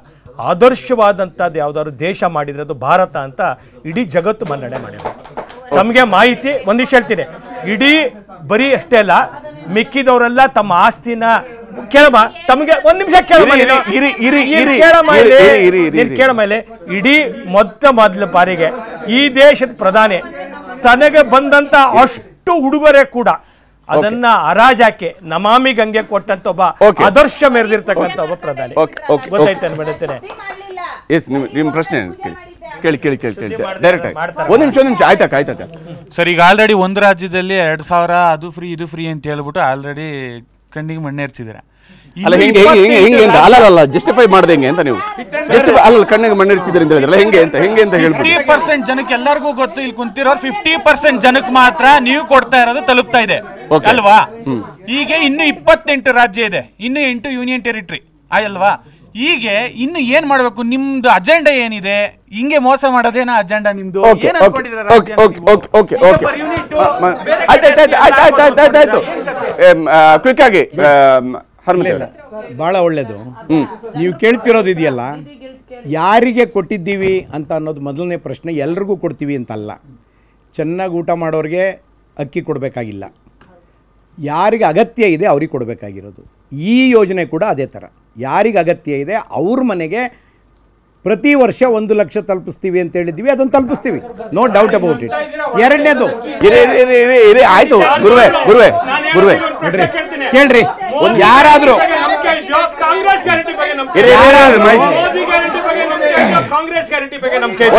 S5: ಆದರ್ಶವಾದಂಥದ್ದು ಯಾವುದಾದ್ರು ದೇಶ ಮಾಡಿದರೆ ಅದು ಭಾರತ ಅಂತ ಇಡೀ ಜಗತ್ತು ಮನ್ನಣೆ ಮಾಡಿದೆ ತಮಗೆ ಮಾಹಿತಿ ಒಂದಿಷ್ಟು ಹೇಳ್ತೀನಿ ಇಡೀ ಬರೀ ಅಷ್ಟೇ ಅಲ್ಲ ಮಿಕ್ಕಿದವರೆಲ್ಲ ತಮ್ಮ ಆಸ್ತಿನ ಕೇಳಮ್ಮ ತಮಗೆ ಒಂದ್ ನಿಮಿಷ ಕೇಳ ಮೇಲೆ ಇಡೀ ಮೊತ್ತ ಮೊದಲ ಬಾರಿಗೆ ಈ ದೇಶದ ಪ್ರಧಾನಿ ತನಗೆ ಬಂದಂತ ಅಷ್ಟು ಉಡುಗೊರೆ ಕೂಡ ಅದನ್ನ ಅರಾಜಾಕೆ ನಮಾಮಿ ಗಂಗೆ ಕೊಟ್ಟಂತ ಒಬ್ಬ ಆದರ್ಶ ಮೆರೆದಿರ್ತಕ್ಕಂಥ ಒಬ್ಬ ಪ್ರಧಾನಿ
S1: ನಿಮ್ ಪ್ರಶ್ನೆ ಕೇಳಿ ಕೇಳಿ ಕೇಳಿ ಕೇಳಿ ಡೈರೆಕ್ಟ್ ಆಗಿ ನಿಮಿಷ ಒಂದ್ ನಿಮಿಷ ಆಯ್ತಾ ಆಯ್ತಾ
S5: ಸರ್ ಈಗ ಆಲ್ರೆಡಿ ಒಂದ್ ರಾಜ್ಯದಲ್ಲಿ ಎರಡ್ ಸಾವಿರ ಅದು ಫ್ರೀ ಇದು ಫ್ರೀ ಅಂತ ಹೇಳ್ಬಿಟ್ಟು ಆಲ್ರೆಡಿ ಕಣ್ಣಿಗೆ ಮಣ್ಣೆ ಮಣ್ಣೇರ್ಸಿದ್ದಾರೆ
S1: ಅಲ್ಲ ಹೆಂಗೆ ಹೆಂಗೆ ಅಂತ ಅಲ್ಲ ಅಲ್ಲ ಜಸ್ಟಿಫೈ ಮಾಡಿದೆ ಹೆಂಗೆ ಅಂತ ನೀವು ಜಸ್ಟಿಫೈ ಅಲ್ಲ ಕಣ್ಣಿಗೆ ಮಣ್ಣಿರ್ಚಿದ್ರಿ ಅಂತ ಹೇಳಿದ್ರಲ್ಲ ಹೆಂಗೆ ಅಂತ ಹೆಂಗೆ ಅಂತ ಹೇಳ್ಬಿಟ್ಟು
S5: ಫಿಫ್ಟಿ ಪರ್ಸೆಂಟ್ ಜನಕ್ಕೆ ಎಲ್ಲರಿಗೂ ಗೊತ್ತು ಇಲ್ಲಿ
S3: ಕುಂತಿರೋರು ಫಿಫ್ಟಿ ಪರ್ಸೆಂಟ್ ಜನಕ್ಕೆ ಮಾತ್ರ ನೀವು ಕೊಡ್ತಾ ಇರೋದು ತಲುಪ್ತಾ ಇದೆ ಅಲ್ವಾ ಹೀಗೆ ಇನ್ನು ಇಪ್ಪತ್ತೆಂಟು ರಾಜ್ಯ ಇದೆ ಇನ್ನು ಎಂಟು ಯೂನಿಯನ್ ಟೆರಿಟರಿ ಆಯಲ್ವಾ ಹೀಗೆ ಇನ್ನು ಏನ್ ಮಾಡ್ಬೇಕು ನಿಮ್ದು ಅಜೆಂಡಾ ಏನಿದೆ ಹಿಂಗೆ ಮೋಸ ಮಾಡೋದೇನ ಅಜೆಂಡಾ ನಿಮ್ದು ಆಯ್ತಾಯ್ತು
S1: ಕ್ವಿಕ್ ಆಗಿ ಬಹಳ ಭಾಳ ಒಳ್ಳೆಯದು ನೀವು ಕೇಳ್ತಿರೋದು ಇದೆಯಲ್ಲ
S4: ಯಾರಿಗೆ ಕೊಟ್ಟಿದ್ದೀವಿ ಅಂತ ಅನ್ನೋದು ಮೊದಲನೇ ಪ್ರಶ್ನೆ ಎಲ್ರಿಗೂ ಕೊಡ್ತೀವಿ ಅಂತಲ್ಲ ಚೆನ್ನಾಗಿ ಊಟ ಮಾಡೋರಿಗೆ ಅಕ್ಕಿ ಕೊಡಬೇಕಾಗಿಲ್ಲ ಯಾರಿಗೆ ಅಗತ್ಯ ಇದೆ ಅವ್ರಿಗೆ ಕೊಡಬೇಕಾಗಿರೋದು ಈ ಯೋಜನೆ ಕೂಡ ಅದೇ ಥರ ಯಾರಿಗೆ ಅಗತ್ಯ ಇದೆ ಅವ್ರ ಮನೆಗೆ ಪ್ರತಿ ವರ್ಷ ಒಂದು ಲಕ್ಷ ತಲುಪಿಸ್ತೀವಿ ಅಂತ ಹೇಳಿದ್ವಿ ಅದನ್ನು ತಲುಪಿಸ್ತೀವಿ ನೋ ಡೌಟ್ ಅಬೌಟ್ ಇಟ್ ಎರಡನೇದು ಆಯ್ತು ಗುರುವೆ ಗುರುವೆ ಗುರುವೆ ಕೇಳ್ರಿ ಒಂದು ಯಾರಾದರೂ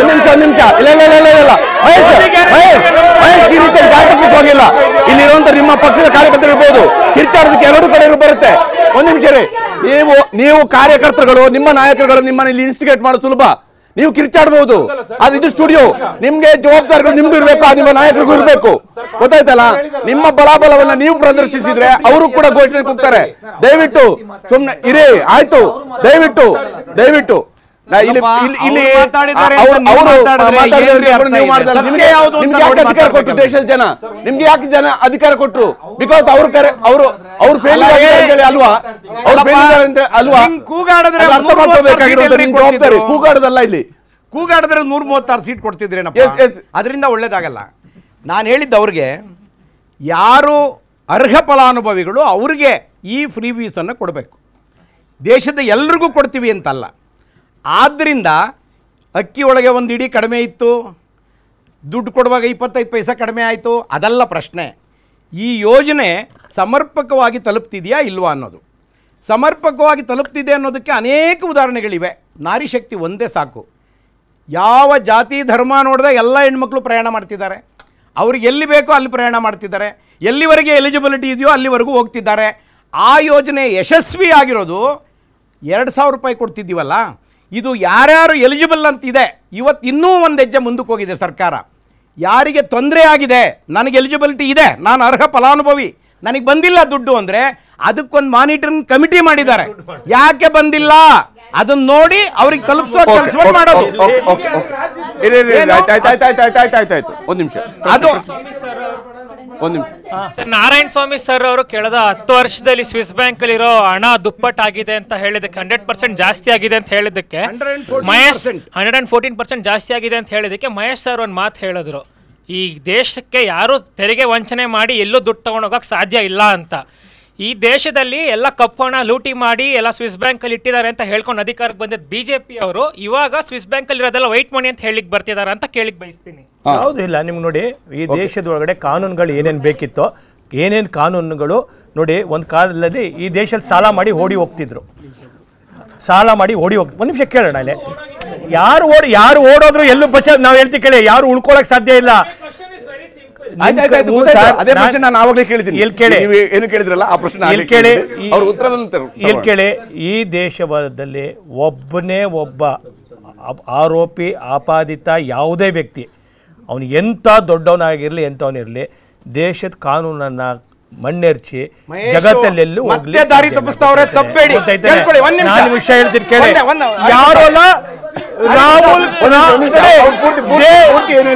S5: ನಿಮಿಷ ನಿಮಿಷ ಇಲ್ಲ ಇಲ್ಲ ಇಲ್ಲ ಈ
S1: ಇಲ್ಲಿರುವಂತ ನಿಮ್ಮ ಪಕ್ಷದ ಕಾರ್ಯಕರ್ತರು ಇರ್ಬೋದು ಕಿರ್ಚಾಡೋದಕ್ಕೆ ಎರಡು ಕಡೆ ಬರುತ್ತೆ ಒಂದ್ ನಿಮಿಷ ರೀ ನೀವು ನೀವು ಕಾರ್ಯಕರ್ತರುಗಳು ನಿಮ್ಮ ನಾಯಕರುಗಳು ನಿಮ್ಮನ್ನ ಇಲ್ಲಿ ಇನ್ಸ್ಟಿಗೇಟ್ ಮಾಡೋದು ಬಹಳ ಸುಲಭ ನೀವು ಕಿರ್ಚಾಡಬಹುದು ಅದು ಇದು ಸ್ಟುಡಿಯೋ ನಿಮ್ಗೆ ಜವಾಬ್ದಾರಿಗಳು ನಿಮ್ಗೂ ಇರಬೇಕು ನಿಮ್ಮ ನಾಯಕರಿಗೂ ಇರಬೇಕು ಗೊತ್ತಾಯ್ತಲ್ಲ ನಿಮ್ಮ ಬಲಾಬಲವನ್ನ ನೀವು ಪ್ರದರ್ಶಿಸಿದ್ರೆ ಅವರು ಕೂಡ ಘೋಷಣೆ ಕೂಗ್ತಾರೆ ದಯವಿಟ್ಟು ಸುಮ್ಮನೆ ಇರಿ ಆಯ್ತು ದಯವಿಟ್ಟು ದಯವಿಟ್ಟು ಜನ ನಿಮ್ಗೆ ಯಾಕೆ ಜನ ಅಧಿಕಾರ ಕೊಟ್ಟರು ಅವರು ಅಲ್ವಾ
S4: ಇಲ್ಲಿ ಕೂಗಾಡಿದ್ರೆ ನೂರ ಮೂವತ್ತಾರು ಸೀಟ್ ಕೊಡ್ತಿದ್ರೆ ಅದರಿಂದ ಒಳ್ಳೇದಾಗಲ್ಲ ನಾನು ಹೇಳಿದ್ದ ಅವ್ರಿಗೆ ಯಾರು ಅರ್ಹ ಫಲಾನುಭವಿಗಳು ಅವ್ರಿಗೆ ಈ ಫ್ರೀ ವೀಸನ್ನು ಕೊಡಬೇಕು ದೇಶದ ಎಲ್ರಿಗೂ ಕೊಡ್ತೀವಿ ಅಂತಲ್ಲ ಆದ್ದರಿಂದ ಅಕ್ಕಿ ಒಳಗೆ ಒಂದು ಇಡೀ ಕಡಿಮೆ ಇತ್ತು ದುಡ್ಡು ಕೊಡುವಾಗ ಇಪ್ಪತ್ತೈದು ಪೈಸೆ ಕಡಿಮೆ ಆಯಿತು ಅದಲ್ಲ ಪ್ರಶ್ನೆ ಈ ಯೋಜನೆ ಸಮರ್ಪಕವಾಗಿ ತಲುಪ್ತಿದೆಯಾ ಇಲ್ವಾ ಅನ್ನೋದು ಸಮರ್ಪಕವಾಗಿ ತಲುಪ್ತಿದೆ ಅನ್ನೋದಕ್ಕೆ ಅನೇಕ ಉದಾಹರಣೆಗಳಿವೆ ನಾರಿಶಕ್ತಿ ಒಂದೇ ಸಾಕು ಯಾವ ಜಾತಿ ಧರ್ಮ ನೋಡಿದ ಎಲ್ಲ ಹೆಣ್ಮಕ್ಳು ಪ್ರಯಾಣ ಮಾಡ್ತಿದ್ದಾರೆ ಅವ್ರಿಗೆ ಎಲ್ಲಿ ಬೇಕೋ ಅಲ್ಲಿ ಪ್ರಯಾಣ ಮಾಡ್ತಿದ್ದಾರೆ ಎಲ್ಲಿವರೆಗೆ ಎಲಿಜಿಬಿಲಿಟಿ ಇದೆಯೋ ಅಲ್ಲಿವರೆಗೂ ಹೋಗ್ತಿದ್ದಾರೆ ಆ ಯೋಜನೆ ಆಗಿರೋದು ಎರಡು ಸಾವಿರ ರೂಪಾಯಿ ಕೊಡ್ತಿದ್ದೀವಲ್ಲ ಇದು ಯಾರ್ಯಾರು ಎಲಿಜಿಬಲ್ ಅಂತಿದೆ ಇವತ್ತು ಇನ್ನೂ ಒಂದು ಹೆಜ್ಜೆ ಮುಂದಕ್ಕೆ ಹೋಗಿದೆ ಸರ್ಕಾರ ಯಾರಿಗೆ ತೊಂದರೆ ಆಗಿದೆ ನನಗೆ ಎಲಿಜಿಬಿಲಿಟಿ ಇದೆ ನಾನು ಅರ್ಹ ಫಲಾನುಭವಿ ನನಗೆ ಬಂದಿಲ್ಲ ದುಡ್ಡು ಅಂದರೆ ಅದಕ್ಕೊಂದು ಮಾನಿಟರಿಂಗ್ ಕಮಿಟಿ ಮಾಡಿದ್ದಾರೆ ಯಾಕೆ ಬಂದಿಲ್ಲ ಅದನ್ನ ನೋಡಿ
S1: ಅವ್ರಿಗೆ ತಲುಪಿಸೋ ಕೆಲಸ ಮಾಡೋದು ಒಂದು ನಿಮಿಷ ಅದು ಒಂದು
S5: ಸರ್ ನಾರಾಯಣ ಸ್ವಾಮಿ ಸರ್ ಅವರು ಕಳೆದ ಹತ್ತು ವರ್ಷದಲ್ಲಿ ಸ್ವಿಸ್ ಬ್ಯಾಂಕ್ ಇರೋ ಹಣ ದುಪ್ಪಟ್ಟಾಗಿದೆ ಅಂತ ಹೇಳಿದಕ್ಕೆ ಹಂಡ್ರೆಡ್ ಪರ್ಸೆಂಟ್ ಜಾಸ್ತಿ ಆಗಿದೆ ಅಂತ ಹೇಳಿದಕ್ಕೆ Mahesh hundred and fourteen percent ಜಾಸ್ತಿ ಆಗಿದೆ ಅಂತ ಹೇಳಿದಕ್ಕೆ ಮಹೇಶ್ ಸರ್ ಒಂದು ಮಾತು ಹೇಳಿದ್ರು ಈ ದೇಶಕ್ಕೆ ಯಾರು ತೆರಿಗೆ ವಂಚನೆ ಮಾಡಿ ಎಲ್ಲೂ ದುಡ್ಡು ತಗೊಂಡೋಗಕ್ಕೆ ಸಾಧ್ಯ ಇಲ್ಲ ಅಂತ ಈ ದೇಶದಲ್ಲಿ ಎಲ್ಲ ಕಪ್ಪು ಹಣ ಲೂಟಿ ಮಾಡಿ ಎಲ್ಲ ಸ್ವಿಸ್ ಬ್ಯಾಂಕಲ್ಲಿ ಇಟ್ಟಿದ್ದಾರೆ ಅಂತ ಹೇಳ್ಕೊಂಡು ಅಧಿಕಾರಕ್ಕೆ ಬಂದಿದ್ದ ಬಿಜೆಪಿ ಅವರು ಇವಾಗ ಸ್ವಿಸ್ ಬ್ಯಾಂಕಲ್ಲಿ ಇರೋದೆಲ್ಲ ವೈಟ್ ಮಣಿ ಅಂತ ಹೇಳಿಕ್ ಬರ್ತಿದ್ದಾರೆ ಅಂತ ಕೇಳಿಕ್ ಬಯಸ್ತೀನಿ ಹೌದು ಇಲ್ಲ ನಿಮ್ಗೆ ನೋಡಿ ಈ ದೇಶದ ಒಳಗಡೆ ಕಾನೂನುಗಳು ಏನೇನು ಬೇಕಿತ್ತು ಏನೇನು ಕಾನೂನುಗಳು ನೋಡಿ ಒಂದು ಕಾಲದಲ್ಲಿ ಈ ದೇಶದಲ್ಲಿ ಸಾಲ ಮಾಡಿ ಓಡಿ ಹೋಗ್ತಿದ್ರು ಸಾಲ ಮಾಡಿ ಓಡಿ ಹೋಗ್ತಿ ಒಂದು ನಿಮಿಷ ಕೇಳೋಣ ಅಲ್ಲಿ ಯಾರು ಓಡಿ ಯಾರು ಓಡೋದ್ರು ಎಲ್ಲೂ ಬಚ್ಚ ನಾವು ಹೇಳ್ತೀವಿ ಕೇಳಿ ಯಾರು ಉಳ್ಕೊಳಕ್ ಸಾಧ್ಯ ಇಲ್ಲ ಅದೇ ಪ್ರಶ್ನೆ ನಾನು ಆವಾಗಲೇ ಕೇಳಿದ್ದೀನಿ ಇಲ್ಲಿ ಕೇಳಿ ನೀವು ಏನು ಕೇಳಿದ್ರಲ್ಲ ಆ ಪ್ರಶ್ನೆ ಕೇಳಿ ಅವ್ರ ಉತ್ತರವನ್ನು ಕೇಳಿ ಈ ದೇಶದಲ್ಲಿ ಒಬ್ಬನೇ ಒಬ್ಬ ಆರೋಪಿ ಆಪಾದಿತ ಯಾವುದೇ ವ್ಯಕ್ತಿ ಅವನು ಎಂಥ ದೊಡ್ಡವನಾಗಿರಲಿ ಎಂಥವನಿರಲಿ ದೇಶದ ಕಾನೂನನ್ನು ಮಣ್ಣೆರ್ಚಿ ಜಗತ್ತಲ್ಲೆಲ್ಲೂ ದಾರಿ ತಪ್ಪಿಸ್ತಾವ್ರೆ ತಪ್ಪೇಡಿ ನಾನು ವಿಷಯ ಹೇಳ್ತೀನಿ ಕೇಳಿ
S4: ಯಾರಲ್ಲ ರಾಹುಲ್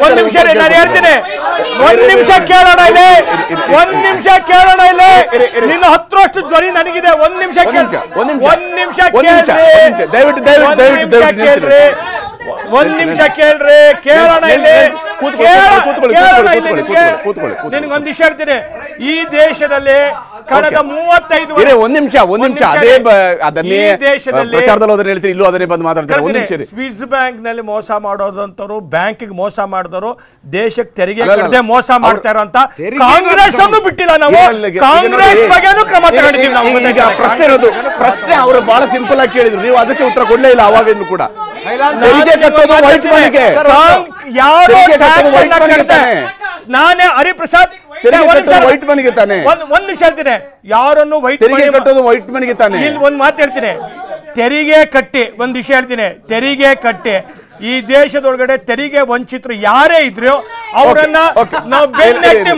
S4: ಒಂದ್ ನಿಮಿಷ ನಾನು ಹೇಳ್ತೀನಿ
S6: ಒಂದ್ ನಿಮಿಷ ಕೇಳೋಣ ಇಲ್ಲಿ
S5: ಒಂದ್ ನಿಮಿಷ ಕೇಳೋಣ ಇಲ್ಲಿ ನಿನ್ನ ಹತ್ರಷ್ಟು ಧ್ವನಿ ನನಗಿದೆ ಒಂದ್ ನಿಮಿಷ ಕೇಳಿ ಒಂದ್ ನಿಮಿಷ
S6: ದಯವಿಟ್ಟು ದಯವಿಟ್ಟು ಕೇಳ್ರಿ
S5: ಒಂದ್ ನಿಮಿಷ ಕೇಳ್ರಿ ಕೇಳೋಣ ಇಲ್ಲಿ ನಿನಗೊಂದು ವಿಷಯ ಹೇಳ್ತೀನಿ ಈ ದೇಶದಲ್ಲಿ ಕಳೆದ ಮೂವತ್ತೈದು
S1: ಒಂದ್ ನಿಮಿಷ ಒಂದ್ ನಿಮಿಷ ಅದೇ ಅದನ್ನೇ ದೇಶದಲ್ಲಿ ಹೇಳ್ತೀರಿ ಇಲ್ಲೂ ಅದನ್ನೇ ಬಂದು ಮಾತಾಡ್ತಾರೆ ಒಂದ್ ನಿಮಿಷ
S5: ಸ್ವಿಸ್ ಬ್ಯಾಂಕ್ ನಲ್ಲಿ ಮೋಸ ಮಾಡೋದಂತವ್ರು ಬ್ಯಾಂಕ್ ಮೋಸ ಮಾಡಿದವರು ದೇಶಕ್ಕೆ
S1: ತೆರಿಗೆ ಕಡದೆ ಮೋಸ ಮಾಡ್ತಾ
S5: ಇರೋ ಕಾಂಗ್ರೆಸ್ ಅನ್ನು ಬಿಟ್ಟಿಲ್ಲ ನಾವು ಕಾಂಗ್ರೆಸ್ ಬಗ್ಗೆನೂ ಕ್ರಮ
S1: ತಗೊಂಡಿದ್ದೀವಿ ನಾವು ಈಗ ಪ್ರಶ್ನೆ ಇರೋದು ಪ್ರಶ್ನೆ ಅವರು ಬಹಳ ಸಿಂಪಲ್ ಆಗಿ ಕೇಳಿದ್ರು ನೀವು ಅದಕ್ಕೆ ಉತ್ತರ ಕೊಡ್ಲೇ ಇಲ್ಲ ಅವಾಗಿಂದ ಕೂಡ
S3: ತೆರಿಗೆ ಕಟ್ಟೋದು ವೈಟ್ ಮನಿಗೆ ಯಾರು
S5: ನಾನೇ ಹರಿಪ್ರಸಾದ್ ವೈಟ್ ಮನಿಗೆ ತಾನೆ ಒಂದ್ ನಿಮಿಷ ಹೇಳ್ತೀನಿ ಯಾರನ್ನು ವೈಟ್ ಕಟ್ಟೋದು ವೈಟ್ ಮನಿಗೆ ತಾನೆ ಇಲ್ಲಿ ಒಂದು ಮಾತು ಹೇಳ್ತೀನಿ ತೆರಿಗೆ ಕಟ್ಟಿ ಒಂದ್ ವಿಷಯ ಹೇಳ್ತೀನಿ ತೆರಿಗೆ ಕಟ್ಟಿ ಈ ದೇಶದೊಳಗಡೆ ತೆರಿಗೆ ವಂಚಿತರು ಯಾರೇ ಇದ್ರು ಅವರನ್ನ
S1: ನಾವು ನೀವು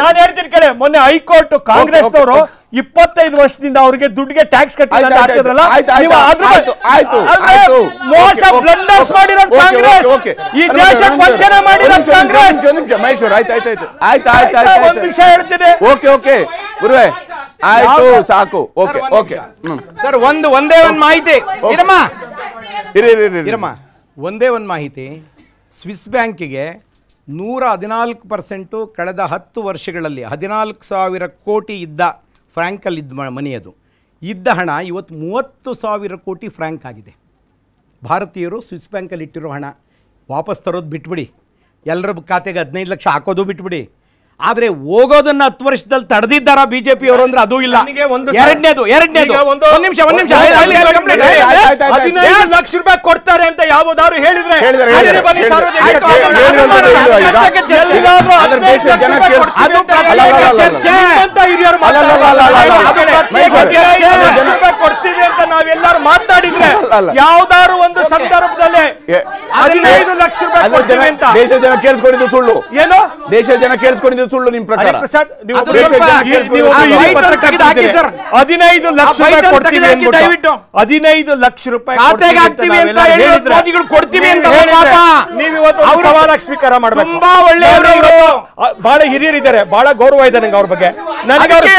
S4: ನಾನು
S2: ಹೇಳ್ತೀನಿ
S5: ಕೇಳಿ ಮೊನ್ನೆ ಹೈಕೋರ್ಟ್ ಕಾಂಗ್ರೆಸ್ನವರು ಇಪ್ಪತ್ತೈದು ವರ್ಷದಿಂದ ಅವರಿಗೆ ದುಡ್ಡಿಗೆ ಟ್ಯಾಕ್ಸ್ ಕಟ್ಟಿಲ್ಲ
S1: ಅಂತ ಆಯ್ತು ಆಯ್ತು ಅದ್ರ ಮೋಸ ಬ್ಲಂಡರ್ಸ್ ಮಾಡಿರೋ ಕಾಂಗ್ರೆಸ್ ಈ ದೇಶ ವಂಚನೆ ಮಾಡಿರೋ ಕಾಂಗ್ರೆಸ್ ನಿಮಿಷ ಮೈಸೂರು ಆಯ್ತು ಆಯ್ತು ಆಯ್ತು ಆಯ್ತು ಆಯ್ತು ಆಯ್ತು ಒಂದು ವಿಷಯ ಹೇಳ್ತೀನಿ ಓಕೆ ಓಕೆ ಗುರುವೆ ಆಯ್ತು ಸಾಕು ಓಕೆ ಓಕೆ
S4: ಸರ್ ಒಂದು ಒಂದೇ ಒಂದು ಮಾಹಿತಿ ಇರಮ್ಮ ಇರಮ್ಮ ಒಂದೇ ಒಂದು ಮಾಹಿತಿ ಸ್ವಿಸ್ ಬ್ಯಾಂಕಿಗೆ ನೂರ ಹದಿನಾಲ್ಕು ಪರ್ಸೆಂಟು ಕಳೆದ ಹತ್ತು ವರ್ಷಗಳಲ್ಲಿ ಹದಿನಾಲ್ಕು ಸಾವಿರ ಕೋಟಿ ಇದ್ದ ಫ್ರ್ಯಾಂಕಲ್ಲಿ ಇದ್ದ ಮನೆ ಇದ್ದ ಹಣ ಇವತ್ತು ಮೂವತ್ತು ಸಾವಿರ ಕೋಟಿ ಫ್ರ್ಯಾಂಕ್ ಆಗಿದೆ ಭಾರತೀಯರು ಸ್ವಿಸ್ ಬ್ಯಾಂಕಲ್ಲಿ ಇಟ್ಟಿರೋ ಹಣ ವಾಪಸ್ ತರೋದು ಬಿಟ್ಬಿಡಿ ಎಲ್ಲರ ಖಾತೆಗೆ ಹದಿನೈದು ಲಕ್ಷ ಹಾಕೋದು ಬಿಟ್ಬಿಡಿ ಆದ್ರೆ ಹೋಗೋದನ್ನ ಹತ್ತು ವರ್ಷದಲ್ಲಿ ತಡೆದಿದ್ದಾರಾ ಬಿಜೆಪಿ ಅವರು ಅಂದ್ರೆ ಅದು ಇಲ್ಲ ಎರಡನೇದು ಎರಡನೇದು ಒಂದು ನಿಮಿಷ ಒಂದ್ ನಿಮಿಷ ಹದಿನೈದು
S5: ಲಕ್ಷ ರೂಪಾಯಿ ಕೊಡ್ತಾರೆ ಅಂತ ಯಾವ್ದಾದ್ರು
S4: ಹೇಳಿದ್ರೆ
S5: ಕೊಡ್ತೀವಿ ಅಂತ ನಾವೆಲ್ಲರೂ ಮಾತಾಡಿದ್ರೆ ಯಾವ್ದಾದ್ರು ಒಂದು ಸಂದರ್ಭದಲ್ಲಿ
S1: ಹದಿನೈದು ಲಕ್ಷ ರೂಪಾಯಿ ಅಂತ ದೇಶದ ಜನ ಕೇಳಿಸ್ಕೊಂಡಿದ್ದು ಸುಳ್ಳು ಏನು ದೇಶದ ಜನ ಕೇಳಿಸ್ಕೊಂಡಿದ್ದು ಸುಳ್ಳು ನಿಮ್ ಪ್ರಕಾರ
S5: ಹದಿನೈದು ಲಕ್ಷ ರೂಪಾಯಿ ಹದಿನೈದು ಲಕ್ಷ ರೂಪಾಯಿ ಸವಾಲಾಗಿ ಸ್ವೀಕಾರ ಮಾಡಬೇಕು ಬಹಳ ಹಿರಿಯರಿದ್ದಾರೆ ಬಹಳ ಗೌರವ ಇದೆ ನಂಗೆ ಅವ್ರ ಬಗ್ಗೆ ನನಗೆ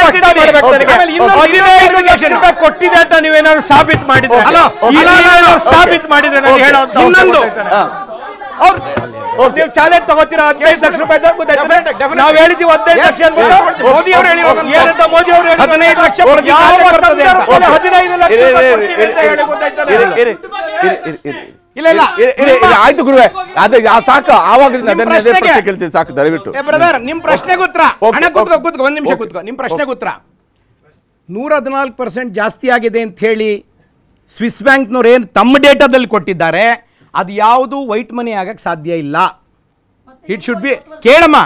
S5: ಹದಿನೈದು ಲಕ್ಷ ರೂಪಾಯಿ ಕೊಟ್ಟಿದೆ ಅಂತ ನೀವೇನಾದ್ರು ಸಾಬೀತು ಮಾಡಿದ್ರೆ ಸಾಬೀತ್ ಮಾಡಿದ್ರೆ ನಾನು
S4: ನೀವು ಚಾಲೆಂಜ್ ತಗೋತೀರಾ ಹದಿನೈದು ಲಕ್ಷ ರೂಪಾಯಿ ನಾವು ಹೇಳಿದೀವಿ ಹದಿನೈದು ಲಕ್ಷ ಮೋದಿ ಅವರು ಹೇಳಿರೋದು ಏನಂತ ಮೋದಿ ಅವರು ಹದಿನೈದು ಲಕ್ಷ ಹದಿನೈದು ಲಕ್ಷ
S1: ಇಲ್ಲ ಇಲ್ಲ ಆಯ್ತು ಗುರುವೆ ಅದೇ ಸಾಕು ಆವಾಗ ಅದನ್ನೇ ಪ್ರಶ್ನೆ ಕೇಳ್ತೀವಿ ಸಾಕು ದಯವಿಟ್ಟು
S4: ಬ್ರದರ್ ನಿಮ್ ಪ್ರಶ್ನೆಗೆ ಉತ್ತರ ಹಣ ಕೂತ್ಕೋ ಕೂತ್ಕೋ ಒಂದ್ ನಿಮಿಷ ಕೂತ್ಕೋ ನಿಮ್ ಪ್ರಶ್ನೆಗೆ ಉತ್ತರ ನೂರ ಹದಿನಾಲ್ಕು ಪರ್ಸೆಂಟ್ ಜಾಸ್ತಿ ಆಗಿದೆ ಅಂತ ಹೇಳಿ ಸ್ವಿಸ್ ಬ್ಯಾಂಕ್ನವ್ರು ಏನು ತಮ್ಮ ಡೇಟಾದಲ್ಲಿ ಕೊಟ್ಟಿದ್ದಾರೆ ಅದು ಯಾವುದು ವೈಟ್ ಮನಿ ಆಗಕ್ಕೆ ಸಾಧ್ಯ ಇಲ್ಲ ಇಟ್ ಶುಡ್ ಬಿ ಕೇಳಮ್ಮ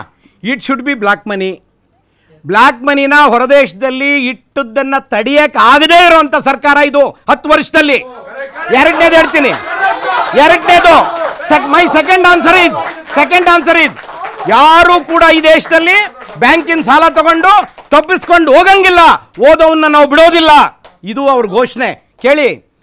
S4: it should be black money black ಮನಿನ ಹೊರದೇಶದಲ್ಲಿ ಇಟ್ಟದ್ದನ್ನು ತಡೆಯಕ್ಕೆ ಆಗದೇ ಇರುವಂಥ ಸರ್ಕಾರ ಇದು ಹತ್ತು ವರ್ಷದಲ್ಲಿ ಎರಡನೇದು ಹೇಳ್ತೀನಿ ಎರಡನೇದು sec my second answer is second answer is ಯಾರು ಕೂಡ ಈ ದೇಶದಲ್ಲಿ ಬ್ಯಾಂಕಿನ ಸಾಲ ತಗೊಂಡು ತಪ್ಪಿಸ್ಕೊಂಡು ಹೋಗಂಗಿಲ್ಲ ಓದೋವನ್ನ ನಾವು ಬಿಡೋದಿಲ್ಲ ಇದು ಅವ್ರ ಘೋಷಣೆ ಕೇಳಿ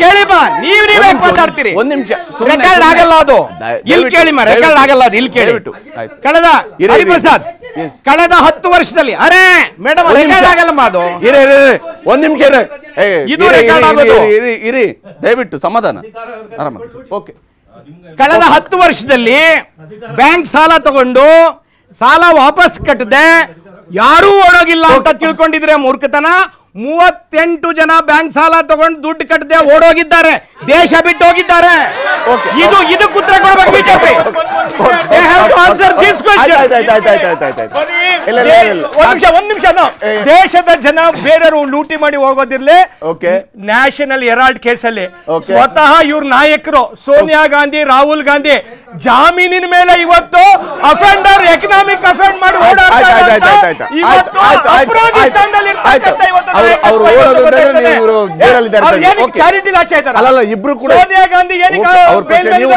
S4: ಕೇಳಿ ಬಾ ನೀವ್ ನೀವೇ ಮಾತಾಡ್ತೀರಿ ಒಂದ್ ನಿಮಿಷ ರೆಕಾರ್ಡ್ ಆಗಲ್ಲ
S1: ಅದು ಇಲ್ಲಿ ಕೇಳಿ ಮಾ ರೆಕಾರ್ಡ್ ಆಗಲ್ಲ ಅದು ಇಲ್ಲಿ ಕೇಳಿಬಿಟ್ಟು
S4: ಕಳೆದ ಹರಿಪ್ರಸಾದ್ ಕಳೆದ ಹತ್ತು ವರ್ಷದಲ್ಲಿ ಅರೆ ಮೇಡಮ್ ರೆಕಾರ್ಡ್ ಆಗಲ್ಲಮ್ಮ ಅದು
S1: ಇರಿ ಇರಿ ಒಂದ್ ನಿಮಿಷ ಇದು ರೆಕಾರ್ಡ್ ಆಗೋದು ಇರಿ ಇರಿ ದಯವಿಟ್ಟು ಸಮಾಧಾನ ಆರಾಮ ಓಕೆ
S4: ಕಳೆದ ಹತ್ತು ವರ್ಷದಲ್ಲಿ ಬ್ಯಾಂಕ್ ಸಾಲ ತಗೊಂಡು ಸಾಲ ವಾಪಸ್ ಕಟ್ಟದೆ ಯಾರೂ ಓಡೋಗಿಲ್ಲ ಅಂತ ತಿಳ್ಕೊಂಡಿದ್ರೆ ಮೂರ್ಖತನ ಮೂವತ್ತೆಂಟು ಜನ ಬ್ಯಾಂಕ್ ಸಾಲ ತಗೊಂಡು ದುಡ್ಡು ಕಟ್ಟದೆ ಓಡೋಗಿದ್ದಾರೆ ದೇಶ ಬಿಟ್ಟು ಹೋಗಿದ್ದಾರೆ ಇದು ಇದು
S5: ಕುತ್ರ ಕೊಡಬೇಕು ಬಿಜೆಪಿ ದೇಶದ ಜನ ಬೇರೆಯವರು ಲೂಟಿ ಮಾಡಿ ಹೋಗೋದಿರ್ಲಿ ಓಕೆ ನ್ಯಾಷನಲ್ ಹೆರಾಲ್ಡ್ ಕೇಸಲ್ಲಿ ಸ್ವತಃ ಇವ್ರ ನಾಯಕರು ಸೋನಿಯಾ ಗಾಂಧಿ ರಾಹುಲ್
S1: ಗಾಂಧಿ ಜಾಮೀನಿನ ಮೇಲೆ ಇವತ್ತು ಅಫೆಂಡರ್ ಎಕನಾಮಿಕ್ ಅಫೆಂಡ್ ಮಾಡಿ ಓಡಾಡ್ತಾ ಅವರು ಇಬ್ರು ಕೂಡ ನಿಮ್ಮ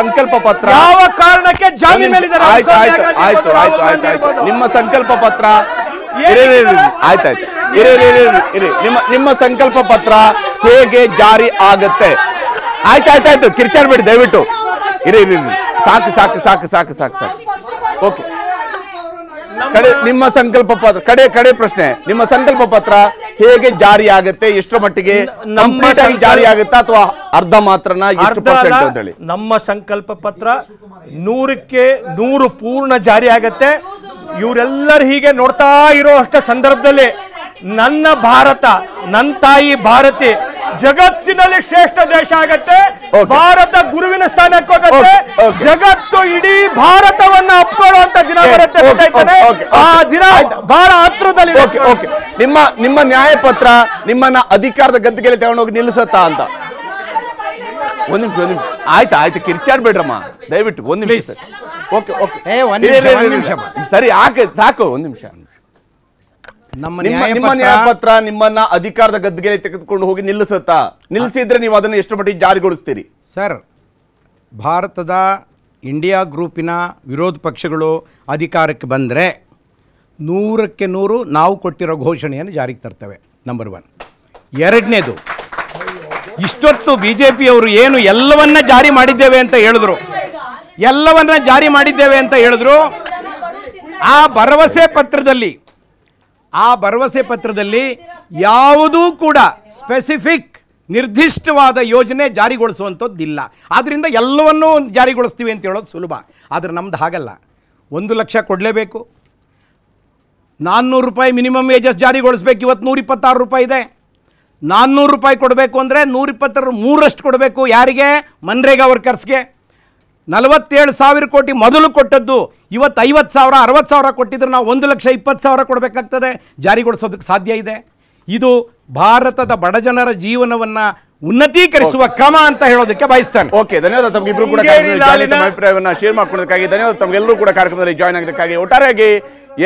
S1: ಸಂಕಲ್ಪ ಪತ್ರ ಯಾವ ಕಾರಣಕ್ಕೆ ನಿಮ್ಮ ಸಂಕಲ್ಪ ಪತ್ರ ಆಯ್ತಾಯ್ತು ನಿಮ್ಮ ಸಂಕಲ್ಪ ಪತ್ರ ಹೇಗೆ ಜಾರಿ ಆಗುತ್ತೆ ಆಯ್ತಾಯ್ತಾಯ್ತು ಬಿಡಿ ದಯವಿಟ್ಟು ಇರಿ ಇರಿ ಸಾಕು ಸಾಕು ಸಾಕು ಸಾಕು ಸಾಕು ಸಾಕು ಓಕೆ ಕಡೆ ನಿಮ್ಮ ಸಂಕಲ್ಪ ಪತ್ರ ಕಡೆ ಕಡೆ ಪ್ರಶ್ನೆ ನಿಮ್ಮ ಸಂಕಲ್ಪ ಪತ್ರ ಹೇಗೆ ಜಾರಿ ಆಗುತ್ತೆ ಎಷ್ಟು ಮಟ್ಟಿಗೆ ಜಾರಿ ಆಗುತ್ತಾ ಅಥವಾ ಅರ್ಧ ಮಾತ್ರನ ಹೇಳಿ
S5: ನಮ್ಮ ಸಂಕಲ್ಪ ಪತ್ರ ನೂರಕ್ಕೆ ನೂರು ಪೂರ್ಣ ಜಾರಿ ಆಗತ್ತೆ ಇವರೆಲ್ಲರೂ ಹೀಗೆ ನೋಡ್ತಾ ಇರೋ ಅಷ್ಟ ಸಂದರ್ಭದಲ್ಲಿ ನನ್ನ ಭಾರತ ನನ್ನ ತಾಯಿ ಭಾರತಿ ಜಗತ್ತಿನಲ್ಲಿ ಶ್ರೇಷ್ಠ ದೇಶ ಆಗತ್ತೆ ಭಾರತ ಗುರುವಿನ ಸ್ಥಾನಕ್ಕೆ ಹೋಗುತ್ತೆ
S1: ಜಗತ್ತು ಇಡೀ ಭಾರತವನ್ನ ಅಪ್ಕೊಳ್ಳುವಂತ ದಿನ ಬರುತ್ತೆ ಆ ದಿನ ಬಹಳ ಹತ್ರದಲ್ಲಿ ನಿಮ್ಮ ನಿಮ್ಮ ನ್ಯಾಯಪತ್ರ ನಿಮ್ಮನ್ನ ಅಧಿಕಾರದ ಗದ್ದಿಗೆಯಲ್ಲಿ ತಗೊಂಡೋಗಿ ನಿಲ್ಲಿಸತ್ತಾ ಅಂತ ಒಂದ್ ನಿಮಿಷ ಒಂದ್ ನಿಮಿಷ ಆಯ್ತು ಆಯ್ತು ಬಿಡ್ರಮ್ಮ ದಯವಿಟ್ಟು ಒಂದ್ ನಿಮಿಷ ಓಕೆ ಓಕೆ ಸರಿ ಹಾಕ ಸಾಕು ಒಂದ್ ನಿಮಿಷ ನಮ್ಮ ನಿಮ್ಮ ನ್ಯಾಯಪತ್ರ ನಿಮ್ಮನ್ನ ಅಧಿಕಾರದ ಗದ್ದಿಗೆ ತೆಗೆದುಕೊಂಡು ಹೋಗಿ ನಿಲ್ಲಿಸುತ್ತಾ ನಿಲ್ಲಿಸಿದ್ರೆ ನೀವು ಅದನ್ನು ಎಷ್ಟು ಮಟ್ಟಿಗೆ ಜಾರಿಗೊಳಿಸ್ತೀರಿ ಸರ್
S4: ಭಾರತದ ಇಂಡಿಯಾ ಗ್ರೂಪಿನ ವಿರೋಧ ಪಕ್ಷಗಳು ಅಧಿಕಾರಕ್ಕೆ ಬಂದರೆ ನೂರಕ್ಕೆ ನೂರು ನಾವು ಕೊಟ್ಟಿರೋ ಘೋಷಣೆಯನ್ನು ಜಾರಿಗೆ ತರ್ತವೆ ನಂಬರ್ ಒನ್ ಎರಡನೇದು ಇಷ್ಟೊತ್ತು ಬಿ ಜೆ ಪಿಯವರು ಏನು ಎಲ್ಲವನ್ನ ಜಾರಿ ಮಾಡಿದ್ದೇವೆ ಅಂತ ಹೇಳಿದ್ರು ಎಲ್ಲವನ್ನ ಜಾರಿ ಮಾಡಿದ್ದೇವೆ ಅಂತ ಹೇಳಿದ್ರು ಆ ಭರವಸೆ ಪತ್ರದಲ್ಲಿ ಆ ಭರವಸೆ ಪತ್ರದಲ್ಲಿ ಯಾವುದೂ ಕೂಡ ಸ್ಪೆಸಿಫಿಕ್ ನಿರ್ದಿಷ್ಟವಾದ ಯೋಜನೆ ಜಾರಿಗೊಳಿಸುವಂಥದ್ದಿಲ್ಲ ಆದ್ದರಿಂದ ಎಲ್ಲವನ್ನೂ ಒಂದು ಜಾರಿಗೊಳಿಸ್ತೀವಿ ಅಂತ ಹೇಳೋದು ಸುಲಭ ಆದರೆ ನಮ್ದು ಹಾಗಲ್ಲ ಒಂದು ಲಕ್ಷ ಕೊಡಲೇಬೇಕು ನಾನ್ನೂರು ರೂಪಾಯಿ ಮಿನಿಮಮ್ ವೇಜಸ್ ಜಾರಿಗೊಳಿಸ್ಬೇಕು ಇವತ್ತು ನೂರಿಪ್ಪತ್ತಾರು ರೂಪಾಯಿ ಇದೆ ನಾನ್ನೂರು ರೂಪಾಯಿ ಕೊಡಬೇಕು ಅಂದರೆ ನೂರಿಪ್ಪತ್ತರ ಮೂರಷ್ಟು ಕೊಡಬೇಕು ಯಾರಿಗೆ ಮನ್ರೇಗಾ ವರ್ಕರ್ಸ್ಗೆ ನಲವತ್ತೇಳು ಸಾವಿರ ಕೋಟಿ ಮೊದಲು ಕೊಟ್ಟದ್ದು ಇವತ್ತು ಐವತ್ತು ಸಾವಿರ ಅರವತ್ತು ಸಾವಿರ ಕೊಟ್ಟಿದ್ರೆ ನಾವು ಒಂದು ಲಕ್ಷ ಇಪ್ಪತ್ತು ಸಾವಿರ ಕೊಡಬೇಕಾಗ್ತದೆ ಜಾರಿಗೊಳಿಸೋದಕ್ಕೆ ಸಾಧ್ಯ ಇದೆ ಇದು ಭಾರತದ ಬಡಜನರ ಜೀವನವನ್ನು
S1: ಉನ್ನತೀಕರಿಸುವ ಕ್ರಮ ಅಂತ ಹೇಳೋದಕ್ಕೆ ಬಯಸ್ತಾನೆ ಓಕೆ ಧನ್ಯವಾದ ತಮಗಿಬ್ರು ಕೂಡ ತಮ್ಮ ಅಭಿಪ್ರಾಯವನ್ನು ಶೇರ್ ಮಾಡ್ಕೊಳ್ಳೋದಕ್ಕಾಗಿ ಧನ್ಯವಾದ ತಮಗೆಲ್ಲರೂ ಕೂಡ ಕಾರ್ಯಕ್ರಮದಲ್ಲಿ ಜಾಯ್ನ್ ಆಗೋದಕ್ಕಾಗಿ ಒಟ್ಟಾರೆಯಾಗಿ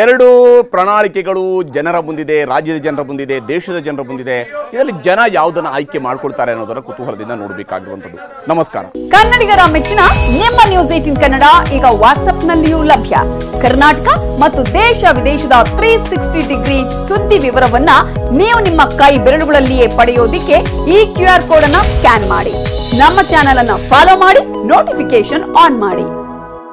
S1: ಎರಡು ಪ್ರಣಾಳಿಕೆಗಳು ಜನರ ಬಂದಿದೆ ರಾಜ್ಯದ ಜನರ ಬಂದಿದೆ ದೇಶದ ಜನರ ಬಂದಿದೆ ಇದರಲ್ಲಿ ಜನ ಯಾವುದನ್ನು ಆಯ್ಕೆ ಮಾಡ್ಕೊಳ್ತಾರೆ ಅನ್ನೋದರ ಕುತೂಹಲದಿಂದ ನೋಡಬೇಕಾಗಿರುವಂಥದ್ದು ನಮಸ್ಕಾರ
S7: ಕನ್ನಡಿಗರ ಮೆಚ್ಚಿನ ನಿಮ್ಮ ನ್ಯೂಸ್ ಏಟಿನ್ ಕನ್ನಡ ಈಗ ನಲ್ಲಿಯೂ ಲಭ್ಯ ಕರ್ನಾಟಕ ಮತ್ತು ದೇಶ ವಿದೇಶದ ತ್ರೀ ಸಿಕ್ಸ್ಟಿ ಡಿಗ್ರಿ ಸುದ್ದಿ ವಿವರವನ್ನ ನೀವು ನಿಮ್ಮ ಕೈ ಬೆರಳುಗಳಲ್ಲಿಯೇ ಪಡೆಯೋದಿಕ್ಕೆ ಈ
S8: ಕ್ಯೂಆರ್ ಕೋಡ್ ಅನ್ನ ಸ್ಕ್ಯಾನ್ ಮಾಡಿ ನಮ್ಮ ಚಾನೆಲ್ ಅನ್ನ ಫಾಲೋ ಮಾಡಿ ನೋಟಿಫಿಕೇಶನ್ ಆನ್ ಮಾಡಿ